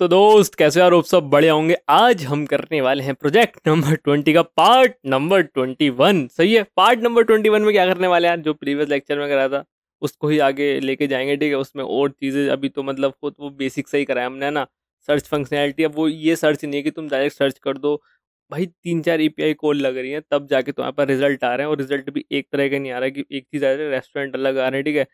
तो दोस्त कैसे यार सब बड़े होंगे आज हम करने वाले हैं प्रोजेक्ट नंबर ट्वेंटी का पार्ट नंबर ट्वेंटी वन सही है पार्ट नंबर ट्वेंटी वन में क्या करने वाले हैं जो प्रीवियस लेक्चर में करा था उसको ही आगे लेके जाएंगे ठीक है उसमें और चीज़ें अभी तो मतलब खुद वो बेसिक से ही कराया हमने ना सर्च फंक्शनैलिटी अब वो ये सर्च नहीं है कि तुम डायरेक्ट सर्च कर दो भाई तीन चार ए कॉल लग रही हैं तब जाके तुम्हारे पास रिजल्ट आ रहे हैं और रिजल्ट भी एक तरह का नहीं आ रहा है कि एक चीज़ आ रही है रेस्टोरेंट अलग आ रहे हैं ठीक है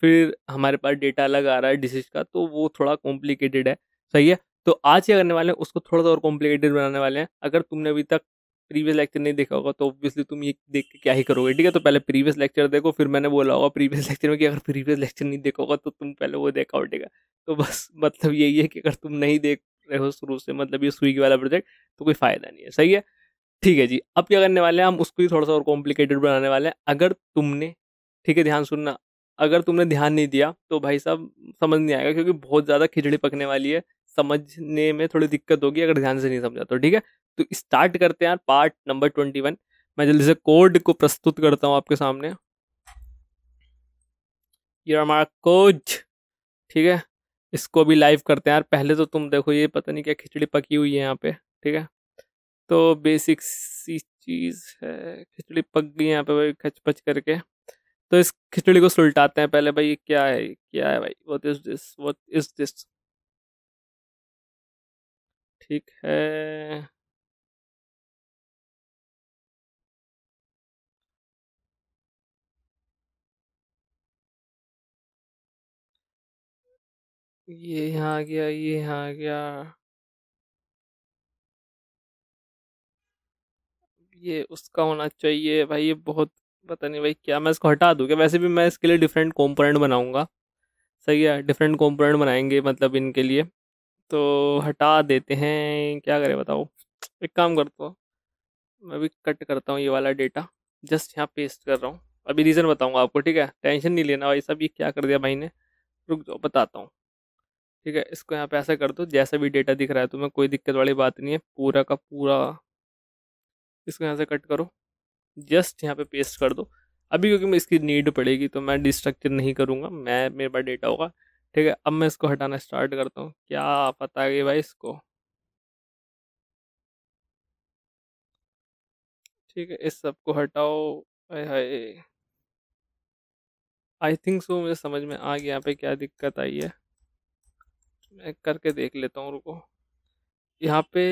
फिर हमारे पास डेटा अलग आ रहा है डिशेज का तो वो थोड़ा कॉम्प्लिकेटेड है सही है तो आज क्या करने वाले हैं उसको थोड़ा सा और कॉम्प्लिकेटेड बनाने वाले हैं अगर तुमने अभी तक प्रीवियस लेक्चर नहीं देखा होगा तो ऑब्वियसली तुम ये देख के क्या ही करोगे ठीक है तो पहले प्रीवियस लेक्चर देखो फिर मैंने बोला होगा प्रीवियस लेक्चर में कि अगर प्रीवियस लेक्चर नहीं देखा होगा तो तुम पहले वो देखा है तो बस मतलब यही है कि अगर तुम नहीं देख रहे हो शुरू से मतलब ये स्विगी वाला प्रोजेक्ट तो कोई फ़ायदा नहीं है सही है ठीक है जी अब क्या करने वाले हैं हम उसको ही थोड़ा सा और कॉम्प्लिकेटेड बनाने वाले हैं अगर तुमने ठीक है ध्यान सुनना अगर तुमने ध्यान नहीं दिया तो भाई साहब समझ नहीं आएगा क्योंकि बहुत ज़्यादा खिचड़ी पकने वाली है समझने में थोड़ी दिक्कत होगी अगर ध्यान से नहीं समझा तो ठीक है तो स्टार्ट करते हैं पार्ट नंबर ट्वेंटी वन मैं जल्दी से कोड को प्रस्तुत करता हूँ आपके सामने ये हमारा कोड ठीक है इसको भी लाइव करते हैं यार पहले तो तुम देखो ये पता नहीं क्या खिचड़ी पकी हुई है यहाँ पे ठीक है तो बेसिक सी चीज़ है खिचड़ी पक गई यहाँ पे भाई खच पच करके तो इस खिचड़ी को सुलटाते हैं पहले भाई ये क्या है क्या है भाई what is this what is this ठीक है ये यहाँ आ गया ये यहाँ आ गया ये उसका होना चाहिए भाई ये बहुत पता नहीं भाई क्या मैं इसको हटा दूँ क्या वैसे भी मैं इसके लिए डिफरेंट कॉम्पोनेंट बनाऊँगा सही है डिफरेंट कॉम्पोनेंट बनाएंगे मतलब इनके लिए तो हटा देते हैं क्या करें बताओ एक काम करता हूँ मैं भी कट करता हूँ ये वाला डेटा जस्ट यहाँ पेस्ट कर रहा हूँ अभी रीज़न बताऊँगा आपको ठीक है टेंशन नहीं लेना भाई सब ये क्या कर दिया भाई ने रुक जाओ बताता हूँ ठीक है इसको यहाँ पे ऐसा कर दो जैसा भी डेटा दिख रहा है तुम्हें कोई दिक्कत वाली बात नहीं है पूरा का पूरा इसको यहाँ से कट करो जस्ट यहाँ पे पेस्ट कर दो अभी क्योंकि मैं इसकी नीड पड़ेगी तो मैं डिस्ट्रक्चर नहीं करूँगा मैं मेरे पास डेटा होगा ठीक है अब मैं इसको हटाना स्टार्ट करता हूँ क्या पता है भाई इसको ठीक है इस सब को हटाओ हाय आई थिंक सो मुझे समझ में आ गया यहाँ पे क्या दिक्कत आई है मैं करके देख लेता हूँ रुको यहाँ पे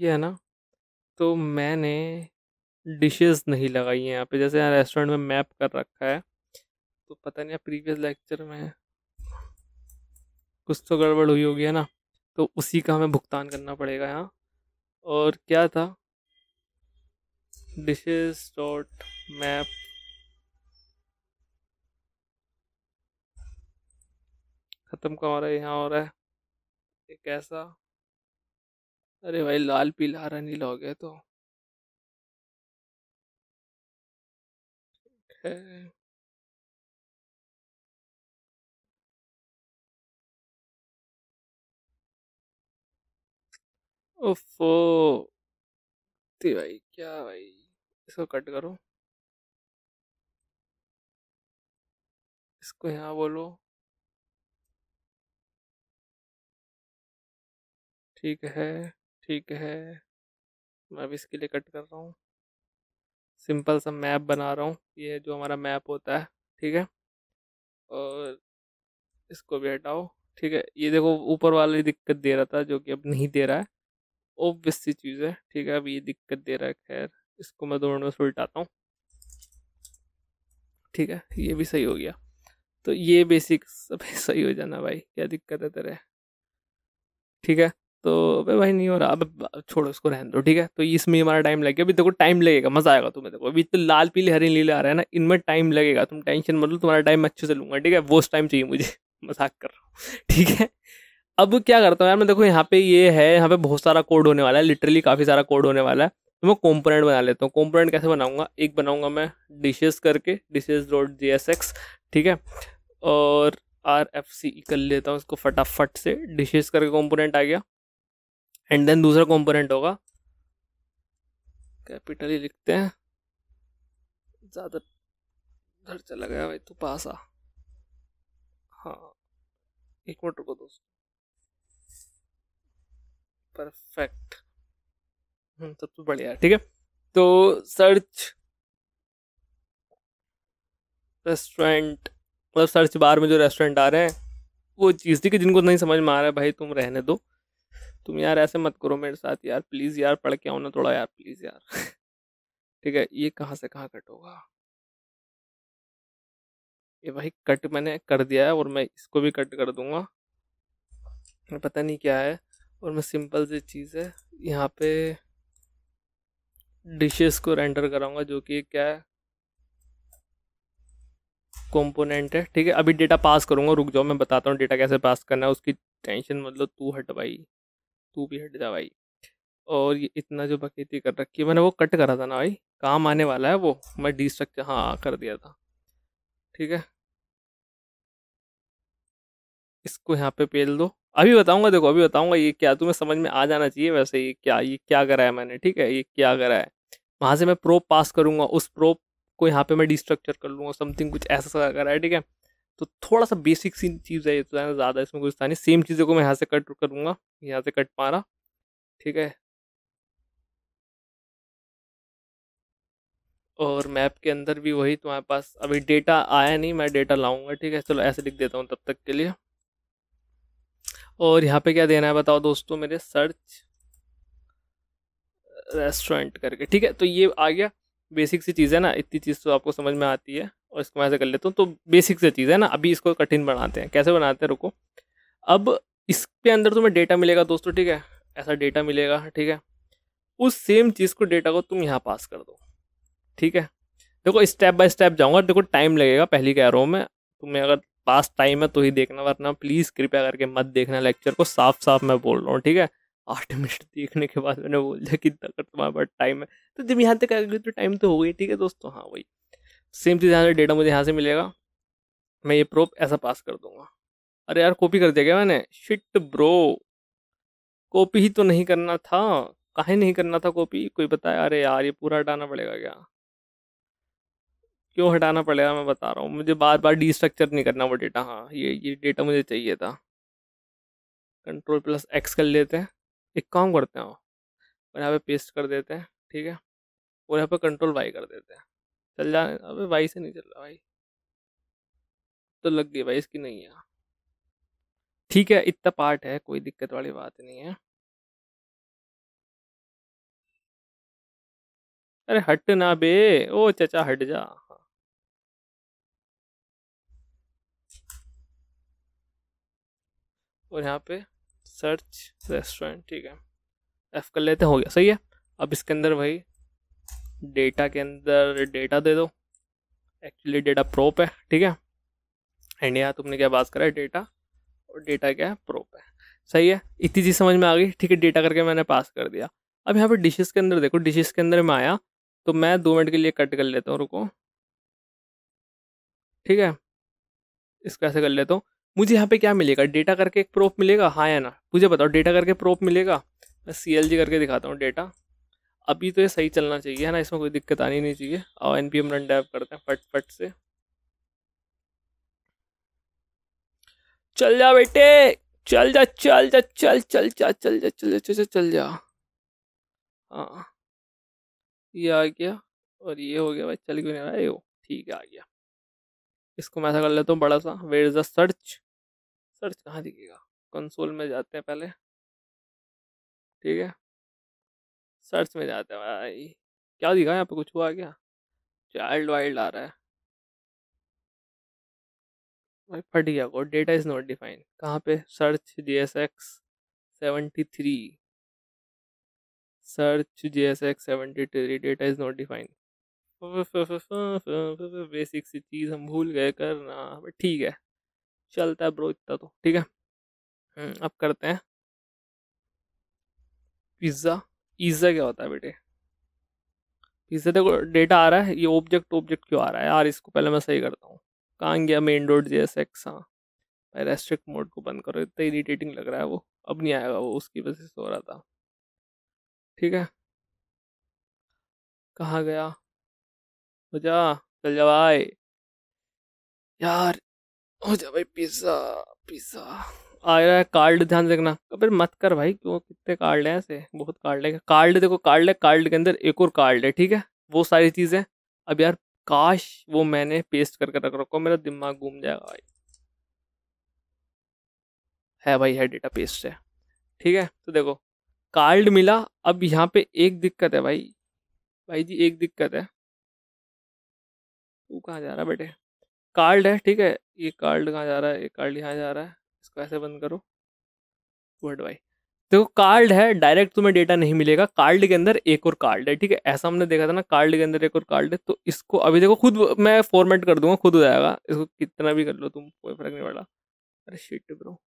ये है ना तो मैंने डिशेस नहीं लगाई हैं यहाँ पे जैसे यहाँ रेस्टोरेंट में मैप कर रखा है तो पता नहीं प्रीवियस लेक्चर में कुछ तो गड़बड़ हुई होगी है ना तो उसी का हमें भुगतान करना पड़ेगा यहाँ और क्या था डिशेस डॉट मैप ख़त्म का है यहाँ हो रहा है एक ऐसा अरे भाई लाल पीला हरा नहीं हो गया तो है ओफो ती भाई क्या भाई इसको कट करो इसको यहाँ बोलो ठीक है ठीक है मैं अभी इसके लिए कट कर रहा हूँ सिंपल सा मैप बना रहा हूँ ये जो हमारा मैप होता है ठीक है और इसको भी हटाओ ठीक है ये देखो ऊपर वाली दिक्कत दे रहा था जो कि अब नहीं दे रहा है ओबियस सी चीज़ है ठीक है अब ये दिक्कत दे रहा है खैर इसको मैं दोनों से उल्टाता हूँ ठीक है ये भी सही हो गया तो ये बेसिक सब सही हो जाना भाई क्या दिक्कत है तेरे ठीक है तो अबे भाई नहीं हो रहा अब छोड़ो उसको रहने दो ठीक है तो इसमें हमारा टाइम लगेगा अभी देखो टाइम लगेगा मज़ा आएगा तुम्हें देखो अभी तो लाल पीले हरे नीले आ रहे हैं ना इनमें टाइम लगेगा तुम टेंशन मतलब लो तुम्हारा टाइम अच्छे से लूंगा ठीक है वो टाइम चाहिए मुझे मजाक कर रहा हूँ ठीक है अब क्या करता हूँ यार मैं देखो यहाँ पे ये है यहाँ पे बहुत सारा कोड होने वाला है लिटरली काफ़ी सारा कोड होने वाला है तो मैं कॉम्पोनेंट बना लेता हूँ कॉम्पोनेंट कैसे बनाऊंगा एक बनाऊंगा मैं डिशेस करके डिशेज डॉट जी एस एक्स ठीक है और आर एफ सी कर लेता हूँ इसको फटाफट से डिशेज करके कॉम्पोनेंट आ गया एंड देन दूसरा कॉम्पोनेंट होगा कैपिटल ही लिखते हैं ज़्यादा घर चला गया भाई तू तो पास आ हाँ एक मिनट रुको दोस्तों परफेक्ट हम्म, तब तो बढ़िया ठीक है तो सर्च रेस्टोरेंट मतलब सर्च बार में जो रेस्टोरेंट आ रहे हैं वो चीज़ थी कि जिनको नहीं समझ में आ रहा है भाई तुम रहने दो तुम यार ऐसे मत करो मेरे साथ यार प्लीज़ यार पढ़ के आओ ना थोड़ा यार प्लीज़ यार ठीक है ये कहाँ से कहाँ कट होगा ये भाई कट मैंने कर दिया है और मैं इसको भी कट कर दूंगा पता नहीं क्या है और मैं सिंपल सी चीज़ है यहाँ पे डिशेस को रेंडर कराऊंगा जो कि क्या है कंपोनेंट है ठीक है अभी डेटा पास करूँगा रुक जाओ मैं बताता हूँ डेटा कैसे पास करना है उसकी टेंशन मतलब तू हट भाई तू भी हट जा भाई और ये इतना जो बकेती कर रखी है मैंने वो कट करा था ना भाई काम आने वाला है वो मैं डिस्ट्रक्चर हाँ कर दिया था ठीक है इसको यहाँ पे पेल दो अभी बताऊँगा देखो, अभी बताऊँगा ये क्या तुम्हें समझ में आ जाना चाहिए वैसे ये क्या ये क्या करा है मैंने, ठीक है? ये क्या करा है? वहाँ से मैं प्रोप पास करूँगा, उस प्रोप को यहाँ पे मैं डिस्ट्रक्चर कर लूँगा, समथिंग कुछ ऐसा-सा करा है, ठीक है? तो थोड़ा-सा बेसिक सी चीज़ है ये, तो ज़्यादा इसमें कुछ था नहीं। सेम चीज़ों को मैं यहाँ से कट करूँगा, यहाँ से कट मारा, ठीक है? और मैप के अंदर भी वही तुम्हारे पास अभी डेटा आया नहीं, मैं डेटा लाऊँगा, ठीक है? चलो ऐसे लिख देता हूँ तब तक के लिए। और यहाँ पे क्या देना है बताओ दोस्तों मेरे सर्च रेस्टोरेंट करके ठीक है तो ये आ गया बेसिक सी चीज़ है ना इतनी चीज़ तो आपको समझ में आती है और इसको मैं ऐसे कर लेता हूँ तो बेसिक सी चीज़ है ना अभी इसको कठिन बनाते हैं कैसे बनाते हैं रुको अब इसके अंदर तुम्हें डेटा मिलेगा दोस्तों ठीक है ऐसा डेटा मिलेगा ठीक है उस सेम चीज़ को डेटा को तुम यहाँ पास कर दो ठीक है देखो स्टेप बाय स्टेप जाऊँगा देखो टाइम लगेगा पहली कह रहा हूँ मैं तुम्हें अगर पास टाइम है तो ही देखना वरना प्लीज़ कृपया करके मत देखना लेक्चर को साफ साफ मैं बोल रहा हूँ ठीक है आठ मिनट देखने के बाद मैंने बोल दिया कि अगर तुम्हारे पास टाइम है तो जब यहाँ तक आएगी तो टाइम तो हो गई ठीक है दोस्तों हाँ वही सेम चीज़ यहाँ से डेटा मुझे यहाँ से मिलेगा मैं ये प्रोप ऐसा पास कर दूंगा अरे यार कॉपी कर दिया क्या मैंने शिट ब्रो कॉपी ही तो नहीं करना था कहा नहीं करना था कॉपी कोई बताया अरे यार ये पूरा हटाना पड़ेगा क्या क्यों हटाना पड़ेगा मैं बता रहा हूँ मुझे बार बार डिस्ट्रक्चर नहीं करना वो डेटा हाँ ये ये डेटा मुझे चाहिए था कंट्रोल प्लस एक्स कर लेते हैं एक काम करते हैं और यहाँ पे पेस्ट कर देते हैं ठीक है और यहाँ पे कंट्रोल वाई कर देते हैं चल जा अबे वाई से नहीं चल रहा भाई तो लग गई भाई इसकी नहीं है ठीक है इतना पार्ट है कोई दिक्कत वाली बात नहीं है अरे हट ना बे ओ चचा हट जा और यहाँ पे सर्च रेस्टोरेंट ठीक है एफ कर लेते हैं हो गया सही है अब इसके अंदर भाई डेटा के अंदर डेटा दे दो एक्चुअली डेटा प्रोप है ठीक है एंड यहाँ तुमने क्या बात करा है डेटा और डेटा क्या है प्रोप है सही है इतनी चीज़ समझ में आ गई ठीक है डेटा करके मैंने पास कर दिया अब यहाँ पे डिशेस के अंदर देखो डिशेस के अंदर मैं आया तो मैं दो मिनट के लिए कट कर लेता हूँ रुको ठीक है इसको ऐसे कर लेता हूँ मुझे यहाँ पे क्या मिलेगा डेटा करके एक प्रोफ मिलेगा हाँ या ना मुझे बताओ डेटा करके प्रोफ मिलेगा मैं सी एल जी करके दिखाता हूँ डेटा अभी तो ये सही चलना चाहिए है ना इसमें कोई दिक्कत आनी नहीं चाहिए और एन पी रन डैप करते हैं फट फट से चल जा बेटे चल जा चल जा चल चल जा चल जा चल जा चल जा चल जा हाँ ये आ गया और ये हो गया भाई चल क्यों नहीं रहा ठीक है आ गया इसको मैं ऐसा कर लेता हूँ बड़ा सा where is the search search कहाँ दिखेगा कंसोल में जाते हैं पहले ठीक है सर्च में जाते हैं भाई क्या दिखा यहाँ पे कुछ हुआ क्या चाइल्ड वाइल्ड आ रहा है भाई फट गया code data is not defined कहाँ पे search G S X seventy three search G S X seventy three data is not defined basic सी चीज़ हम भूल गए करना बट ठीक है चलता है ब्रो इतना तो ठीक है हम्म, अब करते हैं पिज़्ज़ा पिज़्ज़ा क्या होता है बेटे पिज़्ज़ा देखो डेटा आ रहा है ये ऑब्जेक्ट ऑब्जेक्ट क्यों आ रहा है यार इसको पहले मैं सही करता हूँ कहाँ गया main road J S X हाँ भाई रेस्ट्रिक्ट मोड को बंद करो इतना इरीटेटिंग लग रहा है वो अब नहीं आएगा वो उसकी वजह से हो रहा था ठीक है कहाँ गया हो जा चल जा भाई यार हो जा भाई पिज्जा पिज्जा आ रहा है कार्ड ध्यान देखना अबे मत कर भाई क्यों कितने कार्ड हैं ऐसे बहुत कार्ड है कार्ड देखो कार्ड है कार्ड के अंदर एक और कार्ड है ठीक है वो सारी चीज़ें अब यार काश वो मैंने पेस्ट करके रख रखो मेरा दिमाग घूम जाएगा भाई है भाई है डेटा पेस्ट है ठीक है तो देखो कार्ड मिला अब यहाँ पे एक दिक्कत है भाई भाई जी एक दिक्कत है वो कहाँ जा रहा है बेटे कार्ड है ठीक है ये कार्ड कहाँ जा रहा है ये कार्ड यहाँ जा रहा है इसको ऐसे बंद करो वर्ड वाई देखो कार्ड है डायरेक्ट तुम्हें डेटा नहीं मिलेगा कार्ड के अंदर एक और कार्ड है ठीक है ऐसा हमने देखा था ना कार्ड के अंदर एक और कार्ड है तो इसको अभी देखो खुद मैं फॉर्मेट कर दूंगा खुद हो जाएगा इसको कितना भी कर लो तुम कोई फर्क नहीं पड़ा अरे शिट ब्रो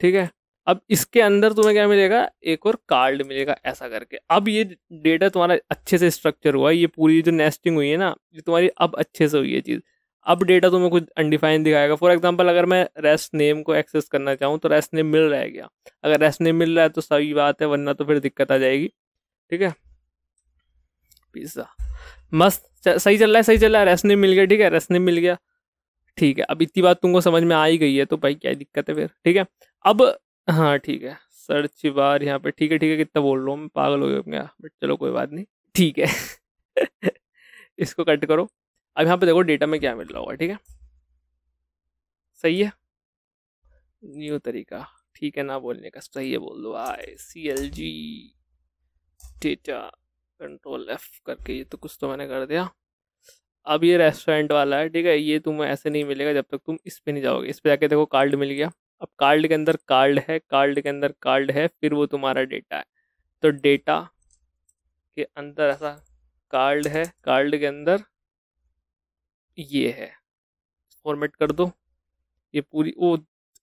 ठीक है अब इसके अंदर तुम्हें क्या मिलेगा एक और कार्ड मिलेगा ऐसा करके अब ये डेटा तुम्हारा अच्छे से स्ट्रक्चर हुआ ये पूरी जो नेस्टिंग हुई है ना ये तुम्हारी अब अच्छे से हुई है चीज़ अब डेटा तुम्हें कुछ अनडिफाइन दिखाएगा फॉर एग्जाम्पल अगर मैं रेस्ट नेम को एक्सेस करना चाहूँ तो रेस्ट नेम मिल रहा है क्या अगर रेस्ट नेम मिल रहा है तो सही बात है वरना तो फिर दिक्कत आ जाएगी ठीक है पिज्ज़ा मस्त सही चल रहा है सही चल रहा है रेस्ट नेम मिल गया ठीक है रेस्ट नेम मिल गया ठीक है अब इतनी बात तुमको समझ में आ ही गई है तो भाई क्या दिक्कत है फिर ठीक है अब हाँ, ठीक है। सर चिवार यहाँ पे ठीक है, ठीक है, कितना बोल रहा हूँ मैं, पागल हो गया बट चलो कोई बात नहीं, ठीक है। इसको कट करो। अब यहाँ पे देखो डेटा में क्या मिल रहा होगा, ठीक है? सही है? न्यू तरीका, ठीक है ना बोलने का, सही है बोल दो। आए C L G data control F करके ये तो कुछ तो मैंने कर दिया। अब ये रेस्टोरेंट वाला है, ठीक है? ये तुम्हें ऐसे नहीं मिलेगा जब तक तुम इस पे नहीं जाओगे। इस पे जाके देखो कार्ड मिल गया। अब कार्ड के अंदर कार्ड है कार्ड के अंदर कार्ड है फिर वो तुम्हारा डेटा है तो डेटा के अंदर ऐसा कार्ड है कार्ड के अंदर ये है फॉर्मेट कर दो ये पूरी वो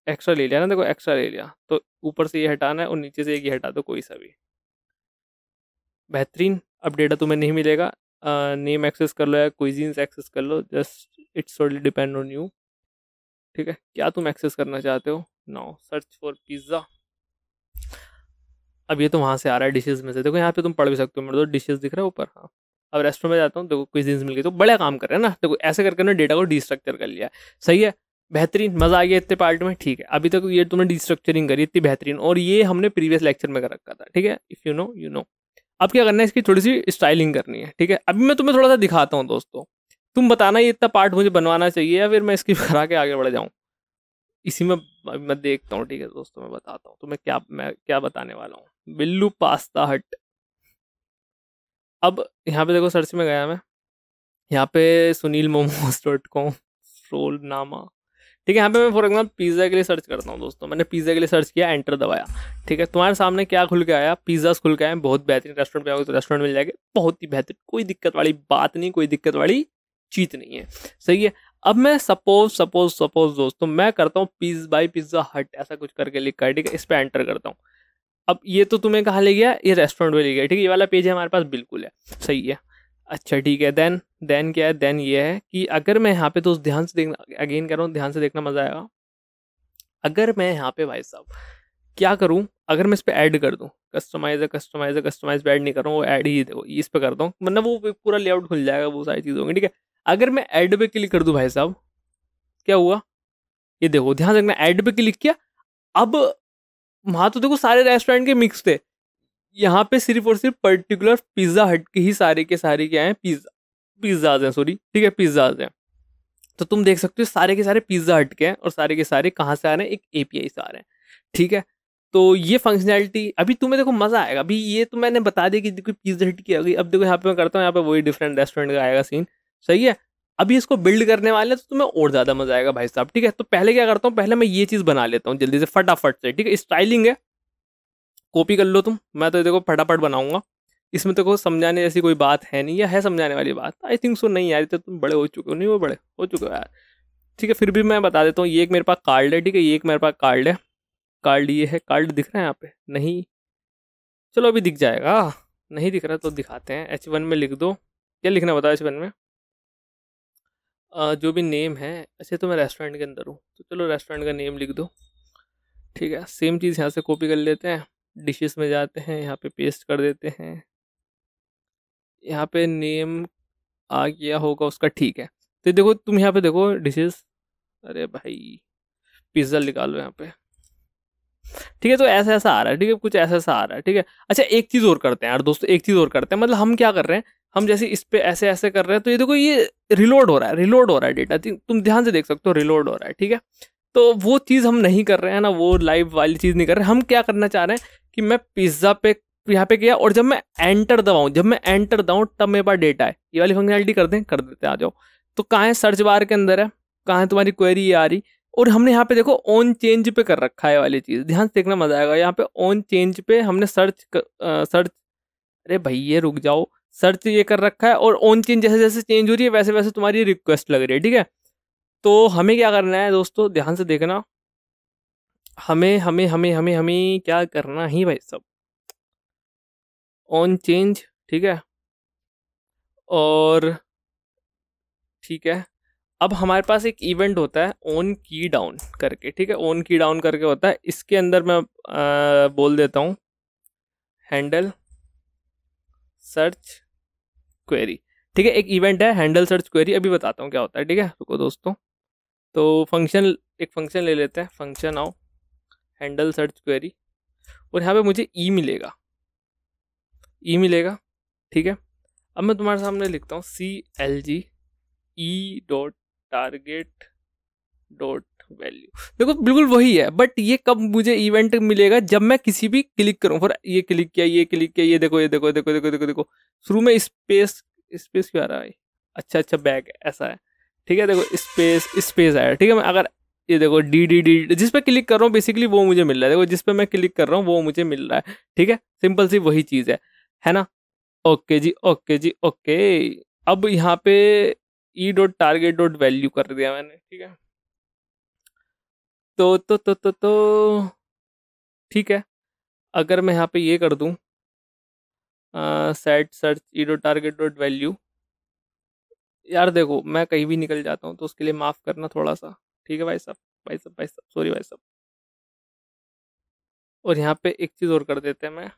एक्स्ट्रा ले लिया ना देखो एक्स्ट्रा ले लिया तो ऊपर से ये हटाना है और नीचे से ही हटा दो कोई सा भी बेहतरीन अब डेटा तुम्हें नहीं मिलेगा नेम एक्सेस कर लो या क्विजीन्स एक्सेस कर लो just it's only depend on you ठीक है क्या तुम एक्सेस करना चाहते हो नाउ सर्च फॉर पिज़्ज़ा अब ये तो वहाँ से आ रहा है डिशेज में से देखो यहाँ पे तुम पढ़ भी सकते हो मेरे तो डिशेज दिख रहा है ऊपर हाँ अब रेस्टोरेंट में जाता हूँ देखो कुछ दिन मिल गई तो बड़ा काम कर रहे हैं ना देखो ऐसे करके ना डेटा को डिस्ट्रक्चर कर लिया सही है बेहतरीन मज़ा आ गया इतने पार्ट में ठीक है अभी तक ये तुमने डिस्ट्रक्चरिंग करी इतनी बेहतरीन और ये हमने प्रीवियस लेक्चर में कर रखा था ठीक है if you know you know अब क्या करना है इसकी थोड़ी सी स्टाइलिंग करनी है ठीक है अभी मैं तुम्हें थोड़ा सा दिखाता हूँ दोस्तों तुम बताना ये इतना पार्ट मुझे बनवाना चाहिए या फिर मैं इसकी करा के आगे बढ़ जाऊँ इसी में मैं देखता हूँ ठीक है दोस्तों मैं बताता हूँ तुम्हें क्या मैं क्या बताने वाला हूँ बिल्लू पास्ता हट अब यहाँ पे देखो सर्च में गया मैं यहाँ पे Sunil momos dot com roll नामा ठीक है यहाँ पे मैं फॉर एग्जाम्पल पिज़्ज़ा के लिए सर्च करता हूँ दोस्तों मैंने पिज़्ज़ा के लिए सर्च किया एंटर दबाया ठीक है तुम्हारे सामने क्या खुल के आया पिज्जा खुल के आए बहुत बेहतरीन रेस्टोरेंट पे आओगे तो रेस्टोरेंट मिल जाएगा बहुत ही बेहतरीन कोई दिक्कत वाली बात नहीं कोई दिक्कत वाली चीज नहीं है सही है अब मैं सपोज सपोज सपोज दोस्तों मैं करता हूँ पिज बाई पिज्जा हट ऐसा कुछ करके लिख कर ठीक है इस पर एंटर करता हूँ अब ये तो तुम्हें कहाँ ले गया ये रेस्टोरेंट में ले गया ठीक है ये वाला पेज है हमारे पास बिल्कुल है सही है अच्छा ठीक है देन देन क्या है देन ये है कि अगर मैं यहाँ पे तो ध्यान से देखना अगेन कर रहा हूँ ध्यान से देखना मज़ा आएगा अगर मैं यहाँ पे भाई साहब क्या करूँ अगर मैं इस पर ऐड कर दूँ कस्टमाइजर कस्टमाइजर कस्टमाइज ऐड नहीं कर रहा हूँ वो ऐड ही देखो इस पर करता हूँ मतलब वो पूरा लेआउट खुल जाएगा वो सारी चीज़ होंगी ठीक है अगर मैं एड पे क्लिक कर दूं भाई साहब क्या हुआ ये देखो ध्यान रखना एड पे क्लिक किया अब वहां तो देखो सारे रेस्टोरेंट के मिक्स थे यहाँ पे सिर्फ और सिर्फ पर्टिकुलर पिज़्ज़ा हट के ही सारे के सारे क्या हैं पिज़्ज़ा पिज़्ज़ाज हैं सॉरी ठीक है पिज़्ज़ाज हैं तो तुम देख सकते हो सारे के सारे पिज़्ज़ा हट के हैं और सारे के सारे कहाँ से आ रहे हैं एक ए से आ रहे हैं ठीक है तो ये फंक्शनैलिटी अभी तुम्हें देखो मज़ा आएगा अभी ये तो मैंने बता दिया कि देखो पिज़्ज़ा हट की आ गई अब देखो यहाँ पे मैं करता हूँ यहाँ पे वही डिफरेंट रेस्टोरेंट का आएगा सीन सही है अभी इसको बिल्ड करने वाले तो तुम्हें और ज़्यादा मजा आएगा भाई साहब ठीक है तो पहले क्या करता हूँ पहले मैं ये चीज़ बना लेता हूँ जल्दी से फटाफट से ठीक है स्टाइलिंग है कॉपी कर लो तुम मैं तो देखो फटाफट बनाऊंगा इसमें तो समझाने जैसी कोई बात है नहीं या है समझाने वाली बात आई थिंक सो नहीं यार तो तुम बड़े हो चुके हो नहीं वो बड़े हो चुके हो यार ठीक है फिर भी मैं बता देता हूँ ये एक मेरे पास कार्ड है ठीक है ये एक मेरे पास कार्ड है कार्ड ये है कार्ड दिख रहा है यहाँ पे नहीं चलो अभी दिख जाएगा नहीं दिख रहा तो दिखाते हैं एच वन में लिख दो क्या लिखना बताओ एच वन में जो भी नेम है ऐसे तो मैं रेस्टोरेंट के अंदर हूँ तो चलो रेस्टोरेंट का नेम लिख दो ठीक है सेम चीज़ यहाँ से कॉपी कर लेते हैं डिशेस में जाते हैं यहाँ पे पेस्ट कर देते हैं यहाँ पे नेम आ गया होगा उसका ठीक है तो देखो तुम यहाँ पे देखो डिशेस अरे भाई पिज़्ज़ा निकालो यहाँ पे ठीक है तो ऐसा ऐसा आ रहा है ठीक है कुछ ऐसा ऐसा आ रहा है ठीक है अच्छा एक चीज़ और करते हैं यार दोस्तों एक चीज़ और करते हैं मतलब हम क्या कर रहे हैं हम जैसे इस पे ऐसे ऐसे कर रहे हैं तो ये देखो ये रिलोड हो रहा है रिलोड हो रहा है डेटा तुम ध्यान से देख सकते हो रिलोड हो रहा है ठीक है तो वो चीज़ हम नहीं कर रहे हैं ना वो लाइव वाली चीज़ नहीं कर रहे हम क्या करना चाह रहे हैं कि मैं पिज्ज़ा पे यहाँ पे किया और जब मैं एंटर दबाऊँ जब मैं एंटर दबाऊँ तब मेरे पास डेटा है ये वाली फंक्शनलिटी कर दें कर देते आ जाओ तो कहाँ है सर्च बार के अंदर है कहाँ है तुम्हारी क्वेरी आ रही और हमने यहाँ पे देखो ऑन चेंज पे कर रखा है वाली चीज़ ध्यान से देखना मजा आएगा यहाँ पे ऑन चेंज पे हमने सर्च कर, आ, सर्च अरे भैया रुक जाओ सर्च ये कर रखा है और ऑन चेन जैसे जैसे चेंज हो रही है वैसे वैसे तुम्हारी रिक्वेस्ट लग रही है ठीक है तो हमें क्या करना है दोस्तों ध्यान से देखना हमें हमें हमें हमें हमें क्या करना ही भाई सब ऑन चेंज ठीक है और ठीक है अब हमारे पास एक इवेंट होता है ऑन की डाउन करके ठीक है ऑन की डाउन करके होता है इसके अंदर मैं आ, बोल देता हूँ हैंडल सर्च क्वेरी ठीक है एक इवेंट है हैंडल सर्च क्वेरी अभी बताता हूँ क्या होता है ठीक है रुको दोस्तों तो फंक्शन एक फंक्शन ले लेते हैं फंक्शन आओ हैंडल सर्च क्वेरी और यहाँ पे मुझे ई e मिलेगा ई e मिलेगा ठीक है अब मैं तुम्हारे सामने लिखता हूँ C L G E dot target dot value देखो बिल्कुल वही है बट ये कब मुझे इवेंट मिलेगा जब मैं किसी भी क्लिक करूँ फिर ये क्लिक किया ये क्लिक किया ये देखो ये देखो देखो देखो देखो देखो शुरू में स्पेस स्पेस क्यों आ रहा है अच्छा अच्छा बैग ऐसा है ठीक है देखो स्पेस स्पेस आया ठीक है मैं अगर ये देखो डी डी डी जिस पे क्लिक कर रहा हूँ बेसिकली वो मुझे मिल रहा है देखो जिस पे मैं क्लिक कर रहा हूँ वो मुझे मिल रहा है ठीक है सिंपल सी वही चीज़ है है ना okay ji okay ji okay अब यहाँ पे E dot target dot value कर दिया मैंने ठीक है तो तो तो तो तो ठीक है अगर मैं यहाँ पे ये कर दूँ set search E dot target dot value यार देखो मैं कहीं भी निकल जाता हूँ तो उसके लिए माफ़ करना थोड़ा सा ठीक है भाई साहब भाई साहब भाई साहब सॉरी भाई साहब और यहाँ पे एक चीज़ और कर देते हैं मैं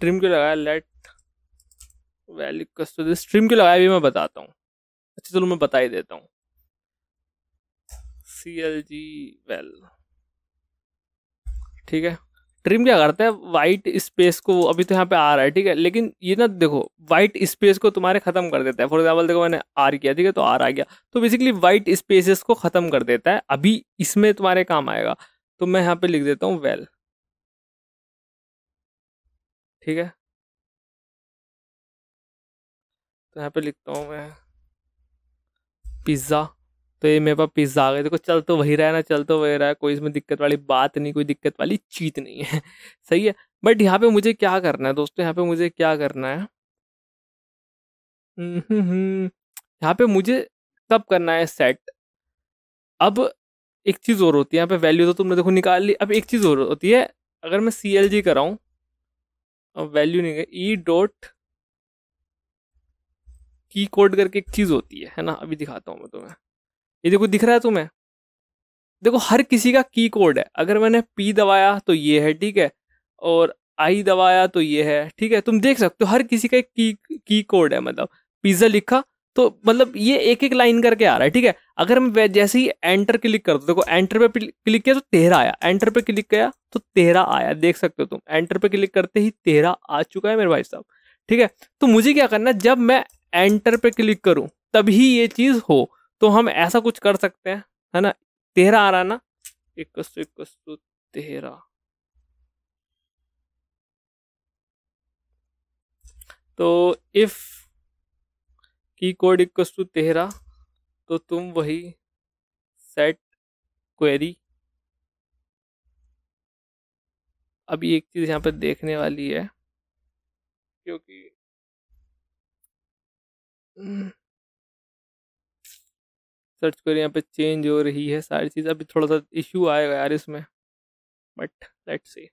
ट्रिम क्यों लगाया लेट वैली कस्टोडी स्ट्रीम के लगाया भी मैं बताता हूँ अच्छा चलो मैं बता ही देता हूँ सी एल जी वेल ठीक है ट्रिम क्या करता है वाइट स्पेस को अभी तो यहाँ पे आ रहा है ठीक है लेकिन ये ना देखो वाइट स्पेस को तुम्हारे खत्म कर देता है फॉर एग्जाम्पल देखो मैंने आर किया ठीक है तो आर आ गया तो बेसिकली वाइट स्पेसेस को खत्म कर देता है अभी इसमें तुम्हारे काम आएगा तो मैं यहाँ पे लिख देता हूँ वेल ठीक है तो यहाँ पे लिखता हूँ मैं पिज़्ज़ा तो ये मेरे पास पिज़्ज़ा आ गया देखो चल तो वही रहा है ना चल तो वही रहा है कोई इसमें दिक्कत वाली बात नहीं कोई दिक्कत वाली चीत नहीं है सही है बट यहाँ पे मुझे क्या करना है दोस्तों यहाँ पे मुझे क्या करना है यहाँ पे मुझे कब करना है सेट अब एक चीज़ और होती है यहाँ पे वैल्यू तो तुमने देखो निकाल ली अब एक चीज़ और होती है अगर मैं सी एल जी कराऊँ वैल्यू नहीं ई डॉट e की कोड करके एक चीज़ होती है है ना अभी दिखाता हूँ मैं तुम्हें ये देखो दिख रहा है तुम्हें देखो हर किसी का की कोड है अगर मैंने पी दबाया तो ये है ठीक है और आई दबाया तो ये है ठीक है तुम देख सकते हो हर किसी का एक की की कोड है मतलब पिज़्ज़ा लिखा तो मतलब ये एक एक लाइन करके आ रहा है ठीक है अगर मैं जैसे ही एंटर क्लिक दो देखो एंटर पे क्लिक किया तो तेरह आया एंटर पे क्लिक किया तो तेरह आया देख सकते हो तुम एंटर पे क्लिक करते ही तेरह आ चुका है मेरे भाई साहब ठीक है तो मुझे क्या करना है जब मैं एंटर पे क्लिक करूँ तभी ये चीज़ हो तो हम ऐसा कुछ कर सकते हैं है ना तेरा आ रहा ना इक्कीस सौ इक्कीस सौ तो तेरा तो इफ की कोड इक्कीस सौ तेरा तो तुम वही सेट क्वेरी अभी एक चीज़ यहाँ पर देखने वाली है क्योंकि सर्च करो यहाँ पे चेंज हो रही है सारी चीज़ अभी थोड़ा सा इश्यू आएगा यार इसमें बट लेट्स सी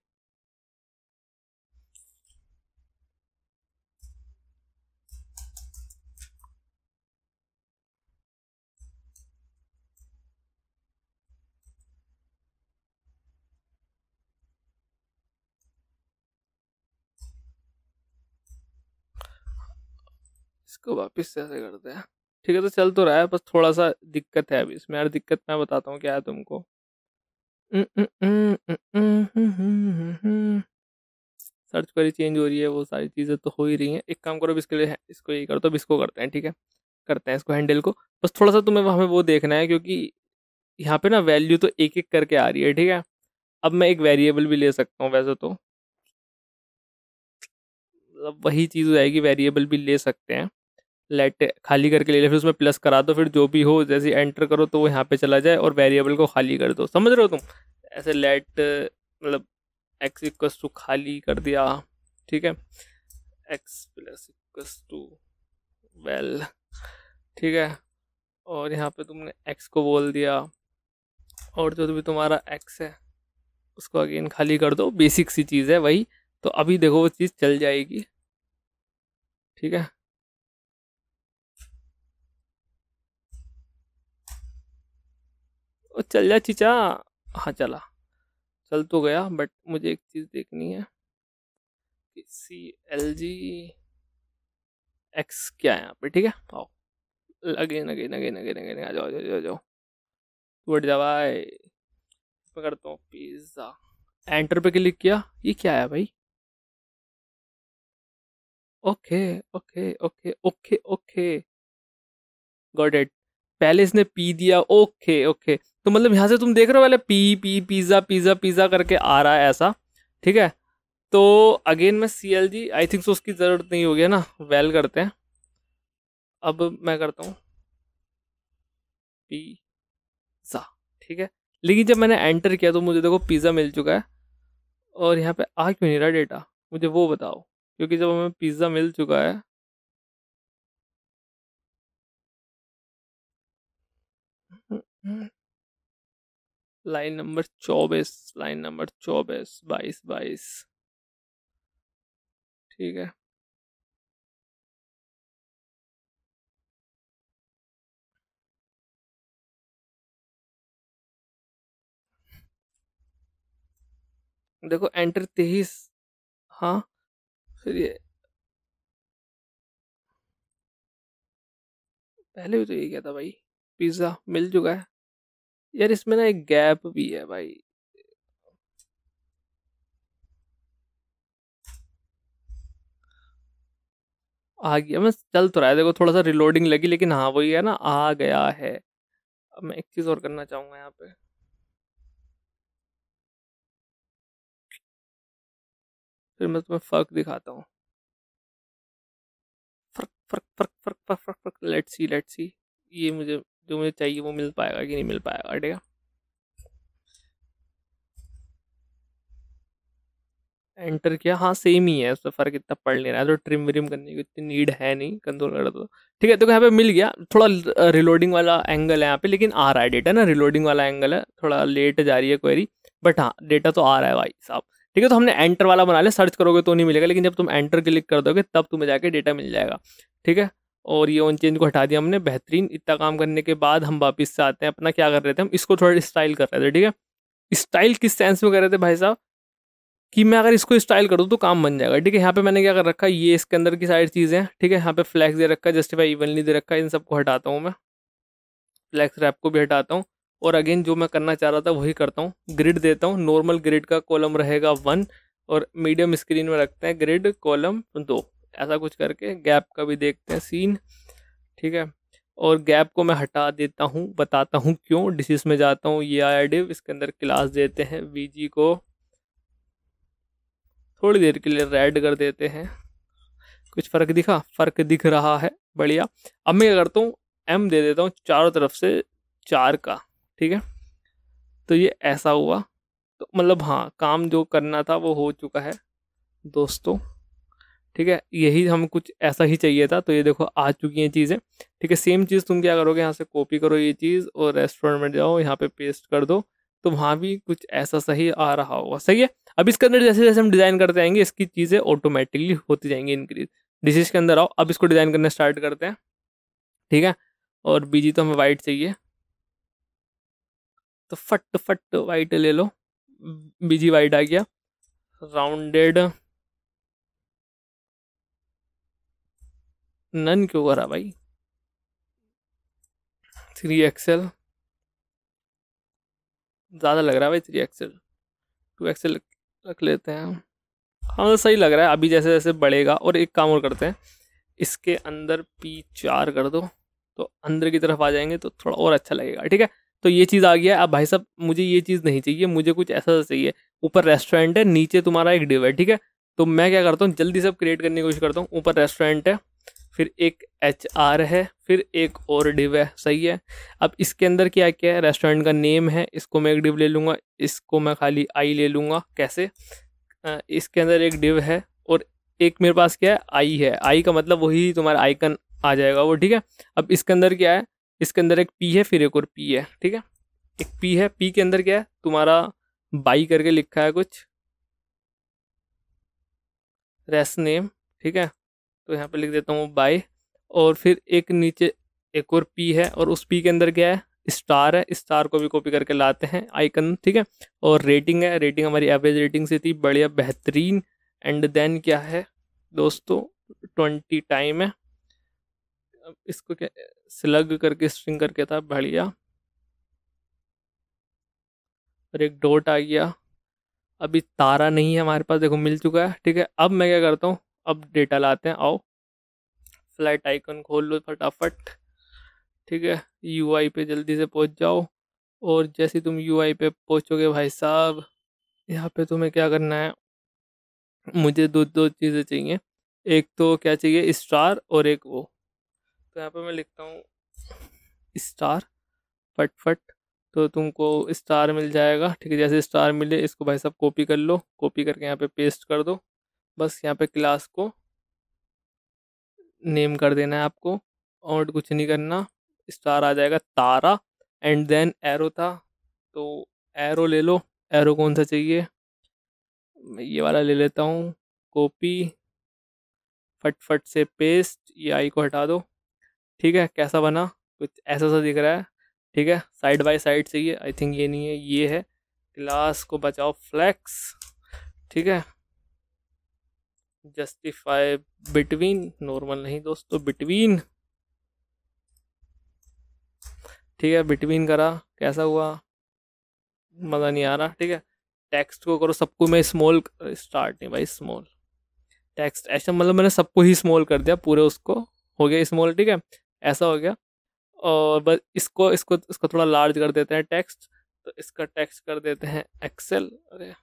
इसको वापस से ऐसे करते हैं ठीक है तो चल तो रहा है बस थोड़ा सा दिक्कत है अभी इसमें यार दिक्कत मैं बताता हूँ क्या है तुमको हम्म, हम्म, हम्म, सर्च करी चेंज हो रही है वो सारी चीज़ें तो हो ही रही हैं एक काम करो अब इसके लिए इसको ये करो तो अब इसको करते हैं ठीक है करते हैं इसको हैंडल को बस थोड़ा सा तुम्हें हमें वो देखना है क्योंकि यहाँ पे ना वैल्यू तो एक एक करके आ रही है ठीक है अब मैं एक वेरिएबल भी ले सकता हूँ वैसे तो मतलब वही चीज़ हो जाएगी वेरिएबल भी ले सकते हैं लेट खाली करके ले लिया फिर उसमें प्लस करा दो फिर जो भी हो जैसे एंटर करो तो वो यहाँ पे चला जाए और वेरिएबल को खाली कर दो समझ रहे हो तुम ऐसे लेट मतलब एक्स इक्वस टू खाली कर दिया ठीक है X plus equals to well ठीक है और यहाँ पे तुमने एक्स को बोल दिया और जो भी तुम्हारा एक्स है उसको अगेन खाली कर दो बेसिक सी चीज़ है वही तो अभी देखो वो चीज़ चल जाएगी ठीक है और चल जा चीचा हाँ चला चल तो गया बट मुझे एक चीज़ देखनी है कि सी एल जी एक्स क्या है यहाँ पे ठीक है आओ लगे लगे नगे नगे नगे नगे आ जाओ जाओ जाओ जाओ उठ जा भाई करता हूँ पिज़्ज़ा एंटर पे क्लिक किया ये क्या है भाई okay okay okay okay okay got it पहले इसने पी दिया ओके ओके तो मतलब यहाँ से तुम देख रहे हो पहले पी पी पिज़्ज़ा पिज़्ज़ा पिज़्ज़ा करके आ रहा है ऐसा ठीक है तो अगेन मैं सी एल जी आई थिंक सो उसकी ज़रूरत नहीं होगी ना वेल करते हैं अब मैं करता हूँ पी सा ठीक है लेकिन जब मैंने एंटर किया तो मुझे देखो पिज़्ज़ा मिल चुका है और यहाँ पे आ क्यों नहीं रहा डेटा मुझे वो बताओ क्योंकि जब हमें पिज़्ज़ा मिल चुका है लाइन नंबर चौबीस लाइन नंबर चौबीस बाईस बाईस ठीक है देखो एंटर तेईस हाँ फिर ये पहले भी तो ये क्या था भाई पिज़्ज़ा मिल चुका है यार इसमें ना एक गैप भी है भाई आ गया मैं चल तो रहा है देखो थोड़ा सा रिलोडिंग लगी लेकिन हाँ वही है ना आ गया है अब मैं एक चीज़ और करना चाहूंगा यहाँ पे फिर मैं तुम्हें फ़र्क दिखाता हूँ फर्क फर्क फर्क फर्क फर्क फर्क लेट्स सी लेट्स सी ये मुझे जो मुझे चाहिए वो मिल पाएगा कि नहीं मिल पाएगा ठीक है एंटर किया हाँ सेम ही है उसमें फ़र्क इतना पड़ नहीं रहा है तो ट्रिम व्रिम करने की इतनी नीड है नहीं कंट्रोलर तो ठीक है तो यहाँ पे मिल गया थोड़ा रिलोडिंग वाला एंगल है यहाँ पे लेकिन आ रहा है डेटा ना रिलोडिंग वाला एंगल है थोड़ा लेट जा रही है क्वेरी बट हाँ डेटा तो आ रहा है भाई साहब ठीक है तो हमने एंटर वाला बना लिया सर्च करोगे तो नहीं मिलेगा लेकिन जब तुम एंटर क्लिक कर दोगे तब तुम्हें जाके डेटा मिल जाएगा ठीक है और ये ऑन चेंज को हटा दिया हमने बेहतरीन इतना काम करने के बाद हम वापस से आते हैं अपना क्या कर रहे थे हम इसको थोड़ा स्टाइल कर रहे थे ठीक है स्टाइल किस सेंस में कर रहे थे भाई साहब कि मैं अगर इसको स्टाइल कर दूँ तो काम बन जाएगा ठीक है यहाँ पे मैंने क्या कर रखा ये इसके अंदर की सारी चीज़ें ठीक है यहाँ पे फ्लैक्स दे रखा है जस्टिफाई इवनली दे रखा है इन सबको हटाता हूँ मैं फ्लैक्स रैप को भी हटाता हूँ और अगेन जो मैं करना चाह रहा था वही करता हूँ ग्रिड देता हूँ नॉर्मल ग्रिड का कॉलम रहेगा वन और मीडियम स्क्रीन में रखते हैं ग्रिड कॉलम दो ऐसा कुछ करके गैप का भी देखते हैं सीन ठीक है और गैप को मैं हटा देता हूँ बताता हूँ क्यों डिसीज में जाता हूँ ये आया डिव इसके अंदर क्लास देते हैं वी को थोड़ी देर के लिए रेड कर देते हैं कुछ फ़र्क दिखा फ़र्क दिख रहा है बढ़िया अब मैं क्या करता हूँ एम दे देता हूँ चारों तरफ से चार का ठीक है तो ये ऐसा हुआ तो मतलब हाँ काम जो करना था वो हो चुका है दोस्तों ठीक है यही हम कुछ ऐसा ही चाहिए था तो ये देखो आ चुकी हैं चीज़ें ठीक है सेम चीज़ तुम क्या करोगे यहाँ से कॉपी करो ये चीज़ और रेस्टोरेंट में जाओ यहाँ पे पेस्ट कर दो तो वहाँ भी कुछ ऐसा सही आ रहा होगा सही है अब इसके अंदर जैसे जैसे हम डिज़ाइन करते आएंगे इसकी चीज़ें ऑटोमेटिकली होती जाएंगी इंक्रीज डिशेज के अंदर आओ अब इसको डिज़ाइन करना स्टार्ट करते हैं ठीक है और बीजी तो हमें वाइट चाहिए तो फट फट वाइट ले लो बीजी वाइट आ गया राउंडेड नन क्यों करा भाई थ्री एक्सएल ज़्यादा लग रहा है भाई थ्री एक्सएल टू एक्सएल रख लेते हैं हम हाँ सही लग रहा है अभी जैसे जैसे बढ़ेगा और एक काम और करते हैं इसके अंदर पी चार कर दो तो अंदर की तरफ आ जाएंगे तो थोड़ा और अच्छा लगेगा ठीक है तो ये चीज़ आ गया अब भाई साहब मुझे ये चीज़ नहीं चाहिए मुझे कुछ ऐसा चाहिए ऊपर रेस्टोरेंट है नीचे तुम्हारा एक डिव है ठीक है तो मैं क्या करता हूँ जल्दी सब क्रिएट करने की कोशिश करता हूँ ऊपर रेस्टोरेंट है फिर एक एच आर है फिर एक और डिव है सही है अब इसके अंदर क्या क्या है रेस्टोरेंट का नेम है इसको मैं एक डिव ले लूँगा इसको मैं खाली आई ले लूँगा कैसे इसके अंदर एक डिव है और एक मेरे पास क्या है आई है आई का मतलब वही तुम्हारा आइकन आ जाएगा वो ठीक है अब इसके अंदर क्या है इसके अंदर एक पी है फिर एक और पी है ठीक है एक पी है पी के अंदर क्या है तुम्हारा बाई करके लिखा है कुछ रेस नेम ठीक है तो यहाँ पर लिख देता हूँ बाय और फिर एक नीचे एक और पी है और उस पी के अंदर क्या है स्टार है स्टार को भी कॉपी करके लाते हैं आइकन ठीक है और रेटिंग है रेटिंग हमारी एवरेज रेटिंग से थी बढ़िया बेहतरीन एंड देन क्या है दोस्तों ट्वेंटी टाइम है इसको क्या स्लग करके स्ट्रिंग करके था बढ़िया और एक डॉट आ गया अभी तारा नहीं है हमारे पास देखो मिल चुका है ठीक है अब मैं क्या करता हूँ अब डेटा लाते हैं आओ फ्लाइट आइकन खोल लो फटाफट ठीक है यू पे जल्दी से पहुंच जाओ और जैसे तुम यू पे पहुंचोगे भाई साहब यहाँ पे तुम्हें क्या करना है मुझे दो दो चीज़ें चाहिए एक तो क्या चाहिए स्टार और एक वो तो यहाँ पे मैं लिखता हूँ स्टार फटफट तो तुमको स्टार मिल जाएगा ठीक है जैसे स्टार मिले इसको भाई साहब कॉपी कर लो कॉपी करके यहाँ पे पेस्ट कर दो बस यहाँ पे क्लास को नेम कर देना है आपको और कुछ नहीं करना स्टार आ जाएगा तारा एंड देन एरो था तो एरो ले लो एरो कौन सा चाहिए मैं ये वाला ले लेता हूँ कॉपी फटफट से पेस्ट ये आई को हटा दो ठीक है कैसा बना कुछ ऐसा सा दिख रहा है ठीक है साइड बाय साइड चाहिए आई थिंक ये नहीं है ये है क्लास को बचाओ फ्लैक्स ठीक है जस्टिफाई बिटवीन नॉर्मल नहीं दोस्तों तो बिटवीन ठीक है बिटवीन करा कैसा हुआ मज़ा नहीं आ रहा ठीक है टेक्स्ट को करो सबको मैं स्मॉल स्टार्ट नहीं भाई स्मॉल टेक्स्ट ऐसा मतलब मैंने सबको ही स्मॉल कर दिया पूरे उसको हो गया स्मॉल ठीक है ऐसा हो गया और बस इसको इसको इसको थोड़ा लार्ज कर देते हैं टेक्स्ट तो इसका टेक्स्ट कर देते हैं एक्सेल अरे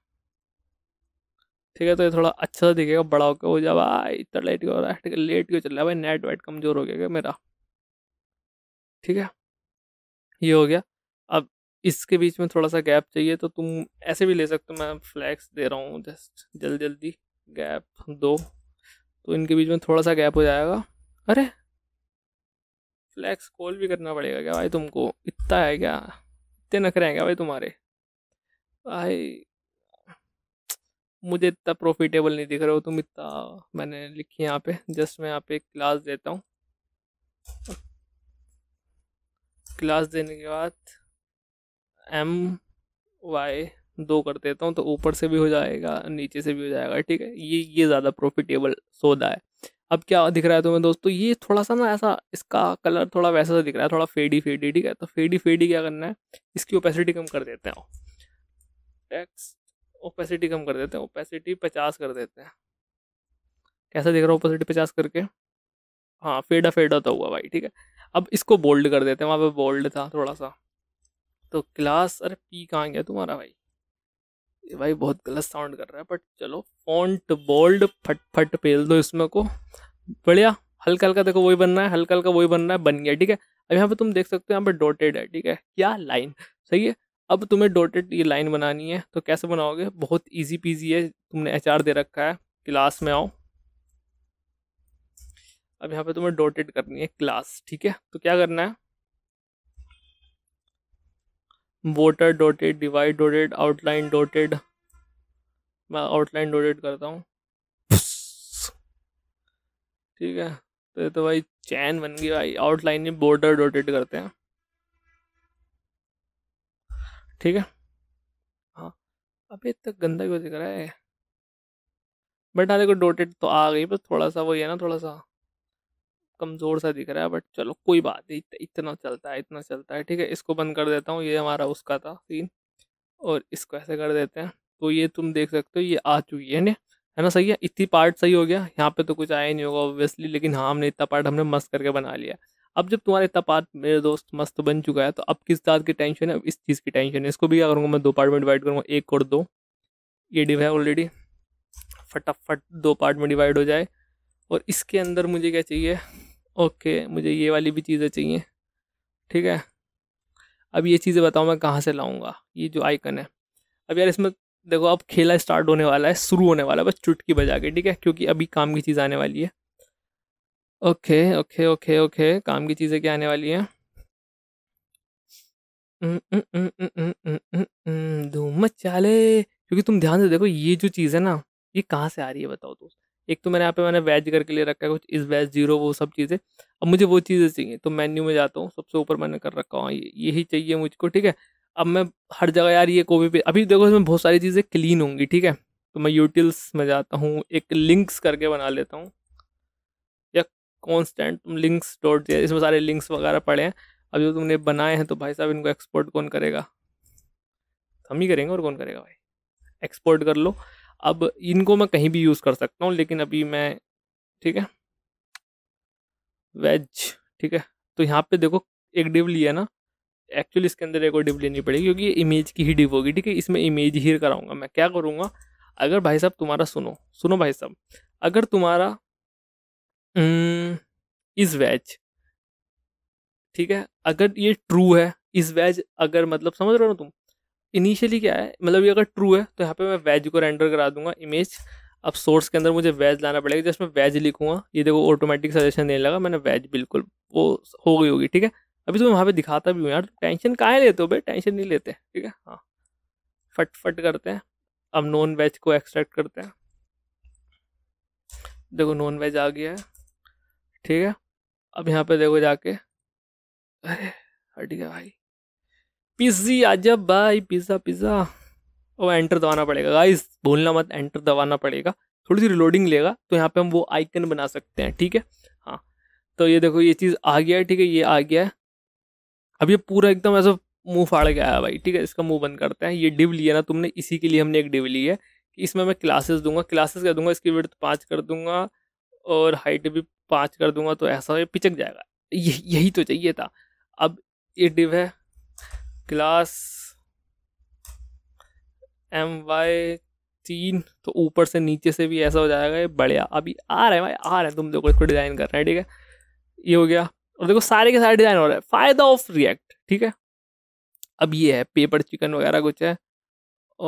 ठीक है तो ये थोड़ा अच्छा सा दिखेगा बड़ा होकर हो जा भाई इतना लेट क्यों हो रहा है ठीक है लेट क्यों चल रहा है भाई नेट वेट कमज़ोर हो गया मेरा ठीक है ये हो गया अब इसके बीच में थोड़ा सा गैप चाहिए तो तुम ऐसे भी ले सकते हो मैं फ्लैक्स दे रहा हूँ जस्ट जल्दी जल्दी गैप दो तो इनके बीच में थोड़ा सा गैप हो जाएगा अरे फ्लैक्स कॉल भी करना पड़ेगा क्या भाई तुमको इतना है क्या इतने नखरे हैं क्या भाई तुम्हारे भाई मुझे इतना प्रॉफिटेबल नहीं दिख रहे हो तुम इतना मैंने लिखी यहाँ पे जस्ट मैं यहाँ पे क्लास देता हूँ क्लास देने के बाद एम वाई दो कर देता हूँ तो ऊपर से भी हो जाएगा नीचे से भी हो जाएगा ठीक है ये ये ज़्यादा प्रॉफिटेबल सौदा है अब क्या दिख रहा है तुम्हें दोस्तों ये थोड़ा सा ना ऐसा इसका कलर थोड़ा वैसा सा दिख रहा है थोड़ा फेडी फेडी ठीक है तो फेडी फेडी क्या करना है इसकी ओपेसिटी कम कर देते हैं टैक्स ओपेसिटी कम कर देते हैं ओपेसिटी पचास कर देते हैं कैसा दिख रहा है ओपेसिटी पचास करके हाँ फेडा फेडा तो हुआ भाई ठीक है अब इसको बोल्ड कर देते हैं वहाँ पे बोल्ड था थोड़ा सा तो क्लास अरे पी कहाँ गया तुम्हारा भाई ये भाई बहुत गलत साउंड कर रहा है बट चलो फॉन्ट बोल्ड फट फट फेल दो इसमें को बढ़िया हल्का हल्का देखो वही बनना है हल्का हल्का वही बनना है बन गया ठीक है अब यहाँ पे तुम देख सकते हो यहाँ पे डॉटेड है ठीक है क्या लाइन सही है अब तुम्हें डोटेड ये लाइन बनानी है तो कैसे बनाओगे बहुत इजी पीजी है तुमने एच दे रखा है क्लास में आओ अब यहाँ पे तुम्हें डोटेड करनी है क्लास ठीक है तो क्या करना है voter dotted divide dotted outline dotted मैं आउटलाइन डोटेड करता हूँ ठीक है तो ये तो भाई चैन बन गई भाई आउटलाइन में बॉर्डर डोटेड करते हैं ठीक है हाँ अभी इतना गंदा क्यों दिख रहा है बट हाँ देखो डोटेड तो आ गई बस थोड़ा सा वही है ना थोड़ा सा कमज़ोर सा दिख रहा है बट चलो कोई बात नहीं इतना चलता है इतना चलता है ठीक है इसको बंद कर देता हूँ ये हमारा उसका था सीन और इसको ऐसे कर देते हैं तो ये तुम देख सकते हो ये आ चुकी है ना है ना सही है इतनी पार्ट सही हो गया यहाँ पे तो कुछ आया नहीं होगा ऑब्वियसली लेकिन हाँ हमने इतना पार्ट हमने मस्त करके बना लिया अब जब तुम्हारे इतना पार्ट मेरे दोस्त मस्त बन चुका है तो अब किस बात की टेंशन है अब इस चीज़ की टेंशन है इसको भी क्या करूँगा मैं दो पार्ट में डिवाइड करूँगा एक और दो ये डिव है ऑलरेडी फटाफट दो पार्ट में डिवाइड हो जाए और इसके अंदर मुझे क्या चाहिए ओके मुझे ये वाली भी चीज़ें चाहिए ठीक है अब ये चीज़ें बताओ मैं कहाँ से लाऊँगा ये जो आइकन है अब यार इसमें देखो अब खेला स्टार्ट होने वाला है शुरू होने वाला है बस चुटकी बजा के ठीक है क्योंकि अभी काम की चीज़ आने वाली है ओके ओके ओके ओके काम की चीज़ें क्या आने वाली हैं धूम चाले क्योंकि तुम ध्यान से देखो ये जो चीज़ है ना ये कहाँ से आ रही है बताओ दोस्त एक तो मैंने यहाँ पे मैंने वेज करके लिए रखा है कुछ इस वेज जीरो वो सब चीज़ें अब मुझे वो चीज़ें चाहिए तो मेन्यू में जाता हूँ सबसे ऊपर मैंने कर रखा हूँ ये यही चाहिए मुझको ठीक है अब मैं हर जगह यार ये कोबी पे अभी देखो इसमें बहुत सारी चीज़ें क्लीन होंगी ठीक है तो मैं यूटिल्स में जाता हूँ एक लिंक्स करके बना लेता हूँ कॉन्स्टेंट तुम लिंक्स डॉट इसमें सारे लिंक्स वगैरह पड़े हैं अब जो तुमने बनाए हैं तो भाई साहब इनको एक्सपोर्ट कौन करेगा हम ही करेंगे और कौन करेगा भाई एक्सपोर्ट कर लो अब इनको मैं कहीं भी यूज़ कर सकता हूँ लेकिन अभी मैं ठीक है वेज ठीक है तो यहाँ पे देखो एक डिव लिया ना एक्चुअली इसके अंदर एक और डिव लेनी पड़ेगी क्योंकि ये इमेज की ही डिव होगी ठीक है इसमें इमेज ही कराऊंगा मैं क्या करूँगा अगर भाई साहब तुम्हारा सुनो सुनो भाई साहब अगर तुम्हारा हम्म, इज वेज ठीक है अगर ये ट्रू है इज वेज अगर मतलब समझ रहे हो ना तुम इनिशियली क्या है मतलब ये अगर ट्रू है तो यहाँ पे मैं वेज को रेंडर करा दूंगा इमेज अब सोर्स के अंदर मुझे वेज लाना पड़ेगा जस्ट मैं वेज लिखूंगा ये देखो ऑटोमेटिक सजेशन देने लगा मैंने वेज बिल्कुल वो हो गई होगी ठीक है अभी तो वहाँ पे दिखाता भी हूँ यार टेंशन कहाँ लेते हो भाई टेंशन नहीं लेते ठीक है हाँ फट फट करते हैं अब नॉन वेज को एक्सट्रैक्ट करते हैं देखो नॉन वेज आ गया है ठीक है अब यहाँ पे देखो जाके अरे हट गया भाई पिज्जी अजब भाई पिज़्ज़ा पिज़्ज़ा अब एंटर दबाना पड़ेगा गाइस भूलना मत एंटर दबाना पड़ेगा थोड़ी सी रिलोडिंग लेगा तो यहाँ पे हम वो आइकन बना सकते हैं ठीक है हाँ तो ये देखो ये चीज़ आ गया है ठीक है ये आ गया है अब ये पूरा एकदम ऐसा मुँह फाड़ गया है भाई ठीक है इसका मुंह बंद करते हैं ये डिव लिया ना तुमने इसी के लिए हमने एक डिव ली है इसमें मैं क्लासेस दूंगा क्लासेस कर दूंगा इसकी वेट पाँच कर दूंगा और हाइट भी पाँच कर दूंगा तो ऐसा ये पिचक जाएगा यही तो चाहिए था अब ये डिव है क्लास एम वाई तीन तो ऊपर से नीचे से भी ऐसा हो जाएगा ये बढ़िया अभी आ रहा है भाई आ रहा है तुम देखो इसको डिज़ाइन कर रहे हैं ठीक है ये हो गया और देखो सारे के सारे डिज़ाइन हो रहे हैं फ़ायदा ऑफ रिएक्ट ठीक है अब ये है पेपर चिकन वगैरह कुछ है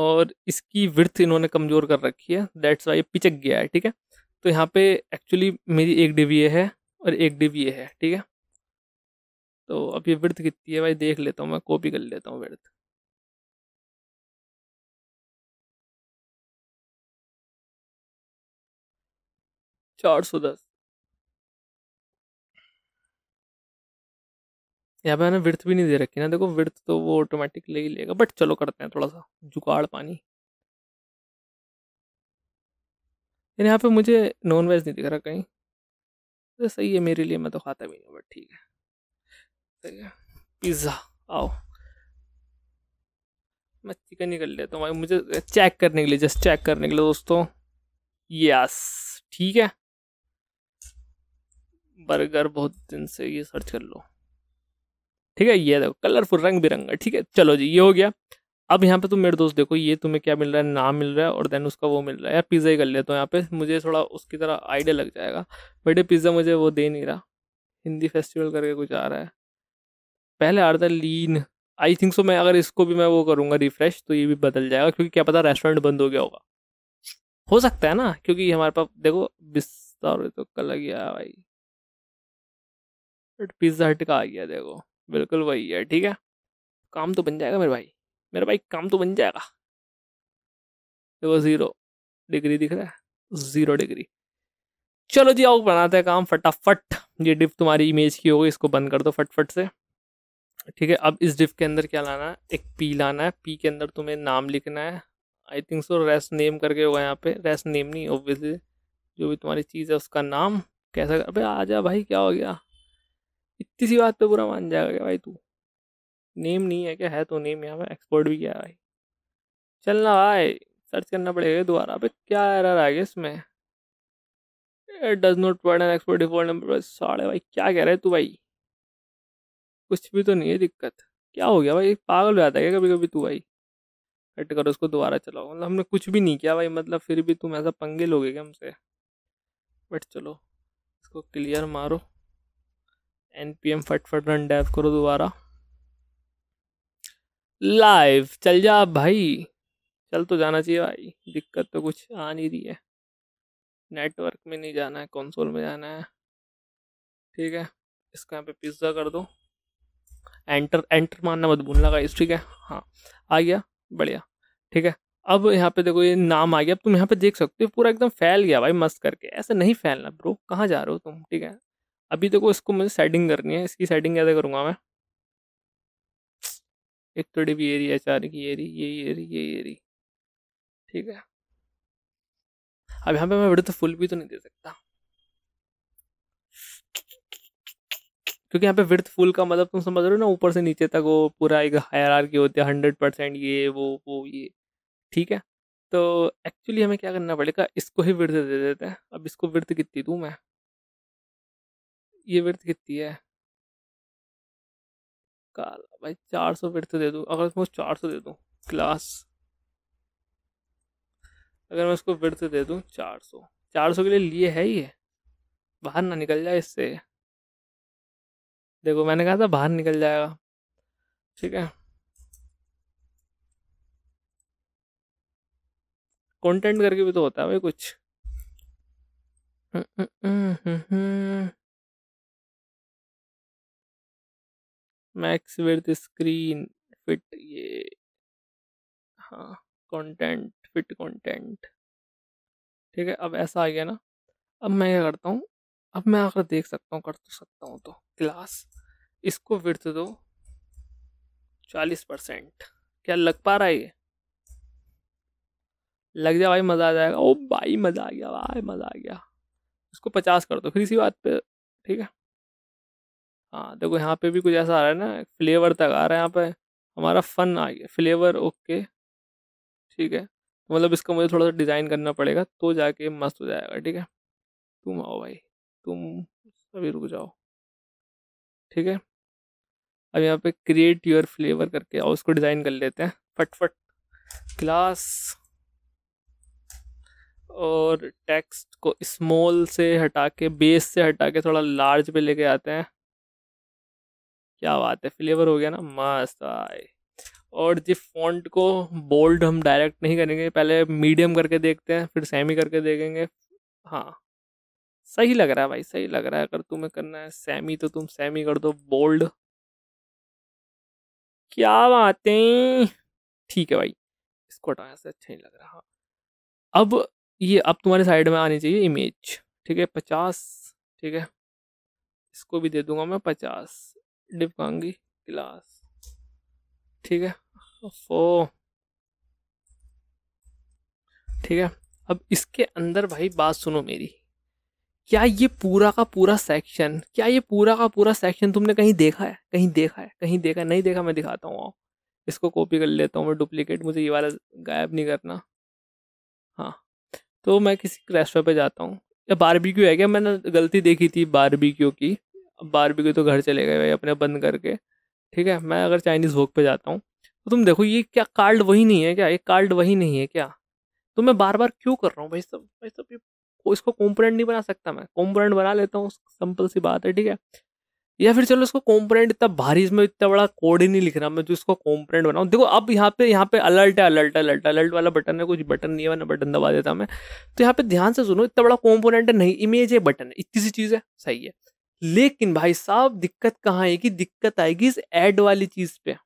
और इसकी विर्थ इन्होंने कमज़ोर कर रखी है दैट्स वाई ये पिचक गया है ठीक है तो यहाँ पे एक्चुअली मेरी एक डिव ये है और एक डिव ये है ठीक है तो अब ये विर्थ कितनी है भाई देख लेता हूँ मैं कॉपी कर लेता हूँ विर्थ चार सौ दस यहाँ पे मैंने विर्थ भी नहीं दे रखी ना देखो विर्थ तो वो ऑटोमेटिक ले ही लेगा बट चलो करते हैं थोड़ा सा जुगाड़ पानी यानी यहाँ पे मुझे नॉन वेज नहीं दिख रहा कहीं तो सही है मेरे लिए मैं तो खाता भी नहीं बट ठीक है सही है पिज़्ज़ा आओ मैं चिकन ही कर लेता हूँ भाई मुझे चेक करने के लिए जस्ट चेक करने के लिए दोस्तों यस ठीक है बर्गर बहुत दिन से ये सर्च कर लो ठीक है ये देखो कलरफुल रंग बिरंगा ठीक है चलो जी ये हो गया अब यहाँ पे तुम तो मेरे दोस्त देखो ये तुम्हें क्या मिल रहा है नाम मिल रहा है और देन उसका वो मिल रहा है यार पिज़्ज़ा ही कर लेता हूँ यहाँ पे मुझे थोड़ा उसकी तरह आइडिया लग जाएगा बट ये पिज़्ज़ा मुझे वो दे नहीं रहा हिंदी फेस्टिवल करके कुछ आ रहा है पहले आ रहा था लीन आई थिंक सो मैं अगर इसको भी मैं वो करूँगा रिफ्रेश तो ये भी बदल जाएगा क्योंकि क्या पता रेस्टोरेंट बंद हो गया होगा हो सकता है ना क्योंकि हमारे पास देखो बिस्तर तो कल गया भाई बट पिज़्ज़ा हट का आ गया देखो बिल्कुल वही है ठीक है काम तो बन जाएगा मेरे भाई मेरा भाई काम तो बन जाएगा देखो ज़ीरो डिग्री दिख रहा है ज़ीरो डिग्री चलो जी आओ बनाते हैं काम फटाफट ये डिप तुम्हारी इमेज की होगी इसको बंद कर दो फटफट से ठीक है अब इस डिप के अंदर क्या लाना है एक पी लाना है पी के अंदर तुम्हें नाम लिखना है I think so rest name करके होगा यहाँ पे रेस्ट नेम नहीं ओबियसली जो भी तुम्हारी चीज़ है उसका नाम कैसा कर भाई आ जा भाई क्या हो गया इतनी सी बात पे बुरा मान जाएगा क्या भाई तू नेम नहीं है क्या है तो नेम यहाँ पे एक्सपोर्ट भी किया है भाई चलना भाई सर्च करना पड़ेगा दोबारा अबे क्या एरर आ गया इसमें it does not word an export default number साढ़े भाई क्या कह रहे है तू भाई कुछ भी तो नहीं है दिक्कत क्या हो गया भाई पागल हो जाता है क्या कभी कभी तू भाई कट करो उसको दोबारा चलाओ मतलब हमने कुछ भी नहीं किया भाई मतलब फिर भी तुम ऐसा पंगे लोगे क्या हमसे बट चलो इसको क्लियर मारो एन पी एम फटफट रन डैव करो दोबारा लाइव चल जा भाई चल तो जाना चाहिए भाई दिक्कत तो कुछ आ नहीं रही है नेटवर्क में नहीं जाना है कंसोल में जाना है ठीक है इसके यहाँ पे पिज्ज़ा कर दो एंटर एंटर मारना मत भूलना का ठीक है हाँ आ गया बढ़िया ठीक है अब यहाँ पे देखो ये नाम आ गया अब तुम यहाँ पे देख सकते हो पूरा एकदम फैल गया भाई मस्त करके ऐसे नहीं फैलना ब्रो कहाँ जा रहे हो तुम ठीक है अभी देखो इसको मुझे सेटिंग करनी है इसकी सेटिंग कैसे करूँगा मैं एक थोड़ी भी एरी अचार की एरी ये एरी ये एरी ठीक है अब यहाँ पे मैं वीडियो तो फुल भी तो नहीं दे सकता क्योंकि यहाँ पे विर्थ फुल का मतलब तुम समझ रहे हो ना ऊपर से नीचे तक वो पूरा एक हायर आर की होती है हंड्रेड परसेंट ये वो वो ये ठीक है तो एक्चुअली हमें क्या करना पड़ेगा इसको ही विर्थ दे देते हैं अब इसको विर्थ कितनी दूँ मैं ये विर्थ कितनी है काला भाई चार सौ फिर तो दे दूँ अगर उसको चार सौ दे दूँ क्लास अगर मैं उसको फिर से दे दूँ चार सौ चार सौ के लिए लिए है ही है बाहर ना निकल जाए इससे देखो मैंने कहा था बाहर निकल जाएगा ठीक है कंटेंट करके भी तो होता है भाई कुछ hmm, hmm, hmm, max with screen fit ये हाँ कंटेंट फिट कंटेंट ठीक है अब ऐसा आ गया ना अब मैं क्या करता हूँ अब मैं आकर देख सकता हूँ कर तो सकता हूँ तो क्लास इसको विर्थ दो चालीस परसेंट क्या लग पा रहा है ये लग जा भाई मज़ा आ जाएगा ओ भाई मज़ा आ गया भाई मज़ा आ गया इसको पचास कर दो फिर इसी बात पे ठीक है हाँ देखो यहाँ पे भी कुछ ऐसा आ रहा है ना फ्लेवर तक आ रहा है यहाँ पे हमारा फन आ गया फ्लेवर ओके ठीक है मतलब इसका मुझे थोड़ा सा डिज़ाइन करना पड़ेगा तो जाके मस्त हो जाएगा ठीक है तुम आओ भाई तुम अभी रुक जाओ ठीक है अब यहाँ पे क्रिएट योर फ्लेवर करके आओ उसको डिज़ाइन कर लेते हैं फटफट क्लास और टेक्स्ट को स्मॉल से हटा के बेस से हटा के थोड़ा लार्ज पे लेके आते हैं क्या बात है फ्लेवर हो गया ना मस्त आए और जी फॉन्ट को बोल्ड हम डायरेक्ट नहीं करेंगे पहले मीडियम करके देखते हैं फिर सेमी करके देखेंगे हाँ सही लग रहा है भाई सही लग रहा है अगर तुम्हें करना है सेमी तो तुम सेमी कर दो बोल्ड क्या बातें ठीक है भाई इसको हटाने से अच्छा नहीं लग रहा हाँ अब ये अब तुम्हारे साइड में आनी चाहिए इमेज ठीक है पचास ठीक है इसको भी दे दूंगा मैं पचास डिपकांगी क्लास ठीक है ओ ठीक है अब इसके अंदर भाई बात सुनो मेरी क्या ये पूरा का पूरा सेक्शन क्या ये पूरा का पूरा सेक्शन तुमने कहीं देखा है कहीं देखा है कहीं देखा है नहीं देखा मैं दिखाता हूँ इसको कॉपी कर लेता हूँ मैं डुप्लीकेट मुझे ये वाला गायब नहीं करना हाँ तो मैं किसी रेस्टोरेंट पे जाता हूँ या बारबेक्यू है क्या मैंने गलती देखी थी बारबेक्यू की अब बारबेक्यू तो घर चले गए भाई अपने बंद करके ठीक है मैं अगर चाइनीज़ भोग पे जाता हूँ तो तुम देखो ये क्या कार्ड वही नहीं है क्या ये कार्ड वही नहीं है क्या तो मैं बार बार क्यों कर रहा हूँ भाई सब भाई सब ये इसको कॉम्पोनेंट नहीं बना सकता मैं कॉम्पोनेंट बना लेता हूँ सिंपल सी बात है ठीक है या फिर चलो इसको कॉम्पोनेंट इतना भारी इसमें इतना बड़ा कोड ही नहीं लिख रहा मैं जो तो इसको कॉम्पोनेंट बनाऊँ देखो अब यहाँ पे यहाँ पे अलर्ट है अलर्ट अलर्ट अलर्ट वाला बटन है कुछ बटन नहीं है ना बटन दबा देता मैं तो यहाँ पे ध्यान से सुनो इतना बड़ा कॉम्पोनेंट है नहीं इमेज है बटन है इतनी सी चीज़ है सही है लेकिन भाई साहब दिक्कत कहाँ आएगी दिक्कत आएगी इस एड वाली चीज पे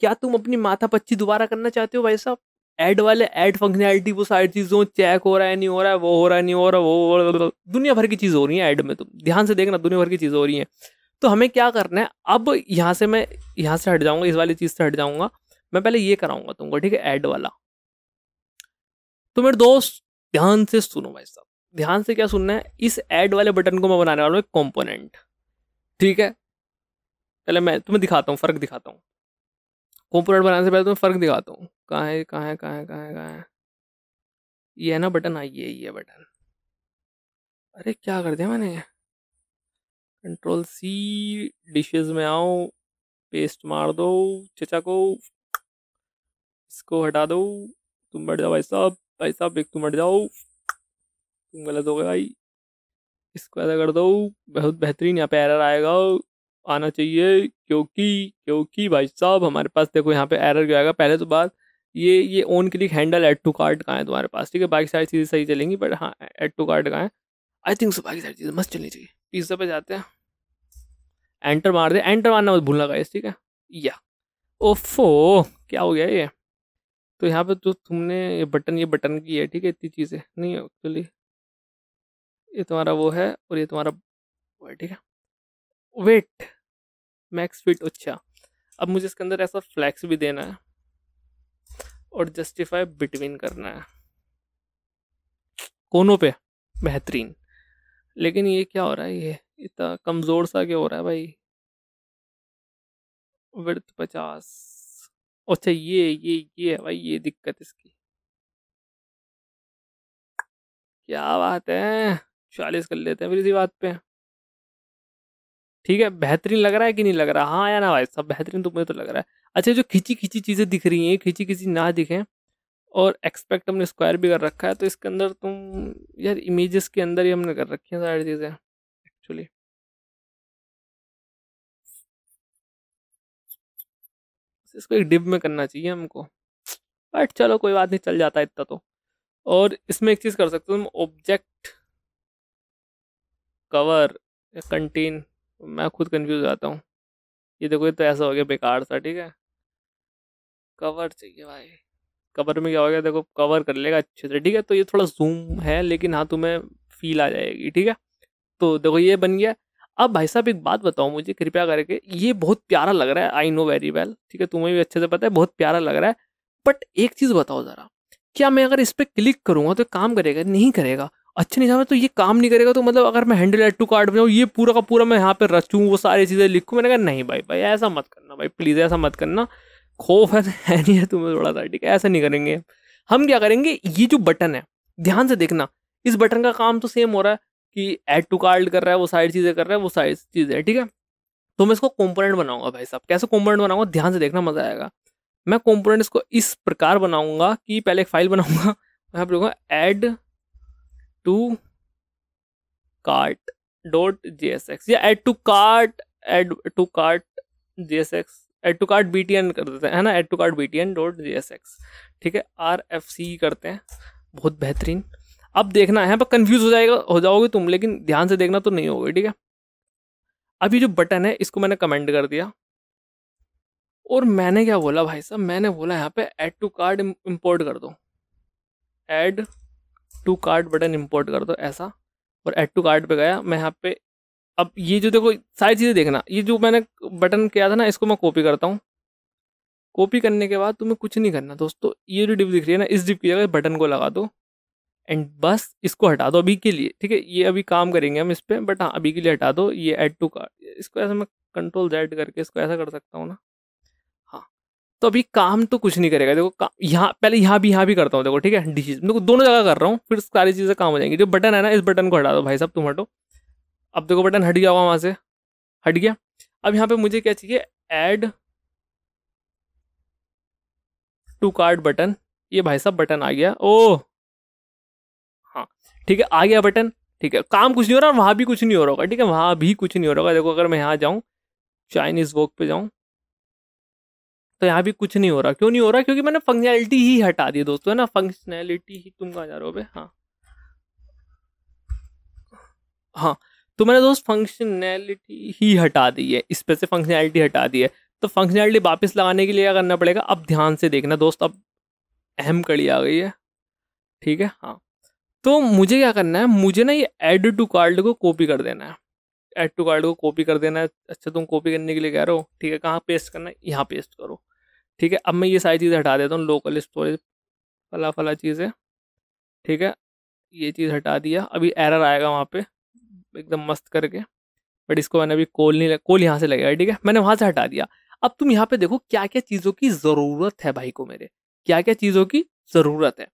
क्या तुम अपनी माथा पच्ची दोबारा करना चाहते हो भाई साहब एड वाले एड फंक्शनैलिटी वो सारी चीज़ों चेक हो रहा है नहीं हो रहा है वो हो रहा है नहीं हो रहा वो दुनिया भर की चीज़ हो रही है ऐड में तुम ध्यान से देखना दुनिया भर की चीज़ हो रही है तो हमें क्या करना है अब यहाँ से मैं यहाँ से हट जाऊंगा इस वाली चीज़ से हट जाऊंगा मैं पहले ये कराऊंगा तुमको ठीक है ऐड वाला तो मेरे दोस्त ध्यान से सुनो भाई साहब ध्यान से क्या सुनना है इस ऐड वाले बटन को मैं बनाने वाला हूँ एक कॉम्पोनेंट ठीक है पहले मैं तुम्हें दिखाता हूँ फ़र्क दिखाता हूँ कॉम्पोनेंट बनाने से पहले तुम्हें फ़र्क दिखाता हूँ कहाँ है कहाँ है कहाँ है कहाँ है कहाँ है ये है ना बटन आई हाँ, ये ये बटन अरे क्या कर दिया मैंने कंट्रोल सी डिशेस में आओ पेस्ट मार दो चचा को इसको हटा दो तुम बैठ जाओ भाई साहब भाई साहब एक तुम बैठ जाओ गलत हो गया भाई इसको ऐसा कर दो बहुत बेहतरीन यहाँ पे एरर आएगा आना चाहिए क्योंकि क्योंकि भाई साहब हमारे पास देखो यहाँ पे एरर जो आएगा पहले तो बात ये ये on click handle add to card कहाँ है तुम्हारे पास ठीक है बाकी सारी चीज़ें सही चलेंगी बट हाँ एड टू कार्ड कहाँ है आई थिंक सो बाकी सारी चीज़ें मस्त चलनी चाहिए पिज्ज़ा पे जाते हैं एंटर मार दे एंटर मारना मत भूलना गाइस ठीक है या ओफो क्या हो गया ये तो यहाँ पे तो तुमने ये बटन ये बटन की है ठीक है इतनी चीज़ें नहीं एक्चुअली ये तुम्हारा वो है और ये तुम्हारा वो है ठीक है वेट मैक्स फिट अच्छा अब मुझे इसके अंदर ऐसा फ्लैक्स भी देना है और जस्टिफाई बिटवीन करना है कोनों पे बेहतरीन लेकिन ये क्या हो रहा है ये इतना कमज़ोर सा क्या हो रहा है भाई वर्थ पचास अच्छा ये ये ये है भाई ये दिक्कत इसकी क्या बात है चालीस कर लेते हैं फिर इसी बात पे ठीक है बेहतरीन लग रहा है कि नहीं लग रहा हाँ या ना भाई सब बेहतरीन तो मुझे तो लग रहा है अच्छा जो खिंची खिंची चीज़ें दिख रही हैं खिंची खिंची ना दिखें और एक्सपेक्ट हमने स्क्वायर भी कर रखा है तो इसके अंदर तुम यार इमेजेस के अंदर ही हमने कर रखी हैं सारी चीज़ें एक्चुअली इसको एक डिब में करना चाहिए हमको बट चलो कोई बात नहीं चल जाता इतना तो और इसमें एक चीज़ कर सकते हो तुम ऑब्जेक्ट कवर कंटीन मैं खुद कंफ्यूज आता हूँ ये देखो ये तो ऐसा हो गया बेकार था ठीक है कवर चाहिए भाई कवर में क्या हो गया देखो कवर कर लेगा अच्छे से ठीक है तो ये थोड़ा जूम है लेकिन हाँ तुम्हें फील आ जाएगी ठीक है तो देखो ये बन गया अब भाई साहब एक बात बताओ मुझे कृपया करके ये बहुत प्यारा लग रहा है आई नो वेरी वेल ठीक है तुम्हें भी अच्छे से पता है बहुत प्यारा लग रहा है बट एक चीज़ बताओ ज़रा क्या मैं अगर इस पर क्लिक करूँगा तो काम करेगा नहीं करेगा अच्छा नहीं समझ तो ये काम नहीं करेगा तो मतलब अगर मैं हैंडल एड टू कार्ड बनाऊँ ये पूरा का पूरा मैं यहाँ पे रचूँ वो सारी चीज़ें लिखूँ मैंने कहा नहीं भाई भाई ऐसा मत करना भाई प्लीज़ ऐसा मत करना खौफ है तो है नहीं है तुम्हें थोड़ा सा ठीक है ऐसा नहीं करेंगे हम क्या करेंगे ये जो बटन है ध्यान से देखना इस बटन का काम तो सेम हो रहा है कि एड टू कार्ड कर रहा है वो सारी चीज़ें कर रहा है वो सारी चीज़ें ठीक है तो मैं इसको कॉम्पोनेंट बनाऊंगा भाई साहब कैसे कॉम्पोनेंट बनाऊंगा ध्यान से देखना मज़ा आएगा मैं कॉम्पोनेंट इसको इस प्रकार बनाऊंगा कि पहले एक फाइल बनाऊंगा यहाँ पर add to cart dot ji S X या add to cart add to cart J S X add to cart B T N कर देते हैं है ना add to cart B T N dot ji S X ठीक है R F C करते हैं बहुत बेहतरीन अब देखना है पर कन्फ्यूज हो जाएगा हो जाओगे तुम लेकिन ध्यान से देखना तो नहीं होगा ठीक है अब ये जो बटन है इसको मैंने कमेंट कर दिया और मैंने क्या बोला भाई साहब मैंने बोला यहाँ पे ऐड टू कार्ड इम्पोर्ट कर दो add to card button import कर दो ऐसा और एड टू कार्ड पे गया मैं यहाँ पे अब ये जो देखो सारी चीज़ें देखना ये जो मैंने बटन किया था ना इसको मैं कॉपी करता हूँ कॉपी करने के बाद तुम्हें कुछ नहीं करना दोस्तों ये जो डिप दिख रही है ना इस डिप की जगह बटन को लगा दो एंड बस इसको हटा दो अभी के लिए ठीक है ये अभी काम करेंगे हम इस पर बट हाँ अभी के लिए हटा दो ये एड टू कार्ड इसको ऐसा मैं कंट्रोल जेड करके इसको ऐसा कर सकता हूँ ना तो अभी काम तो कुछ नहीं करेगा देखो यहाँ पहले यहाँ भी यहाँ भी करता हूँ देखो ठीक है डिसीज देखो दोनों जगह कर रहा हूँ फिर सारी चीज़ें काम हो जाएंगी जो बटन है ना इस बटन को हटा दो भाई साहब तुम हटो अब देखो बटन हट गया होगा वहाँ से हट गया अब यहाँ पे मुझे क्या चाहिए ऐड टू कार्ड बटन ये भाई साहब बटन आ गया ओ हाँ ठीक है आ गया बटन ठीक है काम कुछ नहीं हो रहा वहाँ भी कुछ नहीं हो रहा होगा ठीक है वहाँ भी कुछ नहीं हो रहा होगा देखो अगर मैं यहाँ जाऊँ चाइनीज़ वॉक पे जाऊँ तो यहाँ भी कुछ नहीं हो रहा क्यों नहीं हो रहा क्योंकि मैंने फंक्शनैलिटी ही हटा दी दोस्तों है ना फंक्शनैलिटी ही तुम कहा जा रहे हो भाई हाँ हाँ तो मैंने दोस्त फंक्शनैलिटी ही हटा दी है इस पर से फंक्शनैलिटी हटा दी है तो फंक्शनैलिटी वापस लगाने के लिए क्या करना पड़ेगा अब ध्यान से देखना दोस्त अब अहम कड़ी आ गई है ठीक है हाँ तो मुझे क्या करना है मुझे ना ये एड टू कार्ड को कॉपी कर देना है एड टू कार्ड को कॉपी कर देना है अच्छा तुम कॉपी करने के लिए कह रहे हो ठीक है कहाँ पेस्ट करना है यहाँ पेस्ट करो ठीक है अब मैं ये सारी चीज़ें हटा देता हूँ लोकल स्टोरेज फला फला चीज़ें ठीक है ये चीज़ हटा दिया अभी एरर आएगा वहाँ पे एकदम मस्त करके बट इसको मैंने अभी कोल नहीं कोल यहाँ से लगेगा ठीक है मैंने वहाँ से हटा दिया अब तुम यहाँ पे देखो क्या क्या चीज़ों की ज़रूरत है भाई को मेरे क्या क्या चीज़ों की ज़रूरत है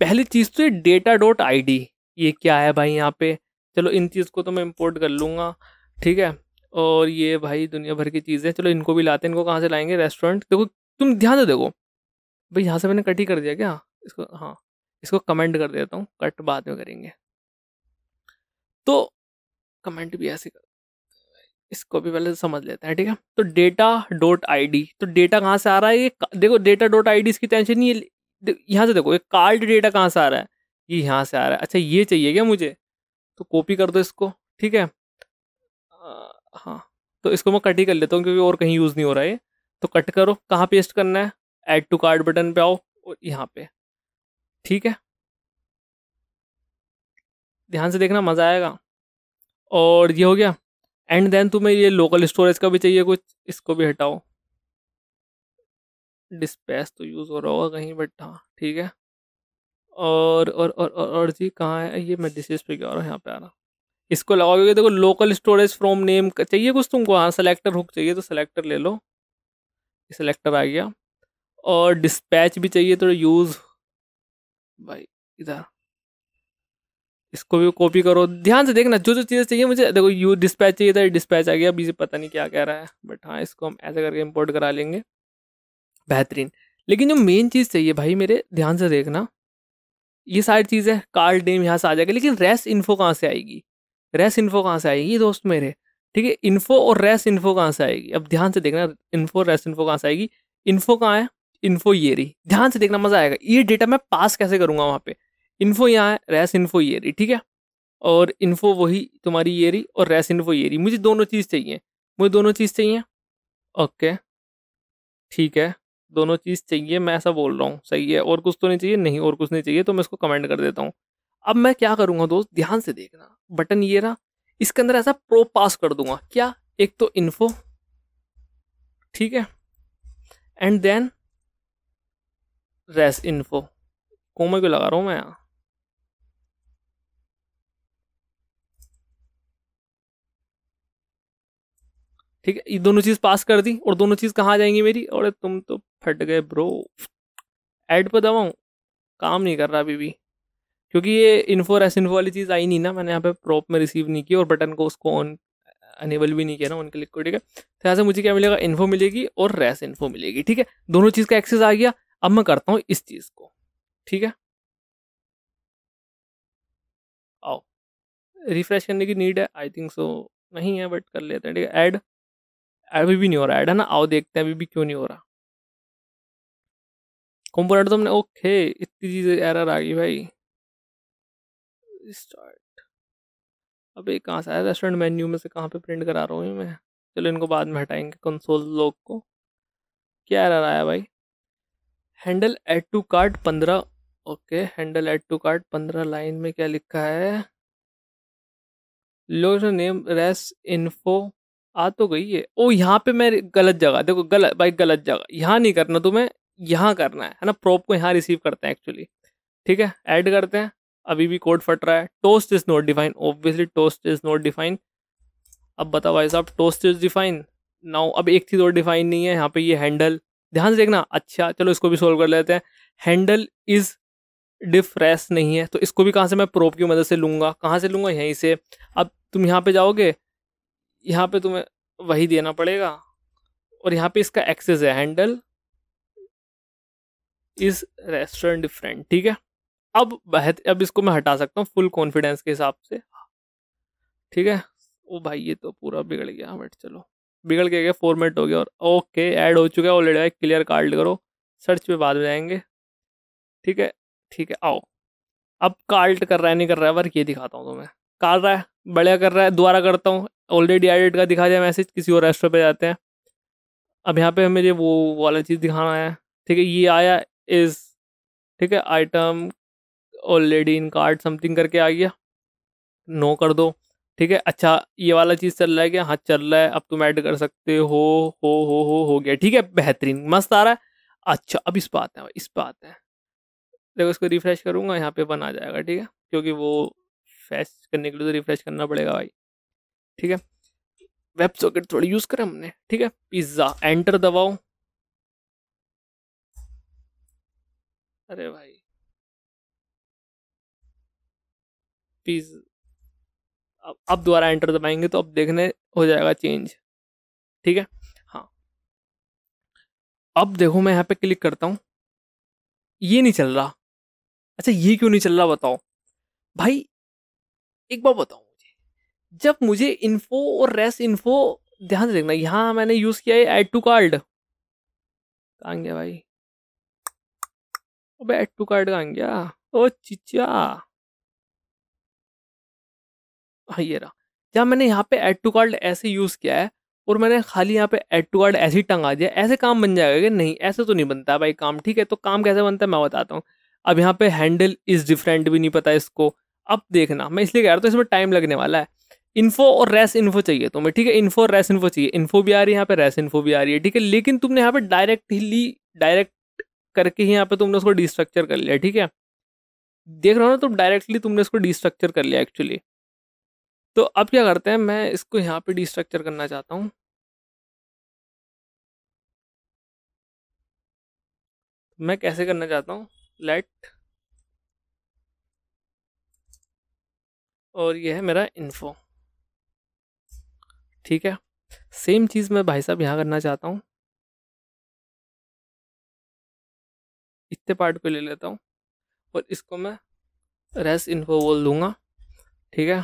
पहली चीज़ तो ये डेटा डॉट आई ये क्या है भाई यहाँ पे चलो इन चीज़ को तो मैं इम्पोर्ट कर लूँगा ठीक है और ये भाई दुनिया भर की चीज़ें चलो इनको भी लाते हैं इनको कहाँ से लाएंगे रेस्टोरेंट देखो तुम ध्यान से देखो भाई यहाँ से मैंने कट ही कर दिया क्या इसको हाँ इसको कमेंट कर देता हूँ कट बाद में करेंगे तो कमेंट भी ऐसे कर इसको भी पहले समझ लेते हैं ठीक है तो डेटा डॉट आई तो डेटा कहाँ से आ रहा है ये देखो डेटा डॉट आई इसकी टेंशन नहीं है यहाँ से देखो ये कार्ड डेटा कहाँ से आ रहा है ये यहाँ से आ रहा है अच्छा ये चाहिए क्या मुझे तो कॉपी कर दो इसको ठीक है आ, हाँ तो इसको मैं कट ही कर लेता हूँ क्योंकि और कहीं यूज़ नहीं हो रहा है तो कट करो कहाँ पेस्ट करना है ऐड टू कार्ड बटन पे आओ और यहाँ पे ठीक है ध्यान से देखना मज़ा आएगा और ये हो गया एंड देन तुम्हें ये लोकल स्टोरेज का भी चाहिए कुछ इसको भी हटाओ डिस्पेस तो यूज़ हो रहा होगा कहीं बट हाँ ठीक है और और और और, और जी कहाँ है ये मैं डिशेज पे क्या रहा हूँ यहाँ पे आ रहा इसको लगाओगे देखो लोकल स्टोरेज फ्रॉम नेम चाहिए कुछ तुमको हाँ सेलेक्टर हुक चाहिए तो सेलेक्टर ले लो सेलेक्टर आ गया और डिस्पैच भी चाहिए तो यूज़ भाई इधर इसको भी कॉपी करो ध्यान से देखना जो जो चीज़ें चाहिए मुझे देखो यू डिस्पैच चाहिए था डिस्पैच आ गया अभी पता नहीं क्या कह रहा है बट हाँ इसको हम ऐसा करके इम्पोर्ट करा लेंगे बेहतरीन लेकिन जो मेन चीज़ चाहिए भाई मेरे ध्यान से देखना ये सारी चीज़ें कार्ड नेम यहाँ से आ जाएगा लेकिन रेस इन्फो कहाँ से आएगी रेस इन्फो कहाँ से आएगी दोस्त मेरे ठीक है इन्फो और रेस इन्फो कहाँ से आएगी अब ध्यान से देखना इन्फो रेस इन्फो कहाँ से आएगी इन्फो कहाँ है इन्फो ये रही ध्यान से देखना मजा आएगा ये डेटा मैं पास कैसे करूँगा वहाँ पे इन्फो यहाँ है रेस इन्फो ये रही ठीक है और इन्फो वही तुम्हारी ये रही और रेस इन्फो ये रही मुझे दोनों चीज़ चाहिए मुझे दोनों चीज़ चाहिए ओके ठीक है दोनों चीज़ चाहिए मैं ऐसा बोल रहा हूँ सही है और कुछ तो नहीं चाहिए नहीं और कुछ नहीं चाहिए तो मैं इसको कमेंट कर देता हूँ अब मैं क्या करूँगा दोस्त ध्यान से देखना बटन ये रहा इसके अंदर ऐसा प्रो पास कर दूंगा क्या एक तो इन्फो ठीक है and then res info comma को लगा रहा हूँ मैं यहाँ ठीक है ये दोनों चीज़ पास कर दी और दोनों चीज़ कहाँ जाएंगी मेरी और तुम तो फट गए ब्रो ऐड पर दबाऊँ काम नहीं कर रहा अभी भी क्योंकि ये इन्फो रेस इन्फो वाली चीज़ आई नहीं ना मैंने यहाँ पे प्रॉप में रिसीव नहीं की और बटन को उसको ऑन अनेबल भी नहीं किया ना ऑन क्लिक को ठीक है तो यहाँ से मुझे क्या मिलेगा इन्फो मिलेगी और रेस इन्फो मिलेगी ठीक है दोनों चीज़ का एक्सेस आ गया अब मैं करता हूँ इस चीज़ को ठीक है आओ रिफ्रेश करने की नीड है आई थिंक सो नहीं है बट कर लेते हैं ठीक है ऐड अभी भी नहीं हो रहा ऐड है ना आओ देखते हैं अभी भी क्यों नहीं हो रहा कंपोनेंट तो हमने ओके इतनी चीज एरर आ गई भाई स्टार्ट एक कहाँ से आया रेस्टोरेंट मेन्यू में से कहाँ पे प्रिंट करा रहा हूँ मैं चलो इनको बाद में हटाएंगे कंसोल लोग को क्या एरर आया भाई हैंडल एड टू कार्ड पंद्रह okay handle add to card पंद्रह लाइन में क्या लिखा है लोकेशन नेम रेस इन्फो आ तो गई है ओ यहाँ पे मैं गलत जगह देखो गलत भाई गलत जगह यहाँ नहीं करना तुम्हें यहाँ करना है है ना प्रॉप को यहाँ रिसीव करते हैं एक्चुअली ठीक है ऐड करते हैं अभी भी कोड फट रहा है toast is not define obviously toast is not define अब बताओ भाई साहब टोस्ट इज डिफाइन नाउ अब एक चीज़ और डिफाइन नहीं है यहाँ पे ये हैंडल ध्यान से देखना अच्छा चलो इसको भी सोल्व कर लेते हैं हैंडल इज डिफ्रेस नहीं है तो इसको भी कहाँ से मैं प्रोप की मदद से लूँगा कहाँ से लूँगा यहीं से अब तुम यहाँ पे जाओगे यहाँ पे तुम्हें वही देना पड़ेगा और यहाँ पे इसका एक्सेस है हैंडल इज रेस्टोरेंट डिफरेंट ठीक है अब अब इसको मैं हटा सकता हूँ फुल कॉन्फिडेंस के हिसाब से ठीक है ओ भाई ये तो पूरा बिगड़ गया हाँ, बट चलो बिगड़ के गया फॉर्मेट हो गया और ओके ऐड हो चुका है ऑलरेडी भाई क्लियर कार्ड करो सर्च पे बाद में जाएंगे ठीक है ठीक है आओ अब कार्ड कर रहा है नहीं कर रहा है पर ये दिखाता हूँ तुम्हें कर रहा है बढ़िया कर रहा है दोबारा करता हूँ ऑलरेडी एडिट का दिखा दिया मैसेज किसी और रेस्टोरेंट पर जाते हैं अब यहाँ पर हमें ये वो वाला चीज़ दिखाना है ठीक है ये आया इज़ ठीक है item already in card something करके आ गया नो कर दो ठीक है अच्छा ये वाला चीज़ चल रहा है क्या हाँ चल रहा है अब तुम ऐड कर सकते हो हो हो हो हो गया ठीक है बेहतरीन मस्त आ रहा है अच्छा अब इस पर आते हैं इस पर आते हैं देखो इसको रिफ़्रेश करूँगा यहाँ पे बन आ जाएगा ठीक है क्योंकि वो फ्रेश करने के लिए तो रिफ़्रेश करना पड़ेगा भाई ठीक है वेब सॉकेट थोड़ी यूज़ करें हमने ठीक है पिज़्ज़ा एंटर दबाओ अरे भाई पीस अब दोबारा एंटर दबाएंगे तो अब देखने हो जाएगा चेंज ठीक है हाँ अब देखो मैं यहाँ पे क्लिक करता हूँ ये नहीं चल रहा अच्छा ये क्यों नहीं चल रहा बताओ भाई एक बार बताओ मुझे जब मुझे इन्फो और रेस इन्फो ध्यान से देखना यहाँ मैंने यूज़ किया है ऐड टू कार्ड कहाँ गया भाई अब ऐड टू कार्ड कहाँ गया ओ चिचा हाँ ये रहा जहाँ मैंने यहाँ पे एड टू कार्ड ऐसे यूज़ किया है और मैंने खाली यहाँ पे एड टू कार्ड ऐसे ही टंगा दिया ऐसे काम बन जाएगा कि नहीं ऐसे तो नहीं बनता भाई काम ठीक है तो काम कैसे बनता है मैं बताता हूँ अब यहाँ पे हैंडल इज़ डिफरेंट भी नहीं पता इसको अब देखना मैं इसलिए कह रहा था तो इसमें टाइम लगने वाला है इन्फो और रेस इन्फो चाहिए तुम्हें ठीक है इन्फो और रेस इन्फो चाहिए इन्फो भी आ रही है यहाँ पे रेस इन्फो भी आ रही है ठीक है लेकिन तुमने यहाँ पे डायरेक्ट ही ली डायरेक्ट करके ही यहाँ पे तुमने उसको डिस्ट्रक्चर कर लिया ठीक है देख रहा हो ना तुम डायरेक्टली तुमने इसको डिस्ट्रक्चर कर लिया एक्चुअली तो अब क्या करते हैं मैं इसको यहाँ पे डिस्ट्रक्चर करना चाहता हूँ मैं कैसे करना चाहता हूँ लेट और यह है मेरा इन्फो ठीक है सेम चीज़ मैं भाई साहब यहाँ करना चाहता हूँ इतने पार्ट पे ले लेता हूँ और इसको मैं रेस इन्फो बोल दूँगा ठीक है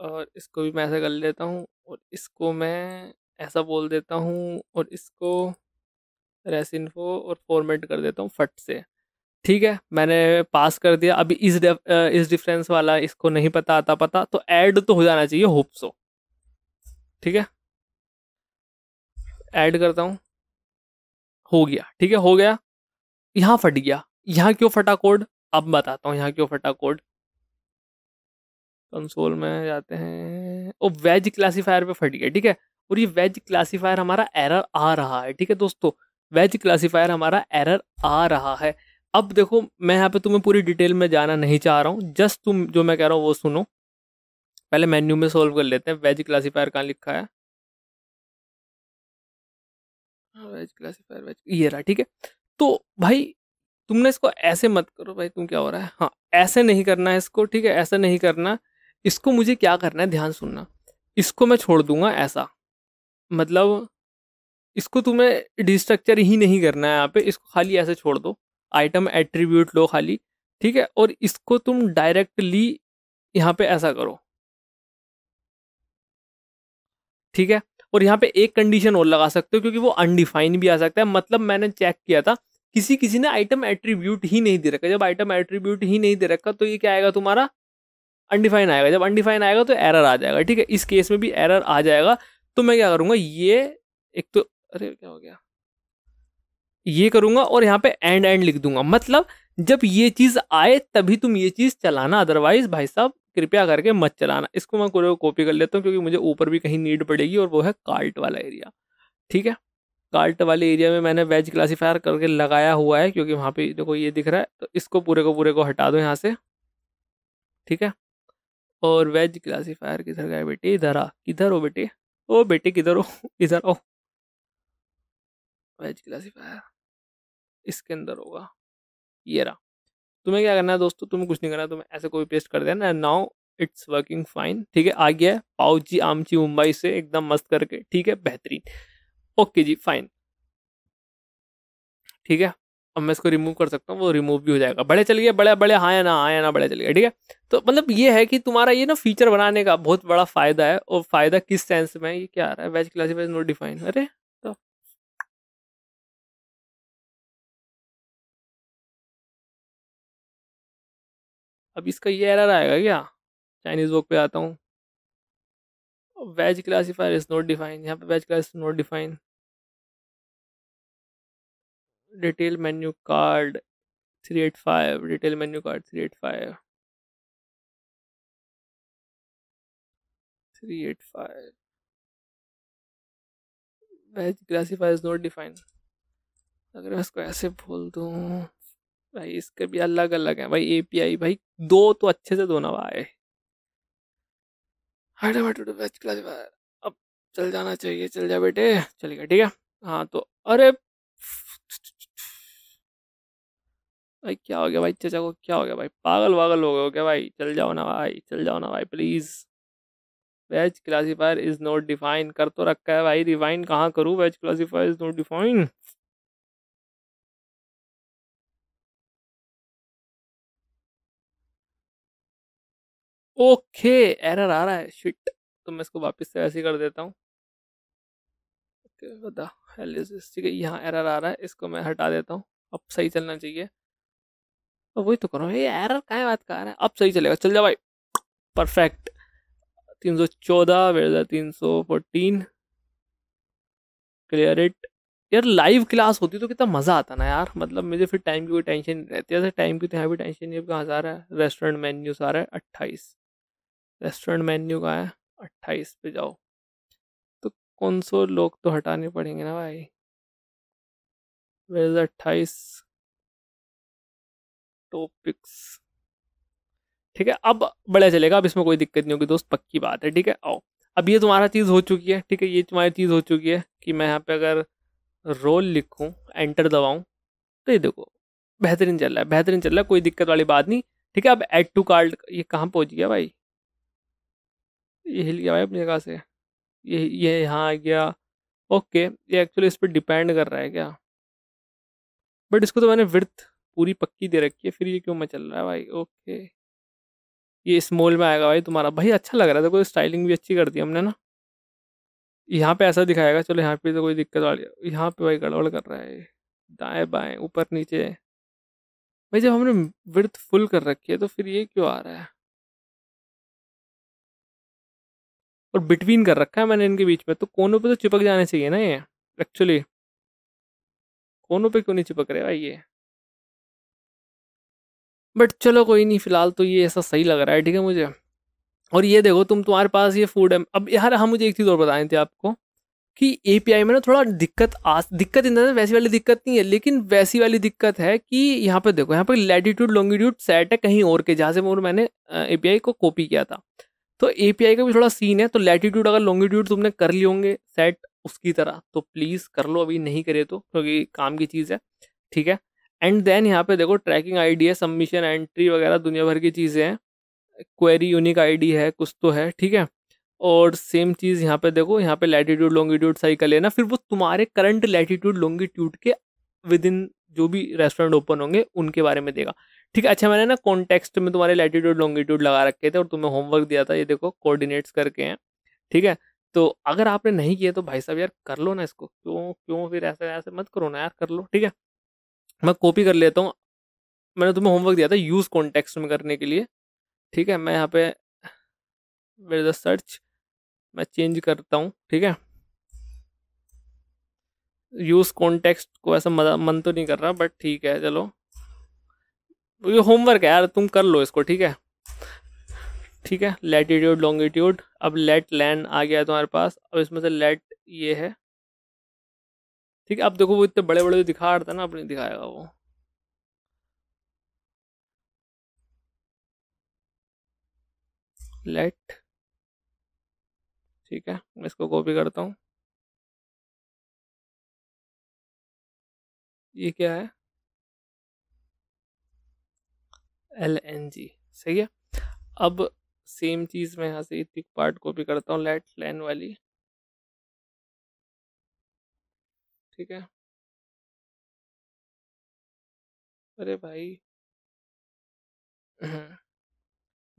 और इसको भी मैं ऐसा कर लेता हूँ और इसको मैं ऐसा बोल देता हूँ और इसको रेसिनफो और फॉर्मेट कर देता हूँ फट से ठीक है मैंने पास कर दिया अभी इस इस डिफरेंस वाला इसको नहीं पता आता पता तो ऐड तो हो जाना चाहिए होप सो ठीक है ऐड करता हूँ हो गया ठीक है हो गया यहाँ फट गया यहाँ क्यों फटा कोड अब बताता हूँ यहाँ क्यों फटा कोड कंसोल में जाते हैं ओ वेज क्लासीफायर पे फट गया ठीक है और ये वेज क्लासीफायर हमारा एरर आ रहा है ठीक है दोस्तों वेज क्लासीफायर हमारा एरर आ रहा है अब देखो मैं यहाँ पे तुम्हें पूरी डिटेल में जाना नहीं चाह रहा हूँ जस्ट तुम जो मैं कह रहा हूँ वो सुनो पहले मेन्यू में सोल्व कर लेते हैं वेज क्लासीफायर कहाँ लिखा है वेज क्लासीफायर वेज ये रहा ठीक है तो भाई तुमने इसको ऐसे मत करो भाई तुम क्या हो रहा है हाँ ऐसे नहीं करना है इसको ठीक है ऐसे नहीं करना इसको मुझे क्या करना है ध्यान सुनना इसको मैं छोड़ दूंगा ऐसा मतलब इसको तुम्हें डिस्ट्रक्चर ही नहीं करना है यहाँ पे इसको खाली ऐसे छोड़ दो आइटम एट्रीब्यूट लो खाली ठीक है और इसको तुम डायरेक्टली यहाँ पे ऐसा करो ठीक है और यहाँ पे एक कंडीशन और लगा सकते हो क्योंकि वो अनडिफाइन भी आ सकता है मतलब मैंने चेक किया था किसी किसी ने आइटम एट्रीब्यूट ही नहीं दे रखा जब आइटम एट्रीब्यूट ही नहीं दे रखा तो ये क्या आएगा तुम्हारा अनडिफाइन आएगा जब अनडिफाइन आएगा तो एरर आ जाएगा ठीक है इस केस में भी एरर आ जाएगा तो मैं क्या करूँगा ये एक तो अरे क्या हो गया ये करूँगा और यहाँ पे एंड एंड लिख दूंगा मतलब जब ये चीज़ आए तभी तुम ये चीज़ चलाना अदरवाइज भाई साहब कृपया करके मत चलाना इसको मैं कोरे कॉपी कर लेता हूँ क्योंकि मुझे ऊपर भी कहीं नीड पड़ेगी और वो है कार्ट वाला एरिया ठीक है कार्ट वाले एरिया में मैंने वेज क्लासीफायर करके लगाया हुआ है क्योंकि वहाँ पे देखो ये दिख रहा है तो इसको पूरे को पूरे को हटा दो यहाँ से ठीक है और वेज क्लासीफायर किधर गए बेटे इधर आ किधर हो बेटे ओ बेटे किधर हो इधर ओ वेज क्लासीफायर इसके अंदर होगा ये रहा तुम्हें क्या करना है दोस्तों तुम्हें कुछ नहीं करना तुम्हें ऐसे कोई पेस्ट कर देना नाउ इट्स वर्किंग फाइन ठीक है आ गया है पाउची आमची मुंबई से एकदम मस्त करके ठीक है बेहतरीन ओके जी फाइन ठीक है अब मैं इसको रिमूव कर सकता हूँ वो रिमूव भी हो जाएगा बड़े चल बड़े बड़े हाँ या ना हाँ या ना बड़े चल ठीक है तो मतलब ये है कि तुम्हारा ये ना फीचर बनाने का बहुत बड़ा फायदा है और फायदा किस सेंस में ये क्या आ रहा है वेज क्लासिफाइज नोट डिफाइन अरे तो अब इसका ये एरर आएगा क्या चाइनीज वर्क पे आता हूँ veg classifier is not define यहाँ पे veg class not define card three eight five detail menu card three eight five three eight five veg classify is not define अगर मैं इसको ऐसे बोल दूँ भाई इसके भी अलग अलग हैं भाई एपीआई भाई दो तो अच्छे से दो ना भाई वेज क्लासीफायर अब चल जाना चाहिए चल जा बेटे चलेगा ठीक है हाँ तो अरे भाई क्या हो गया भाई चचा को क्या हो गया भाई पागल वागल हो गए हो क्या भाई चल जाओ ना भाई चल जाओ ना भाई please veg classifier is not define कर तो रखा है भाई डिफाइन कहाँ करूँ veg classifier is not define okay error आ रहा है शिट तो मैं इसको वापस से ऐसे कर देता हूँ ओके ठीक है यहाँ एरर आ रहा है इसको मैं हटा देता हूँ अब सही चलना चाहिए तो वही तो करो ये एरर काय बात कर रहा है अब सही चलेगा चल जा भाई परफेक्ट तीन सौ चौदह तीन सौ फोर्टीन क्लियर इट यार लाइव क्लास होती तो कितना मज़ा आता ना यार मतलब मुझे फिर टाइम की कोई टेंशन नहीं रहती है टाइम की तो यहाँ भी टेंशन नहीं है कहाँ जा रहा है रेस्टोरेंट मेन्यू सारा है अट्ठाईस रेस्टोरेंट मेन्यू कहाँ है अट्ठाईस पे जाओ तो कौन सौ लोग तो हटाने पड़ेंगे ना भाई वेज अट्ठाईस टॉपिक्स ठीक है अब बढ़िया चलेगा अब इसमें कोई दिक्कत नहीं होगी दोस्त पक्की बात है ठीक है आओ अब ये तुम्हारा चीज़ हो चुकी है ठीक है ये तुम्हारी चीज़ हो चुकी है कि मैं यहाँ पे अगर रोल लिखूँ एंटर दबाऊँ तो ये देखो बेहतरीन चल रहा है बेहतरीन चल रहा है कोई दिक्कत वाली बात नहीं ठीक है अब एड टू कार्ड ये कहाँ पहुँच गया भाई ये हिल गया भाई अपनी जगह से ये ये यहाँ आ गया ओके ये एक्चुअली इस पर डिपेंड कर रहा है क्या बट इसको तो मैंने विर्थ पूरी पक्की दे रखी है फिर ये क्यों में चल रहा है भाई ओके ये स्मॉल में आएगा भाई तुम्हारा भाई अच्छा लग रहा है देखो स्टाइलिंग भी अच्छी कर दी हमने ना यहाँ पे ऐसा दिखाएगा चलो यहाँ पे तो कोई दिक्कत वाली यहाँ पे भाई गड़बड़ कर रहा है दाएं बाएं ऊपर नीचे भाई जब हमने विर्थ फुल कर रखी है तो फिर ये क्यों आ रहा है और बिटवीन कर रखा है मैंने इनके बीच में तो कोनों पे तो चिपक जाने चाहिए ना ये एक्चुअली कोनों पे क्यों नहीं चिपक रहे भाई ये बट चलो कोई नहीं फ़िलहाल तो ये ऐसा सही लग रहा है ठीक है मुझे और ये देखो तुम तुम्हारे पास ये फूड है अब यार हम हाँ, मुझे एक चीज़ और बताए थे आपको कि ए में ना थोड़ा दिक्कत आ दिक्कत इन वैसी वाली दिक्कत नहीं है लेकिन वैसी वाली दिक्कत है कि यहाँ पे देखो यहाँ पे लैटिट्यूड लॉन्गिट्यूड सेट है कहीं और के जहाँ से मोर मैंने ए को कॉपी किया था तो ए का भी थोड़ा सीन है तो लैटिट्यूड अगर लॉन्गिट्यूड तुमने कर लिए होंगे सेट उसकी तरह तो प्लीज़ कर लो अभी नहीं करे तो क्योंकि काम की चीज़ है ठीक है एंड देन यहाँ पे देखो ट्रैकिंग आईडी है सबमिशन एंट्री वगैरह दुनिया भर की चीज़ें हैं क्वेरी यूनिक आईडी है कुछ तो है ठीक है और सेम चीज़ यहाँ पे देखो यहाँ पे लैटीट्यूड लॉन्गिट्यूड सही कर लेना फिर वो तुम्हारे करंट लैटीट्यूड लॉन्गिट्यूड के विद इन जो भी रेस्टोरेंट ओपन होंगे उनके बारे में देगा ठीक है अच्छा मैंने ना कॉन्टेक्स्ट में तुम्हारे लैटीट्यूड लॉन्गिट्यूड लगा रखे थे और तुम्हें होमवर्क दिया था ये देखो कोऑर्डिनेट्स करके हैं ठीक है तो अगर आपने नहीं किया तो भाई साहब यार कर लो ना इसको क्यों क्यों फिर ऐसे ऐसे मत करो ना यार कर लो ठीक है मैं कॉपी कर लेता हूँ मैंने तुम्हें होमवर्क दिया था यूज़ कॉन्टेक्स्ट में करने के लिए ठीक है मैं यहाँ पे मेरे द सर्च मैं चेंज करता हूँ ठीक है यूज़ कॉन्टेक्स्ट को ऐसा मन तो नहीं कर रहा बट ठीक है चलो ये होमवर्क है यार तुम कर लो इसको ठीक है ठीक है लेटीट्यूड लॉन्गिट्यूड अब लेट लैंड आ गया है तुम्हारे पास अब इसमें से लेट ये है ठीक है आप देखो वो इतने बड़े बड़े दिखा रहा था ना अपने दिखाएगा वो लेट ठीक है मैं इसको कॉपी करता हूँ ये क्या है एल एन जी सही है अब सेम चीज़ मैं यहाँ से इतनी पार्ट कॉपी करता हूँ लेट लाइन वाली ठीक है अरे भाई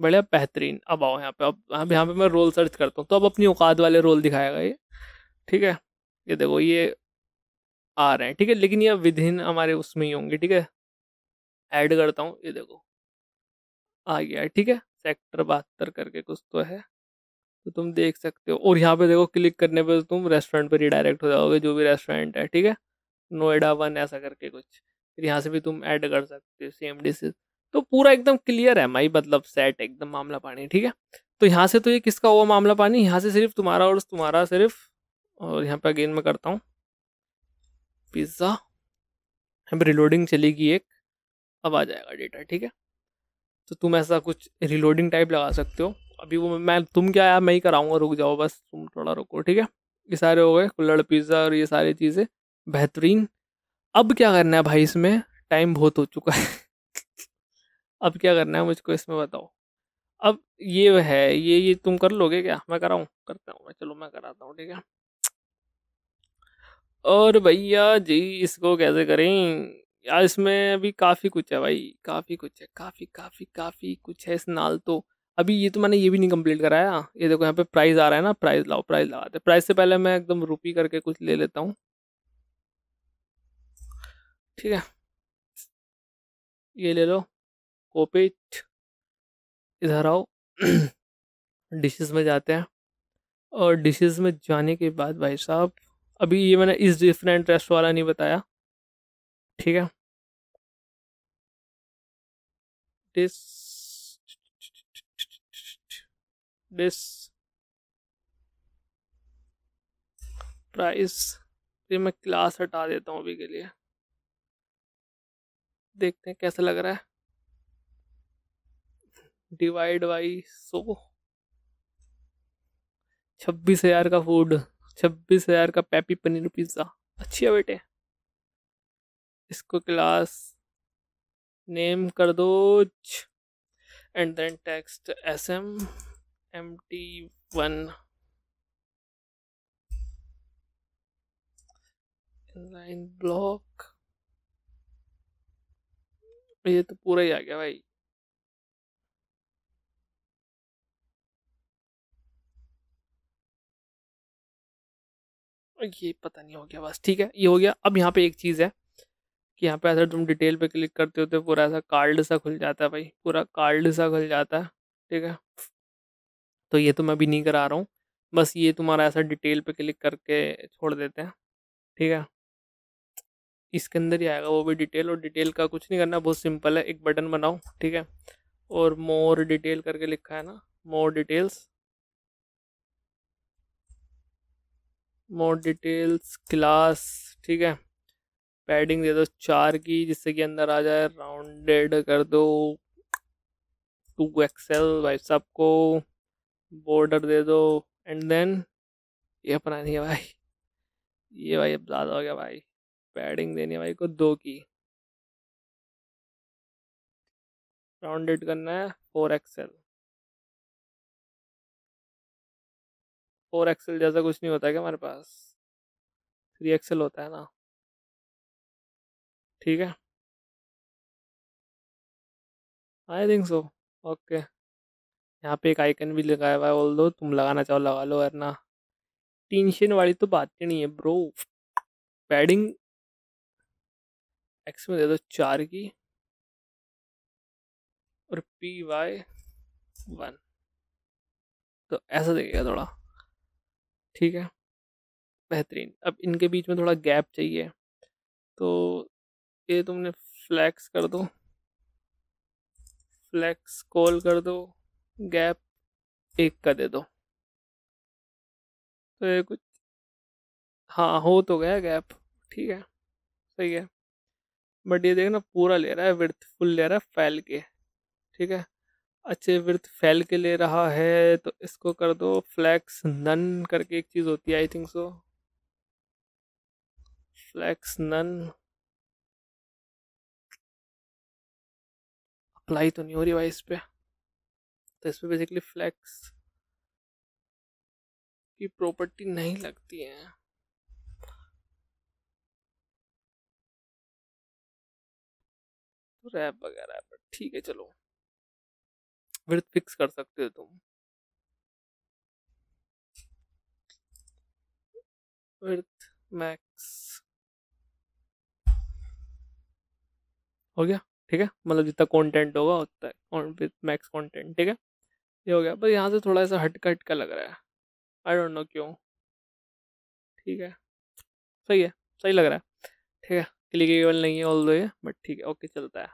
बढ़िया बेहतरीन अब आओ यहाँ पे अब अब यहाँ पे मैं रोल सर्च करता हूँ तो अब अपनी औकात वाले रोल दिखाएगा ये ठीक है ये देखो ये आ रहे हैं ठीक है लेकिन ये विद इन हमारे उसमें ही होंगे ठीक है ऐड करता हूँ ये देखो आ गया है ठीक है सेक्टर बहत्तर करके कुछ तो है तो तुम देख सकते हो और यहाँ पे देखो क्लिक करने पे तो तुम रेस्टोरेंट पर रिडायरेक्ट हो जाओगे जो भी रेस्टोरेंट है ठीक है नोएडा वन ऐसा करके कुछ फिर यहाँ से भी तुम ऐड कर सकते हो सेम डिशेज तो पूरा एकदम क्लियर है माई मतलब सेट एकदम मामला पानी ठीक है तो यहाँ से तो ये किसका हुआ मामला पानी यहाँ से सिर्फ तुम्हारा और तुम्हारा सिर्फ और यहाँ पे अगेन मैं करता हूँ पिज़्ज़ा यहाँ पर रिलोडिंग चलेगी एक अब आ जाएगा डेटा ठीक है तो तुम ऐसा कुछ रिलोडिंग टाइप लगा सकते हो अभी वो मैं तुम क्या यार मैं ही कराऊंगा रुक जाओ बस तुम थोड़ा रुको ठीक है ये सारे हो गए कुल्लड़ पिज़्ज़ा और ये सारी चीज़ें बेहतरीन अब क्या करना है भाई इसमें टाइम बहुत हो चुका है अब क्या करना है मुझको इसमें बताओ अब ये है ये ये तुम कर लोगे क्या मैं कराऊँ करता हूँ चलो मैं कराता हूँ ठीक है और भैया जी इसको कैसे करें यार इसमें अभी काफ़ी कुछ है भाई काफ़ी कुछ है काफ़ी काफ़ी काफ़ी कुछ है इस नाल तो अभी ये तो मैंने ये भी नहीं कंप्लीट कराया ये देखो यहाँ पे प्राइस आ रहा है ना प्राइस लाओ प्राइस लगाते प्राइस से पहले मैं एकदम रुपी करके कुछ ले लेता हूँ ठीक है ये ले लो कोपेट इधर आओ डिशेस में जाते हैं और डिशेस में जाने के बाद भाई साहब अभी ये मैंने इस डिफरेंट रेस्ट वाला नहीं बताया ठीक है this प्राइस फिर मैं क्लास हटा देता हूँ अभी के लिए देखते हैं कैसा लग रहा है डिवाइड बाई सो छब्बीस हज़ार का फूड छब्बीस हज़ार का पैपी पनीर पिज़्ज़ा अच्छी है बेटे इसको क्लास नेम कर दो and then text S M empty one inline block ये तो पूरा ही आ गया भाई ये पता नहीं हो गया बस ठीक है ये हो गया अब यहाँ पे एक चीज़ है कि यहाँ पे ऐसा तुम डिटेल पे क्लिक करते हो तो पूरा ऐसा कार्ड सा खुल जाता है भाई पूरा कार्ड सा खुल जाता है ठीक है तो ये तो मैं अभी नहीं करा रहा हूँ बस ये तुम्हारा ऐसा डिटेल पे क्लिक करके छोड़ देते हैं ठीक है इसके अंदर ही आएगा वो भी डिटेल और डिटेल का कुछ नहीं करना बहुत सिंपल है एक बटन बनाओ ठीक है और मोर डिटेल करके लिखा है ना more details more details class ठीक है पैडिंग दे दो चार की जिससे कि अंदर आ जाए राउंडेड कर दो टू एक्सेल भाई साहब को बॉर्डर दे दो एंड देन ये अपना नहीं है भाई ये भाई अब ज़्यादा हो गया भाई पैडिंग देनी है भाई को दो की राउंडेड करना है फोर एक्सएल फोर एक्सएल जैसा कुछ नहीं होता है क्या हमारे पास थ्री एक्सएल होता है ना ठीक है आई थिंक सो ओके यहाँ पे एक आइकन भी लगाया हुआ है ऑल दो तुम लगाना चाहो लगा लो वरना टेंशन वाली तो बात ही नहीं है ब्रो पैडिंग एक्स में दे दो चार की और पी वाई वन तो ऐसा देखेगा थोड़ा ठीक है बेहतरीन अब इनके बीच में थोड़ा गैप चाहिए तो ये तुमने फ्लैक्स कर दो फ्लैक्स कॉल कर दो गैप एक का दे दो तो ये कुछ हाँ हो तो गया गैप ठीक है सही है बट ये देखना पूरा ले रहा है विर्थ फुल ले रहा है फैल के ठीक है अच्छे विर्थ फैल के ले रहा है तो इसको कर दो फ्लैक्स नन करके एक चीज़ होती है I think so flex none apply तो नहीं हो रही भाई इस पर तो इसमें बेसिकली फ्लैक्स की प्रॉपर्टी नहीं लगती है रैप तो वगैरह पर ठीक है चलो विर्थ फिक्स कर सकते हो तुम विर्थ मैक्स हो गया ठीक है मतलब जितना कंटेंट होगा उतना विथ मैक्स कंटेंट ठीक है ये हो गया पर यहाँ से थोड़ा सा हटका हटका लग रहा है आई डोंट नो क्यों ठीक है सही है सही लग रहा है ठीक है क्लिकेबल नहीं है ऑल दो ये बट ठीक है ओके चलता है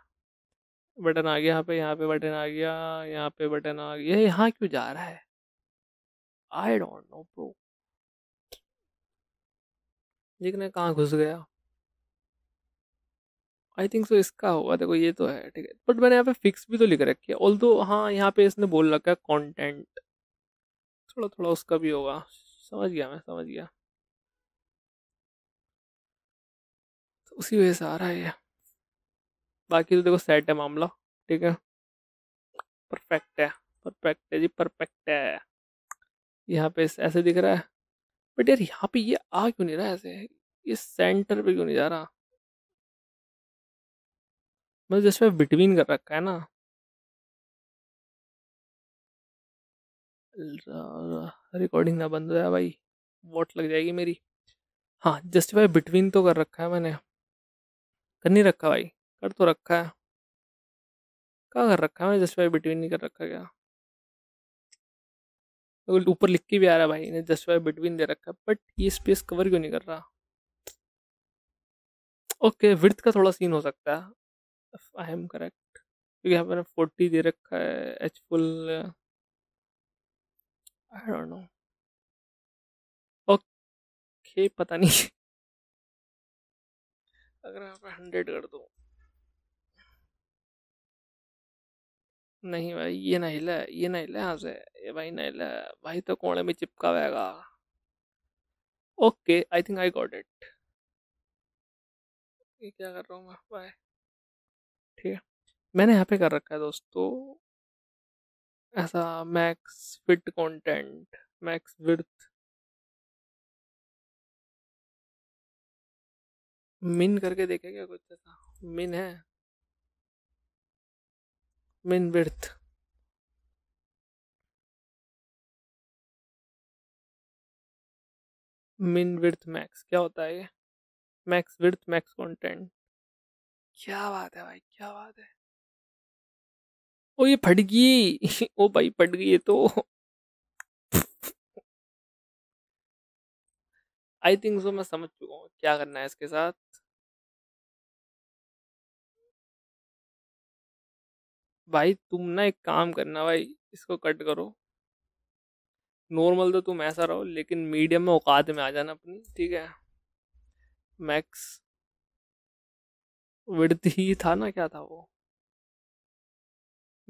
बटन आ गया यहाँ पे यहाँ पे बटन आ गया यहाँ पे बटन आ गया यहाँ क्यों जा रहा है आई डोंट नो प्रो देखने कहाँ घुस गया आई थिंक सो इसका होगा देखो ये तो है ठीक है बट मैंने यहाँ पे फिक्स भी तो लिख रखी है ऑल दो हाँ यहाँ पे इसने बोल रखा है कॉन्टेंट थोड़ा थोड़ा उसका भी होगा समझ गया मैं समझ गया तो उसी वजह से आ रहा है ये बाकी तो देखो सेट है मामला ठीक है परफेक्ट है परफेक्ट है जी परफेक्ट है यहाँ पे ऐसे दिख रहा है बट यार यहाँ पे ये आ क्यों नहीं रहा ऐसे ये सेंटर पे क्यों नहीं जा रहा बस मतलब इसमें बिटवीन कर रखा है ना रिकॉर्डिंग ना बंद हो जाए भाई वोट लग जाएगी मेरी हाँ जस्टिफाई बिटवीन तो कर रखा है मैंने कर नहीं रखा भाई कर तो रखा है क्या कर रखा है मैंने जस्टिफाई बिटवीन नहीं कर रखा क्या तो ऊपर लिख के भी आ रहा है भाई ने जस्टिफाई बिटवीन दे रखा है बट ये स्पेस कवर क्यों नहीं कर रहा ओके विर्थ का थोड़ा सीन हो सकता है आई एम करेक्ट क्योंकि यहाँ मैंने फोर्टी दे रखा है H full I don't know okay पता नहीं अगर यहाँ पर हंड्रेड कर दो नहीं भाई ये नहीं ले ये नहीं ले यहाँ से ये भाई नहीं ले भाई तो कोने में चिपका हुएगा okay I think I got it ये क्या कर रहा हूँ मैं बाय ठीक है मैंने यहाँ पे कर रखा है दोस्तों ऐसा max fit content max width min करके देखे क्या कुछ ऐसा मिन है मिन विर्थ मिन विर्थ मैक्स क्या होता है ये मैक्स विर्थ मैक्स कंटेंट क्या बात है भाई क्या बात है ओ ये फट गई ओ भाई फट गई ये तो आई थिंक सो मैं समझ चुका हूँ क्या करना है इसके साथ भाई तुम ना एक काम करना भाई इसको कट करो नॉर्मल तो तुम ऐसा रहो लेकिन मीडियम में औकात में आ जाना अपनी ठीक है मैक्स विर्थ ही था ना क्या था वो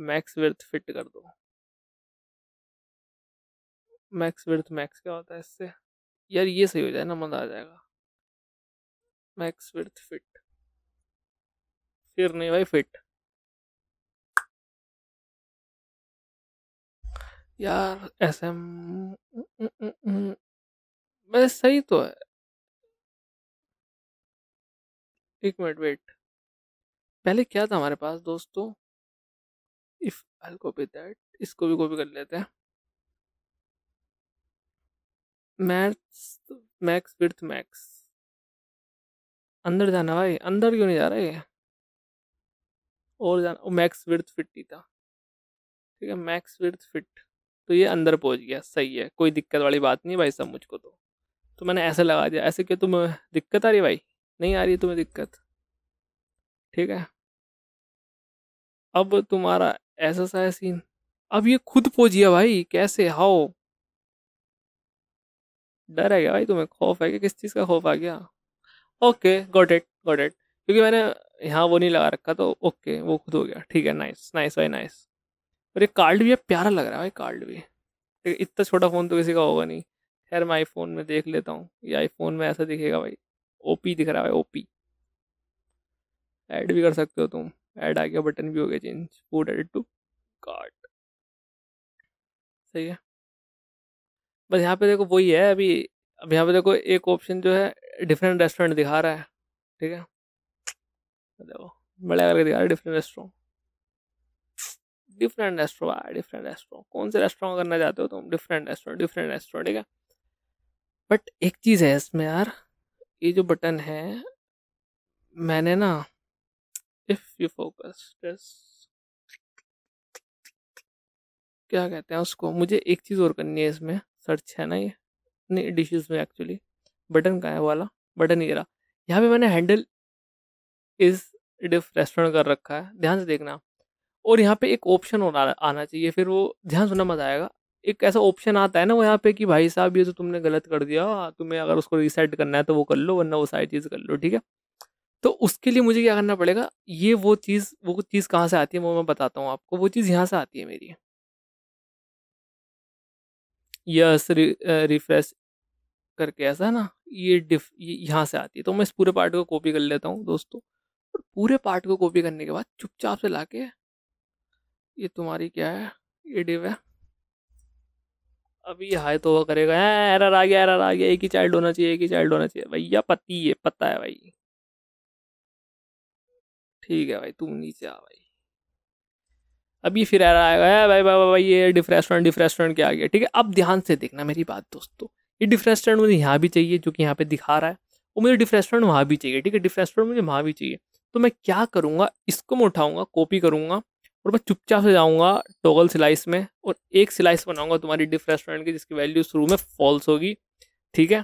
मैक्स विर्थ फिट कर दो मैक्स विर्थ मैक्स क्या होता है इससे यार ये सही हो जाए ना मज़ा आ जाएगा मैक्स विर्थ फिट फिर नहीं भाई फिट यार एस एम सही तो है एक मिनट वेट पहले क्या था हमारे पास दोस्तों इफ आई कॉपी दैट इसको भी कॉपी कर लेते हैं मैथ्स मैक्स विथ मैक्स अंदर जाना भाई अंदर क्यों नहीं जा रहा ये और जाना मैक्स विथ फिट ही था ठीक है मैक्स विथ फिट तो ये अंदर पहुंच गया सही है कोई दिक्कत वाली बात नहीं भाई सब मुझको तो तो मैंने ऐसे लगा दिया ऐसे क्यों तुम्हें दिक्कत आ रही भाई नहीं आ रही तुम्हें दिक्कत ठीक है अब तुम्हारा ऐसा सा है सीन अब ये खुद पोजिया भाई कैसे हाओ डर है क्या भाई तुम्हें खौफ है क्या किस चीज़ का खौफ आ गया okay got it got it क्योंकि मैंने यहाँ वो नहीं लगा रखा तो ओके वो खुद हो गया ठीक है नाइस नाइस भाई नाइस और ये कार्ड भी है प्यारा लग रहा है भाई कार्ड भी इतना छोटा फ़ोन तो किसी का होगा नहीं खैर मैं आईफोन में देख लेता हूँ ये आईफोन में ऐसा दिखेगा भाई ओपी दिख रहा है भाई ओपी ऐड भी कर सकते हो तुम ऐड आ गया बटन भी हो गया change food edit to cart सही है बस यहाँ पे देखो वही है अभी अब यहाँ पे देखो एक ऑप्शन जो है डिफरेंट रेस्टोरेंट दिखा रहा है ठीक है देखो बड़े करके दिखा रहा है different restaurant different restaurant different restaurant कौन से रेस्टोरेंट करना चाहते हो तुम डिफरेंट रेस्टोरेंट डिफरेंट रेस्टोरेंट ठीक है बट एक चीज़ है इसमें यार ये जो बटन है मैंने ना इफ यू फोकस क्या कहते हैं उसको मुझे एक चीज़ और करनी है इसमें सर्च है ना ये नहीं डिशेज में एक्चुअली बटन का है वाला बटन ये रहा यहाँ पे मैंने हैंडल इज डिफ रेस्टोरेंट कर रखा है ध्यान से देखना और यहाँ पे एक ऑप्शन और आना चाहिए फिर वो ध्यान सुनना मजा आएगा एक ऐसा ऑप्शन आता है ना वो यहाँ पे कि भाई साहब ये तो तुमने गलत कर दिया तुम्हें अगर उसको रीसेट करना है तो वो कर लो वरना वो सारी चीज़ कर लो ठीक है तो उसके लिए मुझे क्या करना पड़ेगा ये वो चीज़ वो चीज़ कहाँ से आती है वो मैं बताता हूँ आपको वो चीज़ यहाँ से आती है मेरी यस रिफ्रेश करके ऐसा है ना ये डिफ ये यहाँ से आती है तो मैं इस पूरे पार्ट को कॉपी कर लेता हूँ दोस्तों और पूरे पार्ट को कॉपी करने के बाद चुपचाप से ला के ये तुम्हारी क्या है ये डिव है अभी हाई तो वह करेगा एरर आ गया एरर आ गया एक ही चाइल्ड होना चाहिए एक ही चाइल्ड होना चाहिए भैया पति है पता है भाई ठीक है भाई तू नीचे आ भाई अभी फिर आ रहा है भाई भाई भाई ये डिफरेस्टोरेंट डिफरेस्टोरेंट के आ गया ठीक है अब ध्यान से देखना मेरी बात दोस्तों ये डिफरेस्टोरेंट मुझे यहाँ भी चाहिए जो कि यहाँ पे दिखा रहा है और मुझे डिफ्रेस्टोरेंट वहाँ भी चाहिए ठीक है डिफरेस्टोरेंट मुझे वहाँ भी चाहिए तो मैं क्या करूँगा इसको मैं उठाऊँगा कॉपी करूँगा और मैं चुपचाप से जाऊँगा टोगल सिलाइस में और एक सिलाइस बनाऊँगा तुम्हारी डिफ रेस्टोरेंट की जिसकी वैल्यू शुरू में फॉल्स होगी ठीक है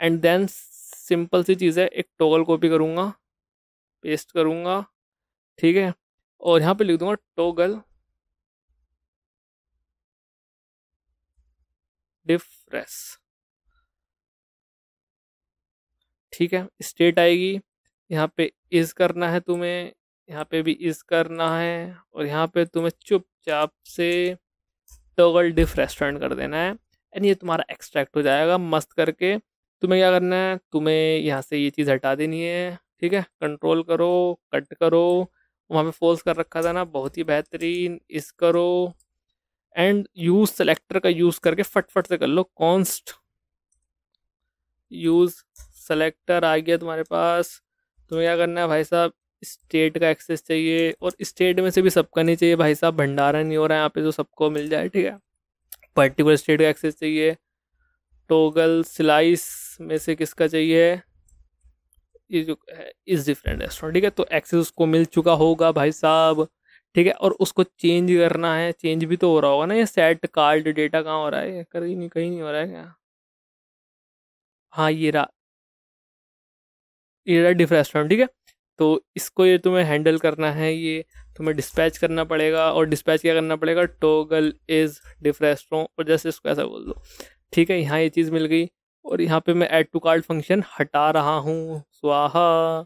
एंड देन सिंपल सी चीज़ है एक टोगल कॉपी करूँगा पेस्ट करूँगा ठीक है और यहाँ पे लिख दूंगा टोगल डिफ्रेस ठीक है स्टेट आएगी यहाँ पे इज करना है तुम्हें यहाँ पे भी इज करना है और यहाँ पे तुम्हें चुपचाप से टोगल डिफ रेस्टोरेंट कर देना है एंड ये तुम्हारा एक्सट्रैक्ट हो जाएगा मस्त करके तुम्हें क्या करना है तुम्हें यहाँ से ये चीज़ हटा देनी है ठीक है कंट्रोल करो कट करो वहाँ पे फोल्स कर रखा था ना बहुत ही बेहतरीन इस करो एंड यूज सेलेक्टर का यूज करके फटफट से कर लो कॉन्स्ट यूज सेलेक्टर आ गया तुम्हारे पास तुम्हें क्या करना है भाई साहब स्टेट का एक्सेस चाहिए और स्टेट में से भी सबका नहीं चाहिए भाई साहब भंडारा नहीं हो रहा है यहाँ पे जो सबको मिल जाए ठीक है पर्टिकुलर स्टेट का एक्सेस चाहिए टोगल स्लाइस में से किसका चाहिए ये जो है इज डिफरेंट रेस्टोरेंट ठीक है तो एक्सेस उसको मिल चुका होगा भाई साहब ठीक है और उसको चेंज करना है चेंज भी तो हो रहा होगा ना ये सेट कार्ड डेटा कहाँ हो रहा है कर ही नहीं कहीं नहीं हो रहा है क्या हाँ ये रहा ये रहा डिफ रेस्टोरेंट ठीक है तो इसको ये तुम्हें हैंडल करना है ये तुम्हें डिस्पैच करना पड़ेगा और डिस्पैच क्या करना पड़ेगा टोगल इज़ डिफ रेस्टोरेंट और जैसे इसको ऐसा बोल दो ठीक है यहाँ ये चीज़ मिल गई और यहाँ पे मैं ऐड टू कार्ड फंक्शन हटा रहा हूँ स्वाहा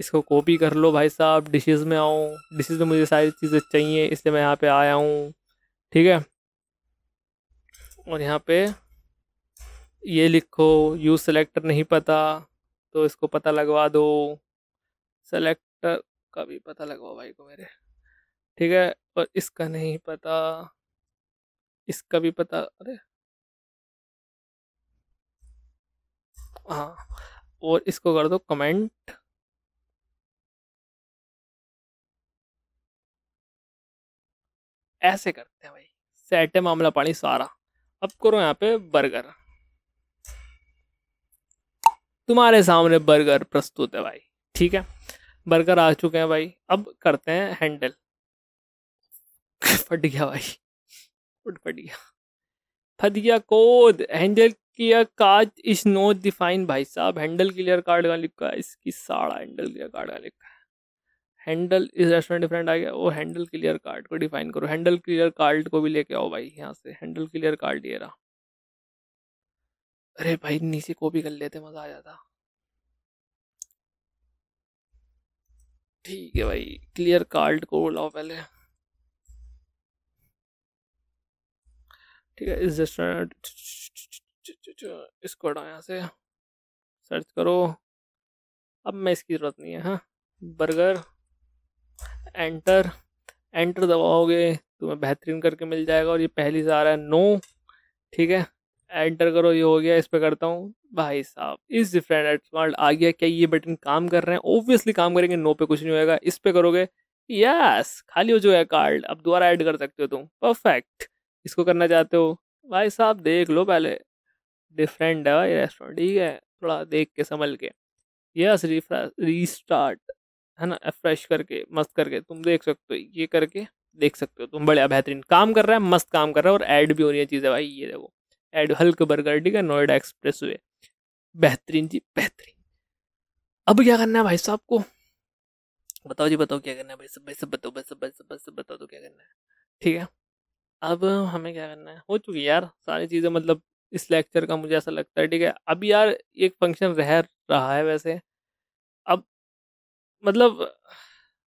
इसको कॉपी कर लो भाई साहब डिशेज़ में आओ डिशेज़ में मुझे सारी चीज़ें चाहिए इसलिए मैं यहाँ पे आया हूँ ठीक है और यहाँ पे ये लिखो यू सेलेक्टर नहीं पता तो इसको पता लगवा दो सेलेक्टर का भी पता लगवाओ भाई को मेरे ठीक है और इसका नहीं पता इसका भी पता अरे हाँ और इसको कर दो कमेंट ऐसे करते हैं भाई सेट है मामला पानी सारा अब करो यहाँ पे बर्गर तुम्हारे सामने बर्गर प्रस्तुत है भाई ठीक है बर्गर आ चुके हैं भाई अब करते हैं हैंडल फट गया भाई फट गया फट गया code handle clear card is not define भाई साहब हैंडल क्लियर कार्ड का लिखा है इसकी साड़ा हैंडल क्लियर कार्ड का लिखा है हैंडल इस रेस्टोरेंट डिफरेंट आ गया वो हैंडल क्लियर कार्ड को डिफाइन करो हैंडल क्लियर कार्ड को भी लेके आओ भाई यहाँ से हैंडल क्लियर कार्ड ये रहा अरे भाई नीचे कॉपी कर लेते मज़ा आ जाता ठीक है भाई क्लियर कार्ड को लाओ पहले ठीक है इस रेस्टोरेंट इसको हटाओ यहाँ से सर्च करो अब मैं इसकी ज़रूरत नहीं है हाँ बर्गर एंटर एंटर दबाओगे तो तुम्हें बेहतरीन करके मिल जाएगा और ये पहली से आ रहा है नो ठीक है एंटर करो ये हो गया इस पर करता हूँ भाई साहब इस डिफरेंट एडवांड आ गया क्या ये बटन काम कर रहे हैं ओब्वियसली काम करेंगे नो पे कुछ नहीं होएगा इस पर करोगे यस खाली हो जो है कार्ड अब दोबारा ऐड कर सकते हो तुम परफेक्ट इसको करना चाहते हो भाई साहब देख लो पहले डिफरेंट है भाई रेस्टोरेंट ठीक है थोड़ा देख के संभल के यस रीस्टार्ट है ना फ्रेश करके मस्त करके तुम देख सकते हो ये करके देख सकते हो तुम बढ़िया बेहतरीन काम कर रहा है मस्त काम कर रहा है और ऐड भी हो रही है चीज़ें भाई ये देखो ऐड हल्क बर्गर ठीक है नोएडा एक्सप्रेस वे बेहतरीन जी बेहतरीन अब क्या करना है भाई साहब को बताओ जी बताओ क्या करना है भाई सब भाई सब बताओ भाई सब भाई सब भाई सब बताओ तो क्या करना है ठीक है अब हमें क्या करना है हो चुकी यार सारी चीज़ें मतलब इस लेक्चर का मुझे ऐसा लगता है ठीक है अब यार एक फंक्शन रह रहा है वैसे अब मतलब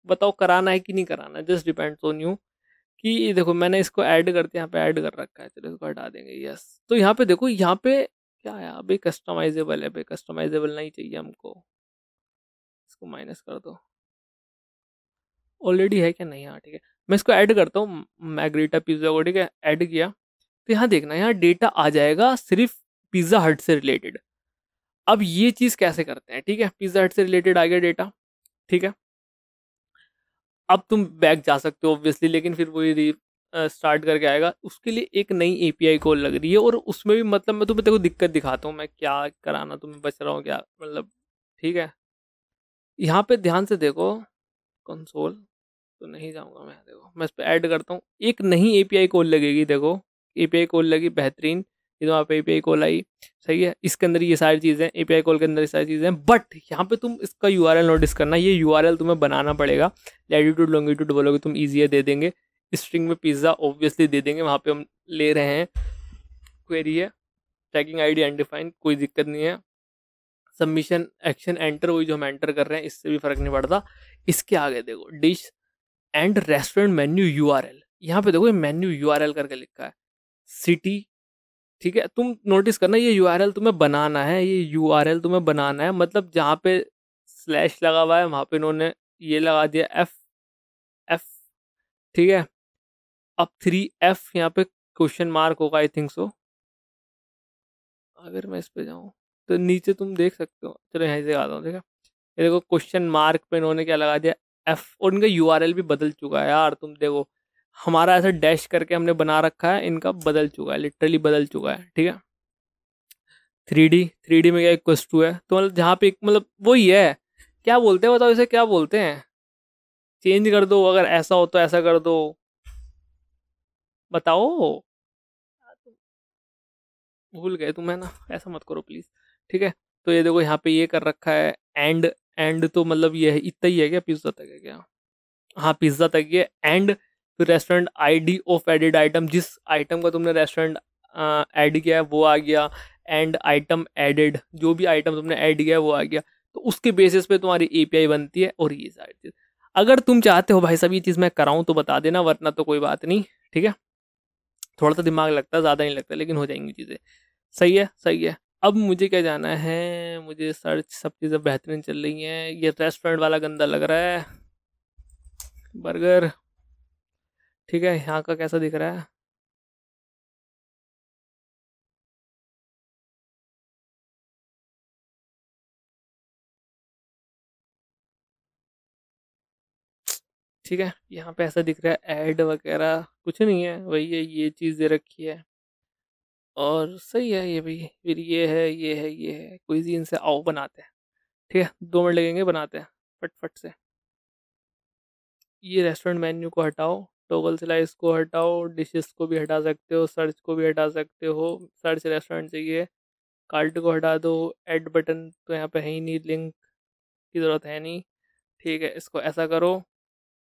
बताओ कराना है कि नहीं कराना जस्ट डिपेंड्स ऑन यू कि देखो मैंने इसको ऐड करके यहाँ पे ऐड कर रखा है चलो इसको हटा देंगे यस तो यहाँ पे देखो यहाँ पे क्या है अभी कस्टमाइजेबल है भाई कस्टमाइजेबल नहीं चाहिए हमको इसको माइनस कर दो ऑलरेडी है क्या नहीं हाँ ठीक है मैं इसको ऐड करता हूँ मैग्रीटा पिज्ज़ा को ठीक है ऐड किया तो यहाँ देखना यहाँ डेटा आ जाएगा सिर्फ पिज़्ज़ा हट से रिलेटेड अब ये चीज़ कैसे करते हैं ठीक है पिज़्ज़ा हट से रिलेटेड आ गया डेटा ठीक है अब तुम बैक जा सकते हो ऑब्वियसली लेकिन फिर वही री स्टार्ट करके आएगा उसके लिए एक नई आई कॉल लग रही है और उसमें भी मतलब मैं तुम्हें देखो दिक्कत दिखाता हूँ मैं क्या कराना तुम्हें बच रहा हूँ क्या मतलब ठीक है यहाँ पे ध्यान से देखो कंसोल तो नहीं जाऊँगा मैं देखो मैं इस पर ऐड करता हूँ एक नई आई कॉल लगेगी देखो ए पी आई कॉल लगी बेहतरीन ये तो आप ए पी आई कॉल आई सही है इसके अंदर ये सारी चीज़ें ए पी आई कॉल के अंदर ये सारी चीज़ें हैं बट यहाँ पे तुम इसका यू आर एल नोटिस करना ये यू आर एल तुम्हें बनाना पड़ेगा लैटिट्यूड लॉन्गिट्यूड बोलोगे तुम ईजी दे देंगे स्ट्रिंग में पिज़्ज़ा ऑब्वियसली दे देंगे वहाँ पे हम ले रहे हैं क्वेरी है ट्रैकिंग आई डी एंडिफाइन कोई दिक्कत नहीं है सबमिशन एक्शन एंटर वही जो हम एंटर कर रहे हैं इससे भी फ़र्क नहीं पड़ता इसके आगे देखो dish and restaurant menu U R L यहाँ पे देखो ये मेन्यू यू आर एल करके लिखा है सिटी ठीक है तुम नोटिस करना ये यू तुम्हें बनाना है ये यू तुम्हें बनाना है मतलब जहाँ पे स्लैश लगा हुआ है वहाँ पे इन्होंने ये लगा दिया एफ एफ ठीक है अब थ्री एफ यहाँ पे क्वेश्चन मार्क होगा आई थिंक सो अगर मैं इस पे जाऊँ तो नीचे तुम देख सकते हो चलो यहाँ से आता हूँ ठीक है ये देखो क्वेश्चन मार्क पे इन्होंने क्या लगा दिया एफ और इनका यू भी बदल चुका है यार तुम देखो हमारा ऐसा डैश करके हमने बना रखा है इनका बदल चुका है लिटरली बदल चुका है ठीक है थ्री डी थ्री डी में क्या इक्व टू है तो मतलब जहाँ पे मतलब वो ही है क्या बोलते हैं बताओ इसे क्या बोलते हैं चेंज कर दो अगर ऐसा हो तो ऐसा कर दो बताओ भूल गए तुम है ना ऐसा मत करो प्लीज़ ठीक है तो ये देखो यहाँ पे ये कर रखा है एंड एंड तो मतलब ये इतना ही है क्या पिज्ज़ा तक है क्या हाँ पिज्ज़ा तक ये एंड फिर restaurant ID of added item जिस आइटम का तुमने रेस्टोरेंट ऐड किया है वो आ गया एंड आइटम एडेड जो भी आइटम तुमने ऐड किया है वो आ गया तो उसके बेसिस पे तुम्हारी एपीआई बनती है और ये सारी चीज़ अगर तुम चाहते हो भाई साहब ये चीज़ मैं कराऊँ तो बता देना वरना तो कोई बात नहीं ठीक है थोड़ा सा दिमाग लगता है ज़्यादा नहीं लगता लेकिन हो जाएंगी चीज़ें सही है सही है अब मुझे क्या जाना है मुझे सर्च सब चीज़ें बेहतरीन चल रही हैं ये रेस्टोरेंट वाला गंदा लग रहा है बर्गर ठीक है यहाँ का कैसा दिख रहा है ठीक है यहाँ पे ऐसा दिख रहा है ऐड वगैरह कुछ नहीं है वही है ये चीज़ दे रखी है और सही है ये भी फिर ये है ये है ये है कोई जी इनसे आओ बनाते हैं ठीक है दो मिनट लगेंगे बनाते हैं फटफट से ये रेस्टोरेंट मेन्यू को हटाओ टोगल स्लाइस को हटाओ डिशेस को भी हटा सकते हो सर्च को भी हटा सकते हो सर्च रेस्टोरेंट चाहिए कार्ट को हटा दो ऐड बटन तो यहाँ पे है ही नहीं लिंक की ज़रूरत है नहीं ठीक है इसको ऐसा करो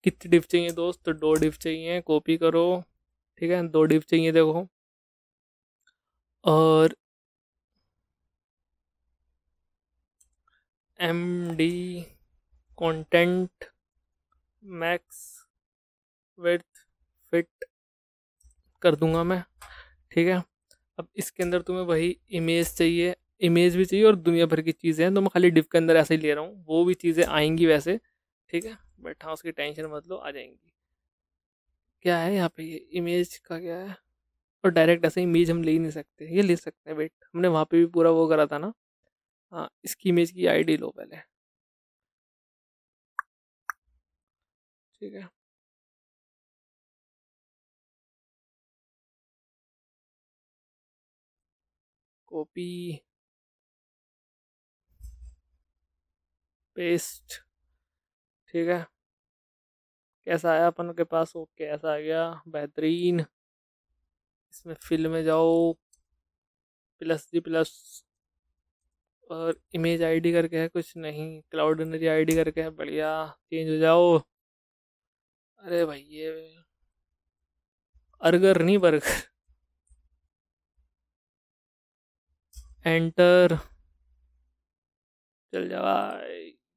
कितनी डिप चाहिए दोस्त तो दो डिप चाहिए कॉपी करो ठीक है दो डिप चाहिए देखो और M D content max with fit कर दूंगा मैं ठीक है अब इसके अंदर तुम्हें वही इमेज चाहिए इमेज भी चाहिए और दुनिया भर की चीज़ें हैं तो मैं खाली डिप के अंदर ऐसे ही ले रहा हूँ वो भी चीज़ें आएंगी वैसे ठीक है बट हाँ उसकी टेंशन मत लो आ जाएंगी क्या है यहाँ पे ये इमेज का क्या है और डायरेक्ट ऐसे इमेज हम ले ही नहीं सकते ये ले सकते हैं वेट हमने वहाँ पे भी पूरा वो करा था ना हाँ इसकी इमेज की आईडी लो पहले ठीक है कॉपी पेस्ट ठीक है कैसा आया अपन के पास वो कैसा आ गया बेहतरीन इसमें फिल में जाओ प्लस जी प्लस और इमेज आईडी करके है कुछ नहीं क्लाउड आई आईडी करके है बढ़िया चेंज हो जाओ अरे भाई ये अर्गर नहीं बर्गर एंटर चल जाओ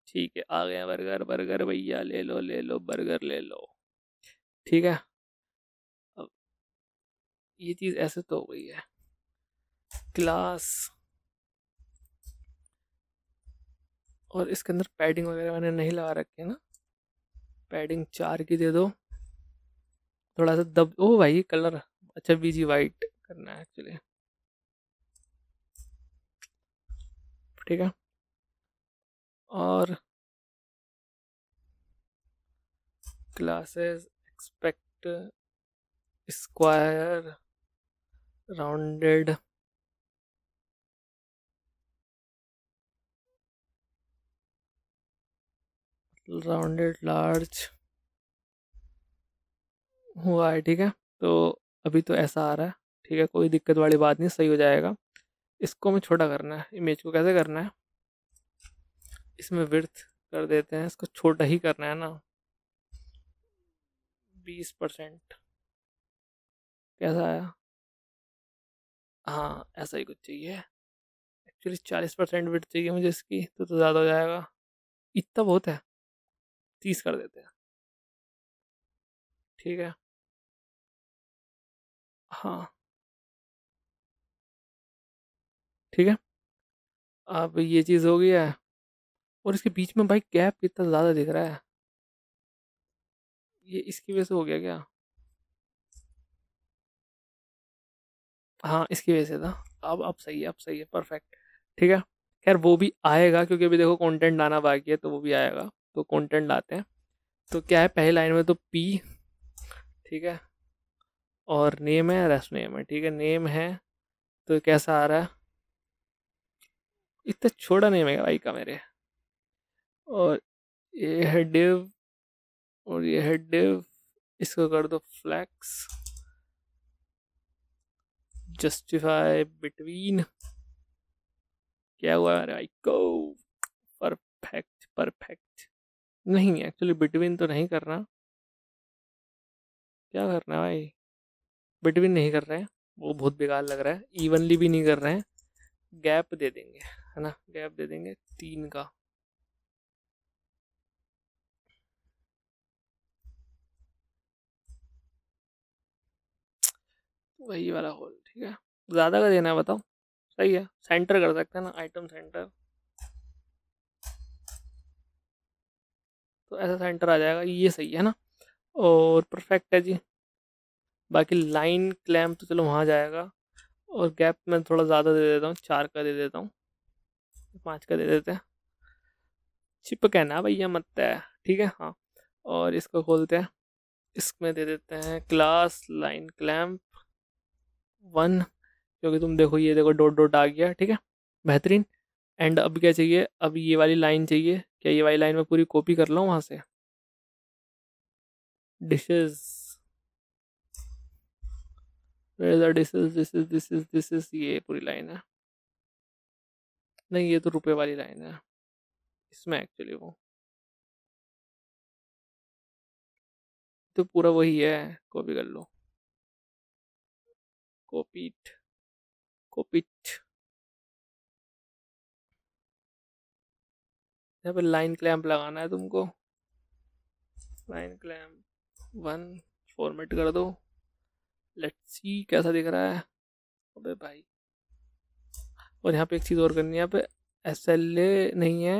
ठीक है आ गया बर्गर बर्गर भैया ले लो ले लो बर्गर ले लो ठीक है अब ये चीज़ ऐसे तो हो गई है क्लास और इसके अंदर पैडिंग वगैरह मैंने नहीं लगा रखी है ना पैडिंग चार की दे दो थोड़ा सा दब ओ भाई कलर अच्छा बीजी वाइट करना है एक्चुअली ठीक है और classes expect square rounded rounded large हुआ है ठीक है तो अभी तो ऐसा आ रहा है ठीक है कोई दिक्कत वाली बात नहीं सही हो जाएगा इसको हमें छोटा करना है इमेज को कैसे करना है इसमें विर्थ कर देते हैं इसको छोटा ही करना है ना बीस परसेंट कैसा आया हाँ ऐसा ही कुछ चाहिए एक्चुअली चालीस परसेंट वर्थ चाहिए मुझे इसकी तो तो ज़्यादा हो जाएगा इतना बहुत है तीस कर देते हैं ठीक है हाँ ठीक है अब ये चीज़ हो गया है और इसके बीच में भाई गैप कितना ज़्यादा दिख रहा है ये इसकी वजह से हो गया क्या हाँ इसकी वजह से था अब अब सही है अब सही है परफेक्ट ठीक है खैर वो भी आएगा क्योंकि अभी देखो कंटेंट आना बाकी है तो वो भी आएगा तो कंटेंट लाते हैं तो क्या है पहली लाइन में तो पी ठीक है और नेम है रेस्ट नेम है ठीक है नेम है तो कैसा आ रहा है इतना छोड़ा नहीं मेरा भाई का मेरे और ये है डिव और ये है डिव इसको कर दो फ्लैक्स जस्टिफाई बिटवीन क्या हुआ अरे भाई को परफेक्ट परफेक्ट नहीं एक्चुअली बिटवीन तो नहीं करना क्या करना है भाई बिटवीन नहीं कर रहे हैं वो बहुत बेकार लग रहा है इवनली भी नहीं कर रहे हैं गैप दे देंगे है ना गैप दे देंगे तीन का वही वाला होल ठीक है ज़्यादा का देना है बताओ सही है सेंटर कर सकते हैं ना आइटम सेंटर तो ऐसा सेंटर आ जाएगा ये सही है ना और परफेक्ट है जी बाकी लाइन क्लैम्प तो चलो वहाँ जाएगा और गैप मैं थोड़ा ज़्यादा दे देता हूँ चार का दे देता हूँ पाँच का दे देते हैं चिपक है भैया मत है ठीक है हाँ और इसको खोलते हैं इसमें दे देते हैं क्लास लाइन क्लैम्प वन क्योंकि तुम देखो ये देखो डॉट डॉट आ गया ठीक है बेहतरीन एंड अब क्या चाहिए अब ये वाली लाइन चाहिए क्या ये वाली लाइन में पूरी कॉपी कर लूँ वहाँ से dishes dishes this is this is this is ये पूरी लाइन है नहीं ये तो रुपए वाली लाइन है इसमें एक्चुअली वो तो पूरा वही है कॉपी कर लो कॉपीट कॉपीट यहाँ पे लाइन क्लैम्प लगाना है तुमको लाइन क्लैम्प वन फॉर्मेट कर दो लेट्स सी कैसा दिख रहा है अबे भाई और यहाँ पे एक चीज़ और करनी है यहाँ पे एस एल ए नहीं है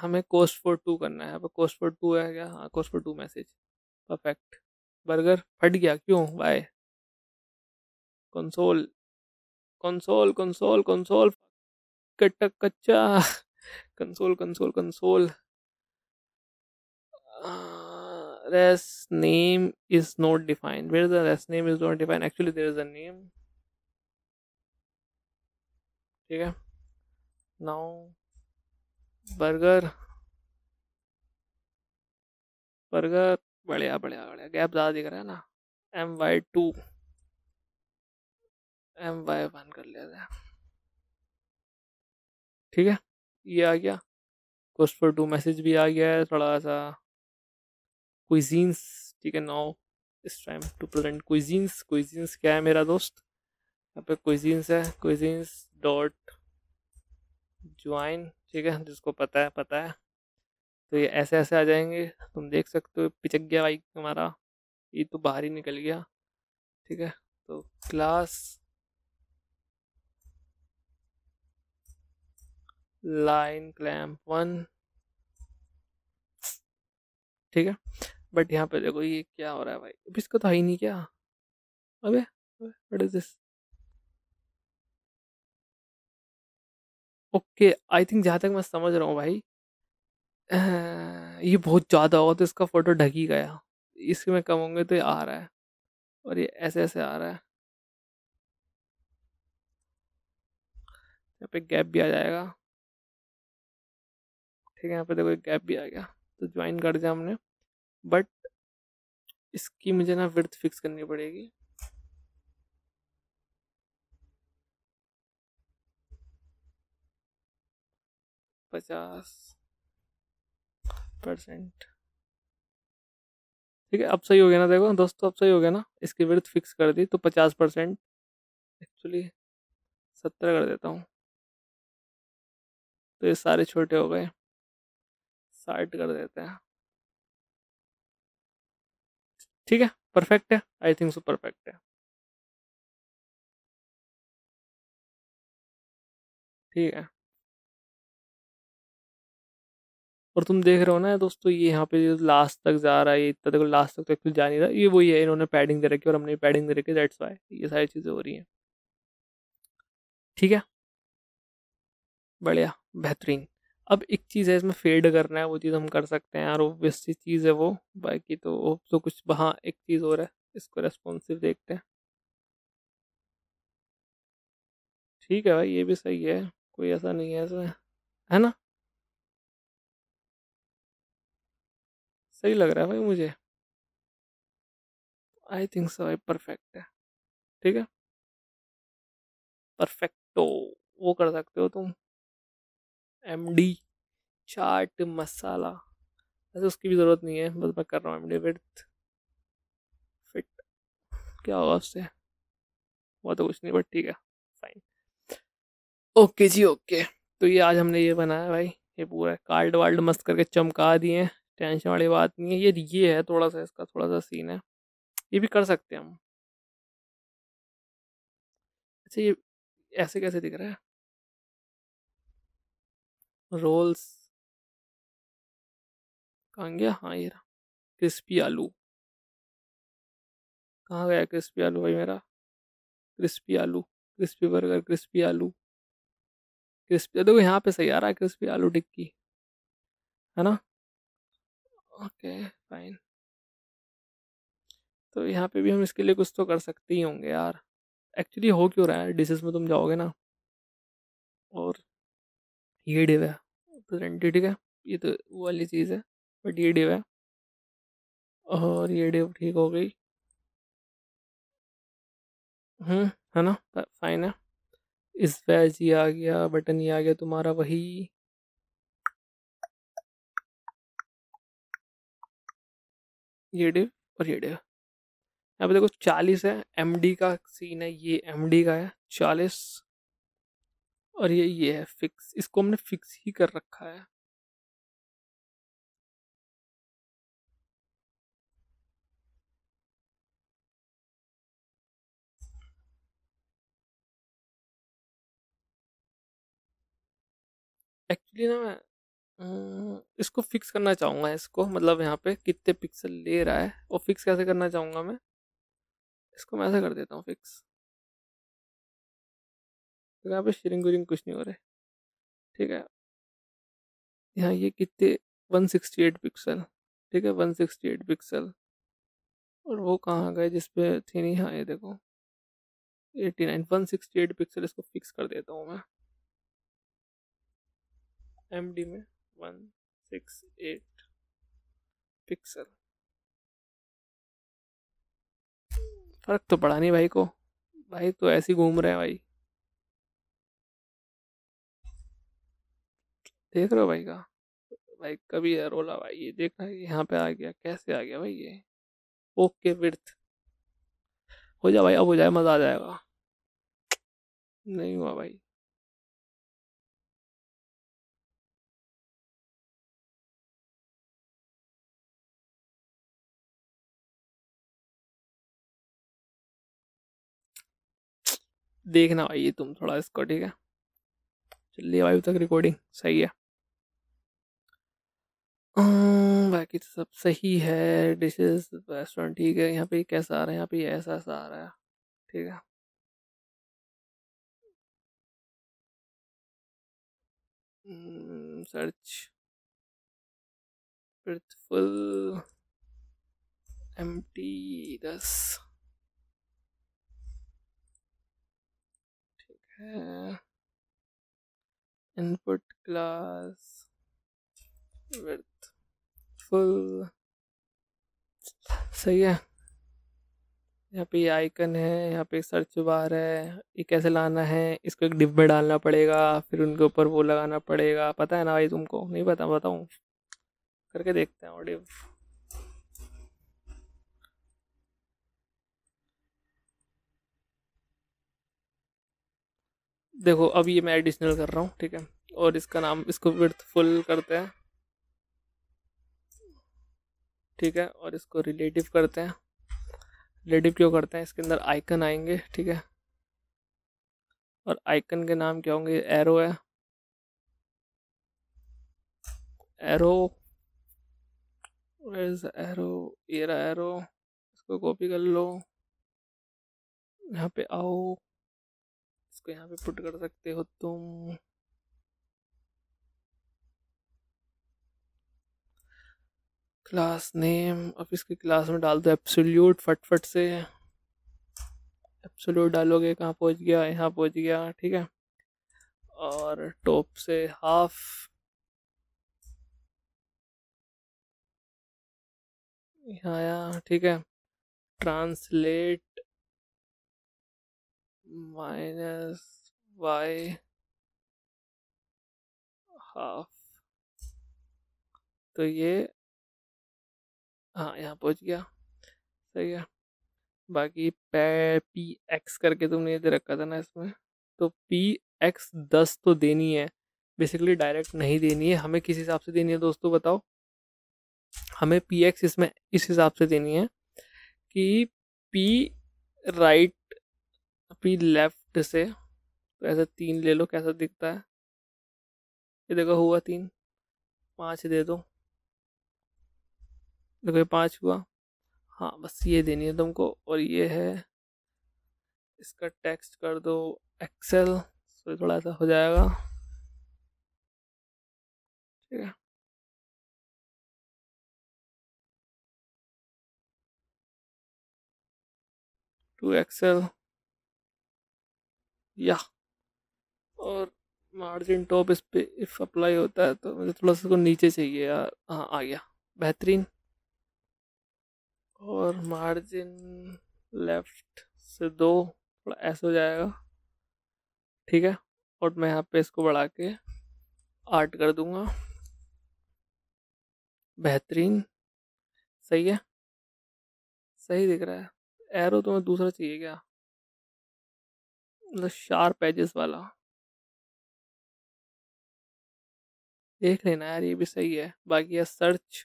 हमें कोस्ट फोर टू करना है यहाँ पे कोस्ट फोर टू है क्या हाँ cost four two message perfect burger फट गया क्यों by console console console console कटक कच्चा console console console res name is not defined where the res name is not defined actually there is a name ठीक है now burger burger बढ़िया बढ़िया बढ़िया गैप ज़्यादा दिख रहा है ना M Y two M Y one कर लिया हैं ठीक है ये आ गया कुछ पर टू मैसेज भी आ गया है थोड़ा सा क्विजींस ठीक है नाउ इस time to present cuisines cuisines क्या है मेरा दोस्त यहाँ पे क्विजींस है क्विजींस डॉट ज्वाइन ठीक है जिसको पता है पता है तो ये ऐसे ऐसे आ जाएंगे तुम देख सकते हो पिचक गया भाई हमारा ये तो बाहर ही निकल गया ठीक है तो क्लास लाइन क्लैम्प वन ठीक है बट यहाँ पे देखो ये क्या हो रहा है भाई अब इसको तो है ही नहीं क्या अबे what is this okay I think जहाँ तक मैं समझ रहा हूँ भाई ये बहुत ज़्यादा होगा तो इसका फ़ोटो ढक ही गया इसमें कम होंगे तो ये आ रहा है और ये ऐसे ऐसे आ रहा है यहाँ पे गैप भी आ जाएगा ठीक है यहाँ पे देखो एक गैप भी आ गया तो ज्वाइन कर दिया हमने बट इसकी मुझे ना विर्थ फिक्स करनी पड़ेगी पचास परसेंट ठीक है अब सही हो गया ना देखो दोस्तों अब सही हो गया ना इसकी विर्थ फिक्स कर दी तो पचास परसेंट एक्चुअली सत्तर कर देता हूँ तो ये सारे छोटे हो गए साठ कर देते हैं ठीक है परफेक्ट है आई थिंक सो परफेक्ट है ठीक है और तुम देख रहे हो ना दोस्तों ये यहाँ पे लास्ट तक जा रहा है इतना देखो लास्ट तक तो एक्चुअली जा नहीं रहा ये वही है इन्होंने पैडिंग दे रखी और हमने पैडिंग दे रखी दैट्स वाई ये सारी चीज़ें हो रही हैं ठीक है बढ़िया बेहतरीन अब एक चीज़ है इसमें फेड करना है वो चीज़ हम कर सकते हैं यार ओबियसली चीज़ है वो बाकी तो तो कुछ वहाँ एक चीज़ और है इसको रेस्पॉन्सिव देखते हैं ठीक है भाई ये भी सही है कोई ऐसा नहीं है इसमें है ना सही लग रहा है भाई मुझे आई थिंक सो भाई परफेक्ट है ठीक है परफेक्टो वो कर सकते हो तुम एम डी चाट मसाला वैसे उसकी भी ज़रूरत नहीं है बस मैं कर रहा हूँ एम डी विथ फिट क्या होगा उससे वो तो कुछ नहीं बट ठीक है फाइन ओके जी ओके तो ये आज हमने ये बनाया भाई ये पूरा कार्ड वार्ड मस्त करके चमका दिए हैं टेंशन वाली बात नहीं है ये ये है थोड़ा सा इसका थोड़ा सा सीन है ये भी कर सकते हैं हम अच्छा ये ऐसे कैसे दिख रहा है रोल्स कहाँ गया हाँ ये क्रिस्पी आलू कहाँ गया क्रिस्पी आलू भाई मेरा क्रिस्पी आलू क्रिस्पी बर्गर क्रिस्पी आलू क्रिस्पी देखो यहाँ पे सही आ रहा है क्रिस्पी आलू टिक्की है ना ओके फाइन तो यहाँ पे भी हम इसके लिए कुछ तो कर सकते ही होंगे यार एक्चुअली हो क्यों रहा है डिसेस में तुम जाओगे ना और ये डिव है प्रेजेंटी ठीक है ये तो वो वाली चीज़ है बट ये डिव है और ये डिव ठीक हो गई हम्म है ना फाइन है इस वैज ये आ गया बटन ये आ गया तुम्हारा वही ये डे और ये डे यहाँ पे देखो चालीस है एम का सीन है ये एम का है चालीस और ये ये है फिक्स इसको हमने फिक्स ही कर रखा है एक्चुअली ना इसको फिक्स करना चाहूँगा इसको मतलब यहाँ पे कितने पिक्सल ले रहा है और फिक्स कैसे करना चाहूँगा मैं? इसको मैं ऐसा कर देता हूँ फिक्स। तो यहाँ पे श्रिंक वरिंग कुछ नहीं हो रहा है। ठीक है। यहाँ ये कितने 168 पिक्सल ठीक है 168 पिक्सल और वो कहाँ गए जिस थी नहीं हाँ ये देखो 89 168 पिक्सल इसको फिक्स कर देता हूँ मैं डी में वन सिक्स एट पिक्सल फर्क तो पड़ा नहीं भाई को भाई तो ऐसे ही घूम रहे हैं भाई देख रहे हो भाई का भाई कभी है रोला भाई ये देख रहा है यहाँ पे आ गया कैसे आ गया भाई ये ओके विर्थ हो जाए भाई अब हो जाए मज़ा आ जाएगा नहीं हुआ भाई देखना भाई तुम थोड़ा इसको ठीक है चलिए भाई तक रिकॉर्डिंग सही है बाकी तो सब सही है डिशेस रेस्टोरेंट ठीक है यहाँ पे कैसा आ रहा है यहाँ पे ऐसा ऐसा आ रहा है ठीक है सर्च फुल एम टी दस है इनपुट क्लास विथ फुल सही है यहाँ पे आइकन है यहाँ पे सर्च बार है ये कैसे लाना है इसको एक डिब्बे डालना पड़ेगा फिर उनके ऊपर वो लगाना पड़ेगा पता है ना भाई तुमको नहीं पता बताऊँ करके देखते हैं और देखो अब ये मैं एडिशनल कर रहा हूँ ठीक है और इसका नाम इसको विर्थ फुल करते हैं ठीक है और इसको रिलेटिव करते हैं रिलेटिव क्यों करते हैं इसके अंदर आइकन आएंगे ठीक है और आइकन के नाम क्या होंगे एरो है एरो एरो ये एरो इसको कॉपी कर लो यहाँ पे आओ इसको यहाँ पे पुट कर सकते हो तुम क्लास नेम अब इसकी क्लास में डाल दो एप्सोल्यूट फटफट से एप्सोल्यूट डालोगे कहाँ पहुँच गया यहाँ पहुँच गया ठीक है और टॉप से हाफ यहाँ आया ठीक है ट्रांसलेट minus y हाफ तो ये हाँ यहाँ पहुँच गया सही है बाकी पै पी एक्स करके तुमने ये दे रखा था ना इसमें तो पी एक्स दस तो देनी है बेसिकली डायरेक्ट नहीं देनी है हमें किस हिसाब से देनी है दोस्तों बताओ हमें पी एक्स इसमें इस हिसाब से देनी है कि पी राइट पी लेफ्ट से तो ऐसा तीन ले लो कैसा दिखता है ये देखो हुआ तीन पाँच दे दो देखो ये पाँच हुआ हाँ बस ये देनी है तुमको और ये है इसका टेक्स्ट कर दो एक्सेल तो थोड़ा सा हो जाएगा ठीक है टू एक्सेल या और मार्जिन टॉप इस पर इफ अप्लाई होता है तो मुझे थोड़ा सा नीचे चाहिए यार हाँ आ गया बेहतरीन और मार्जिन लेफ्ट से दो थोड़ा ऐसा हो जाएगा ठीक है और मैं यहाँ पे इसको बढ़ा के आर्ट कर दूँगा बेहतरीन सही है सही दिख रहा है एरो तो मैं दूसरा चाहिए क्या मतलब शार्प एजेस वाला देख लेना यार ये भी सही है बाकी यार सर्च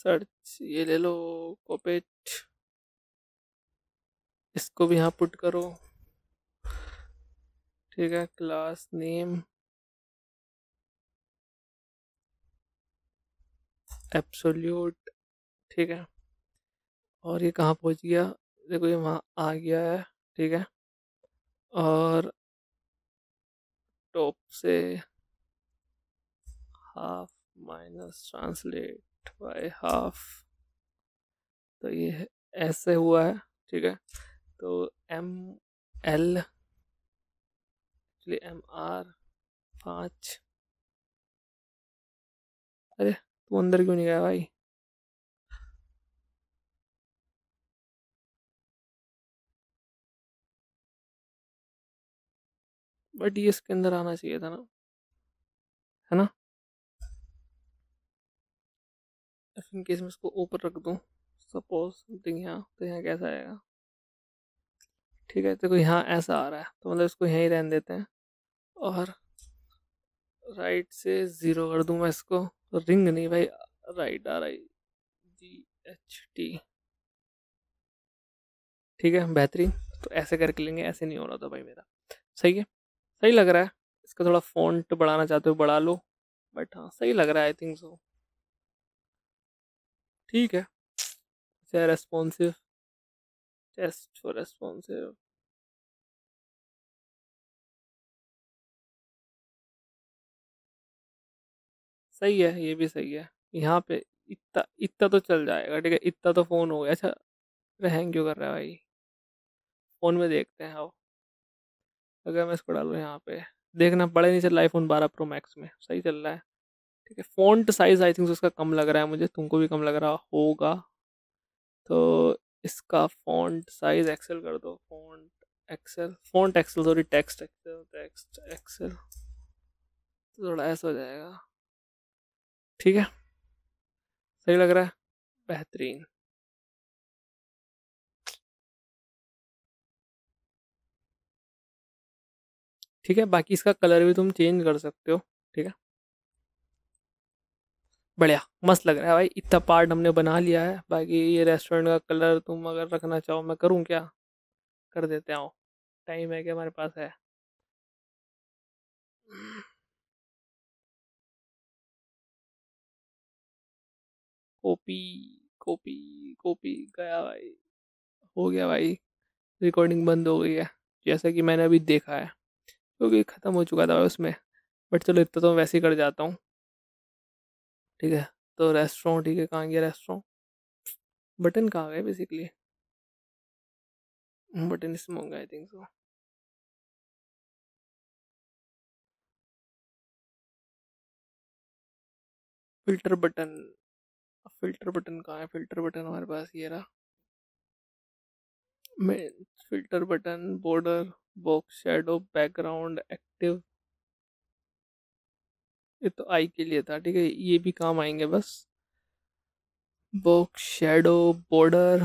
सर्च ये ले लो कॉपेट इसको भी यहाँ पुट करो ठीक है क्लास नेम एब्सोल्यूट ठीक है और ये कहाँ पहुँच गया देखो ये वहाँ आ गया है ठीक है और टॉप से half minus translate by half तो ये ऐसे हुआ है ठीक है तो M L actually M R पाँच अरे तू अंदर क्यों नहीं गया भाई बट ये इसके अंदर आना चाहिए था ना है ना इन केस में इसको ऊपर रख दूँ सपोज समथिंग यहाँ तो यहाँ कैसा आएगा ठीक है देखो यहाँ ऐसा आ रहा है तो मतलब इसको यहीं रहने देते हैं और राइट से ज़ीरो कर दूँ मैं इसको तो रिंग नहीं भाई राइट आ रही जी एच टी ठीक है बेहतरीन तो ऐसे करके लेंगे ऐसे नहीं हो रहा था भाई मेरा सही है सही लग रहा है इसका थोड़ा फॉन्ट बढ़ाना चाहते हो बढ़ा लो बट हाँ सही लग रहा है आई थिंक सो ठीक है क्या रेस्पॉन्सिव टेस्ट फॉर रेस्पॉन्सिव सही है ये भी सही है यहाँ पे इतना इतना तो चल जाएगा ठीक है इतना तो फ़ोन हो गया अच्छा रहेंगे क्यों कर रहा है भाई फ़ोन में देखते हैं आओ अगर मैं इसको डालूँ यहाँ पे देखना बड़े नहीं चल रहा आईफोन बारह प्रो मैक्स में सही चल रहा है ठीक है फ़ॉन्ट साइज़ आई थिंक उसका कम लग रहा है मुझे तुमको भी कम लग रहा होगा तो इसका फ़ॉन्ट साइज़ एक्सेल कर दो font XL font XL sorry text XL text XL तो थोड़ा ऐसा हो जाएगा ठीक है सही लग रहा है बेहतरीन ठीक है बाकी इसका कलर भी तुम चेंज कर सकते हो ठीक है बढ़िया मस्त लग रहा है भाई इतना पार्ट हमने बना लिया है बाकी ये रेस्टोरेंट का कलर तुम अगर रखना चाहो मैं करूँ क्या कर देते हो टाइम है क्या हमारे पास है कॉपी कॉपी कॉपी गया भाई हो गया भाई रिकॉर्डिंग बंद हो गई है जैसा कि मैंने अभी देखा है क्योंकि तो ख़त्म हो चुका था उसमें बट चलो इतना तो मैं वैसे ही कर जाता हूँ ठीक है तो रेस्टोरेंट ठीक है कहाँ गया रेस्टोरेंट बटन कहाँ गए बेसिकली बटन इसमें होंगे I think so filter button filter button कहाँ है फिल्टर बटन हमारे पास ये रहा मैं filter button border box shadow background active ये तो आई के लिए था ठीक है ये भी काम आएंगे बस बॉक्स शेडो बॉर्डर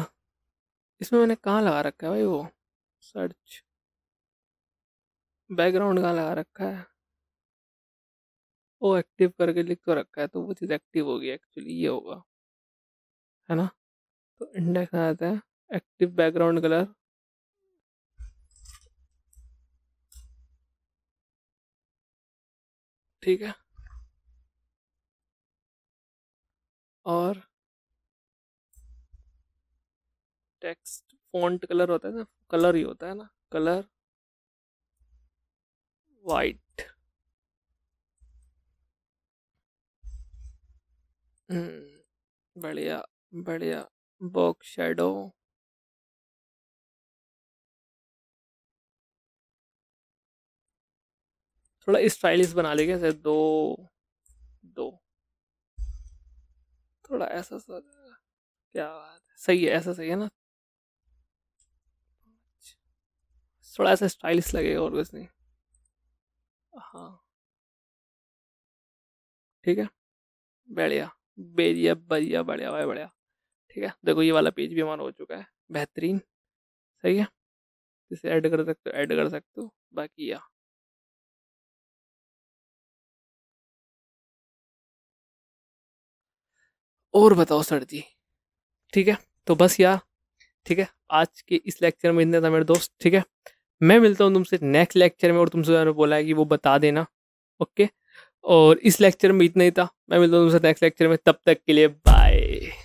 इसमें मैंने कहाँ लगा रखा है भाई वो सर्च बैकग्राउंड कहाँ लगा रखा है वो एक्टिव करके लिख कर तो रखा है तो वो चीज़ एक्टिव होगी एक्चुअली ये होगा है ना तो इंडेक्स आता है एक्टिव बैकग्राउंड कलर ठीक है और टेक्स्ट फॉन्ट कलर होता है ना कलर ही होता है ना कलर वाइट हम्म, बढ़िया बढ़िया बॉक्स शेडो थोड़ा स्टाइलिश बना लेंगे जैसे दो दो थोड़ा ऐसा सा क्या बात है सही है ऐसा सही है ना थोड़ा ऐसा स्टाइलिश लगेगा और कुछ नहीं हाँ ठीक है बढ़िया बढ़िया बढ़िया बढ़िया भाई बढ़िया ठीक है देखो ये वाला पेज भी हमारा हो चुका है बेहतरीन सही है इसे ऐड कर सकते हो ऐड कर सकते हो बाकी या और बताओ सर जी ठीक है तो बस यार ठीक है आज के इस लेक्चर में इतना था मेरे दोस्त ठीक है मैं मिलता हूँ तुमसे नेक्स्ट लेक्चर में और तुमसे मैंने बोला है कि वो बता देना ओके और इस लेक्चर में इतना ही था मैं मिलता हूँ तुमसे नेक्स्ट लेक्चर में तब तक के लिए बाय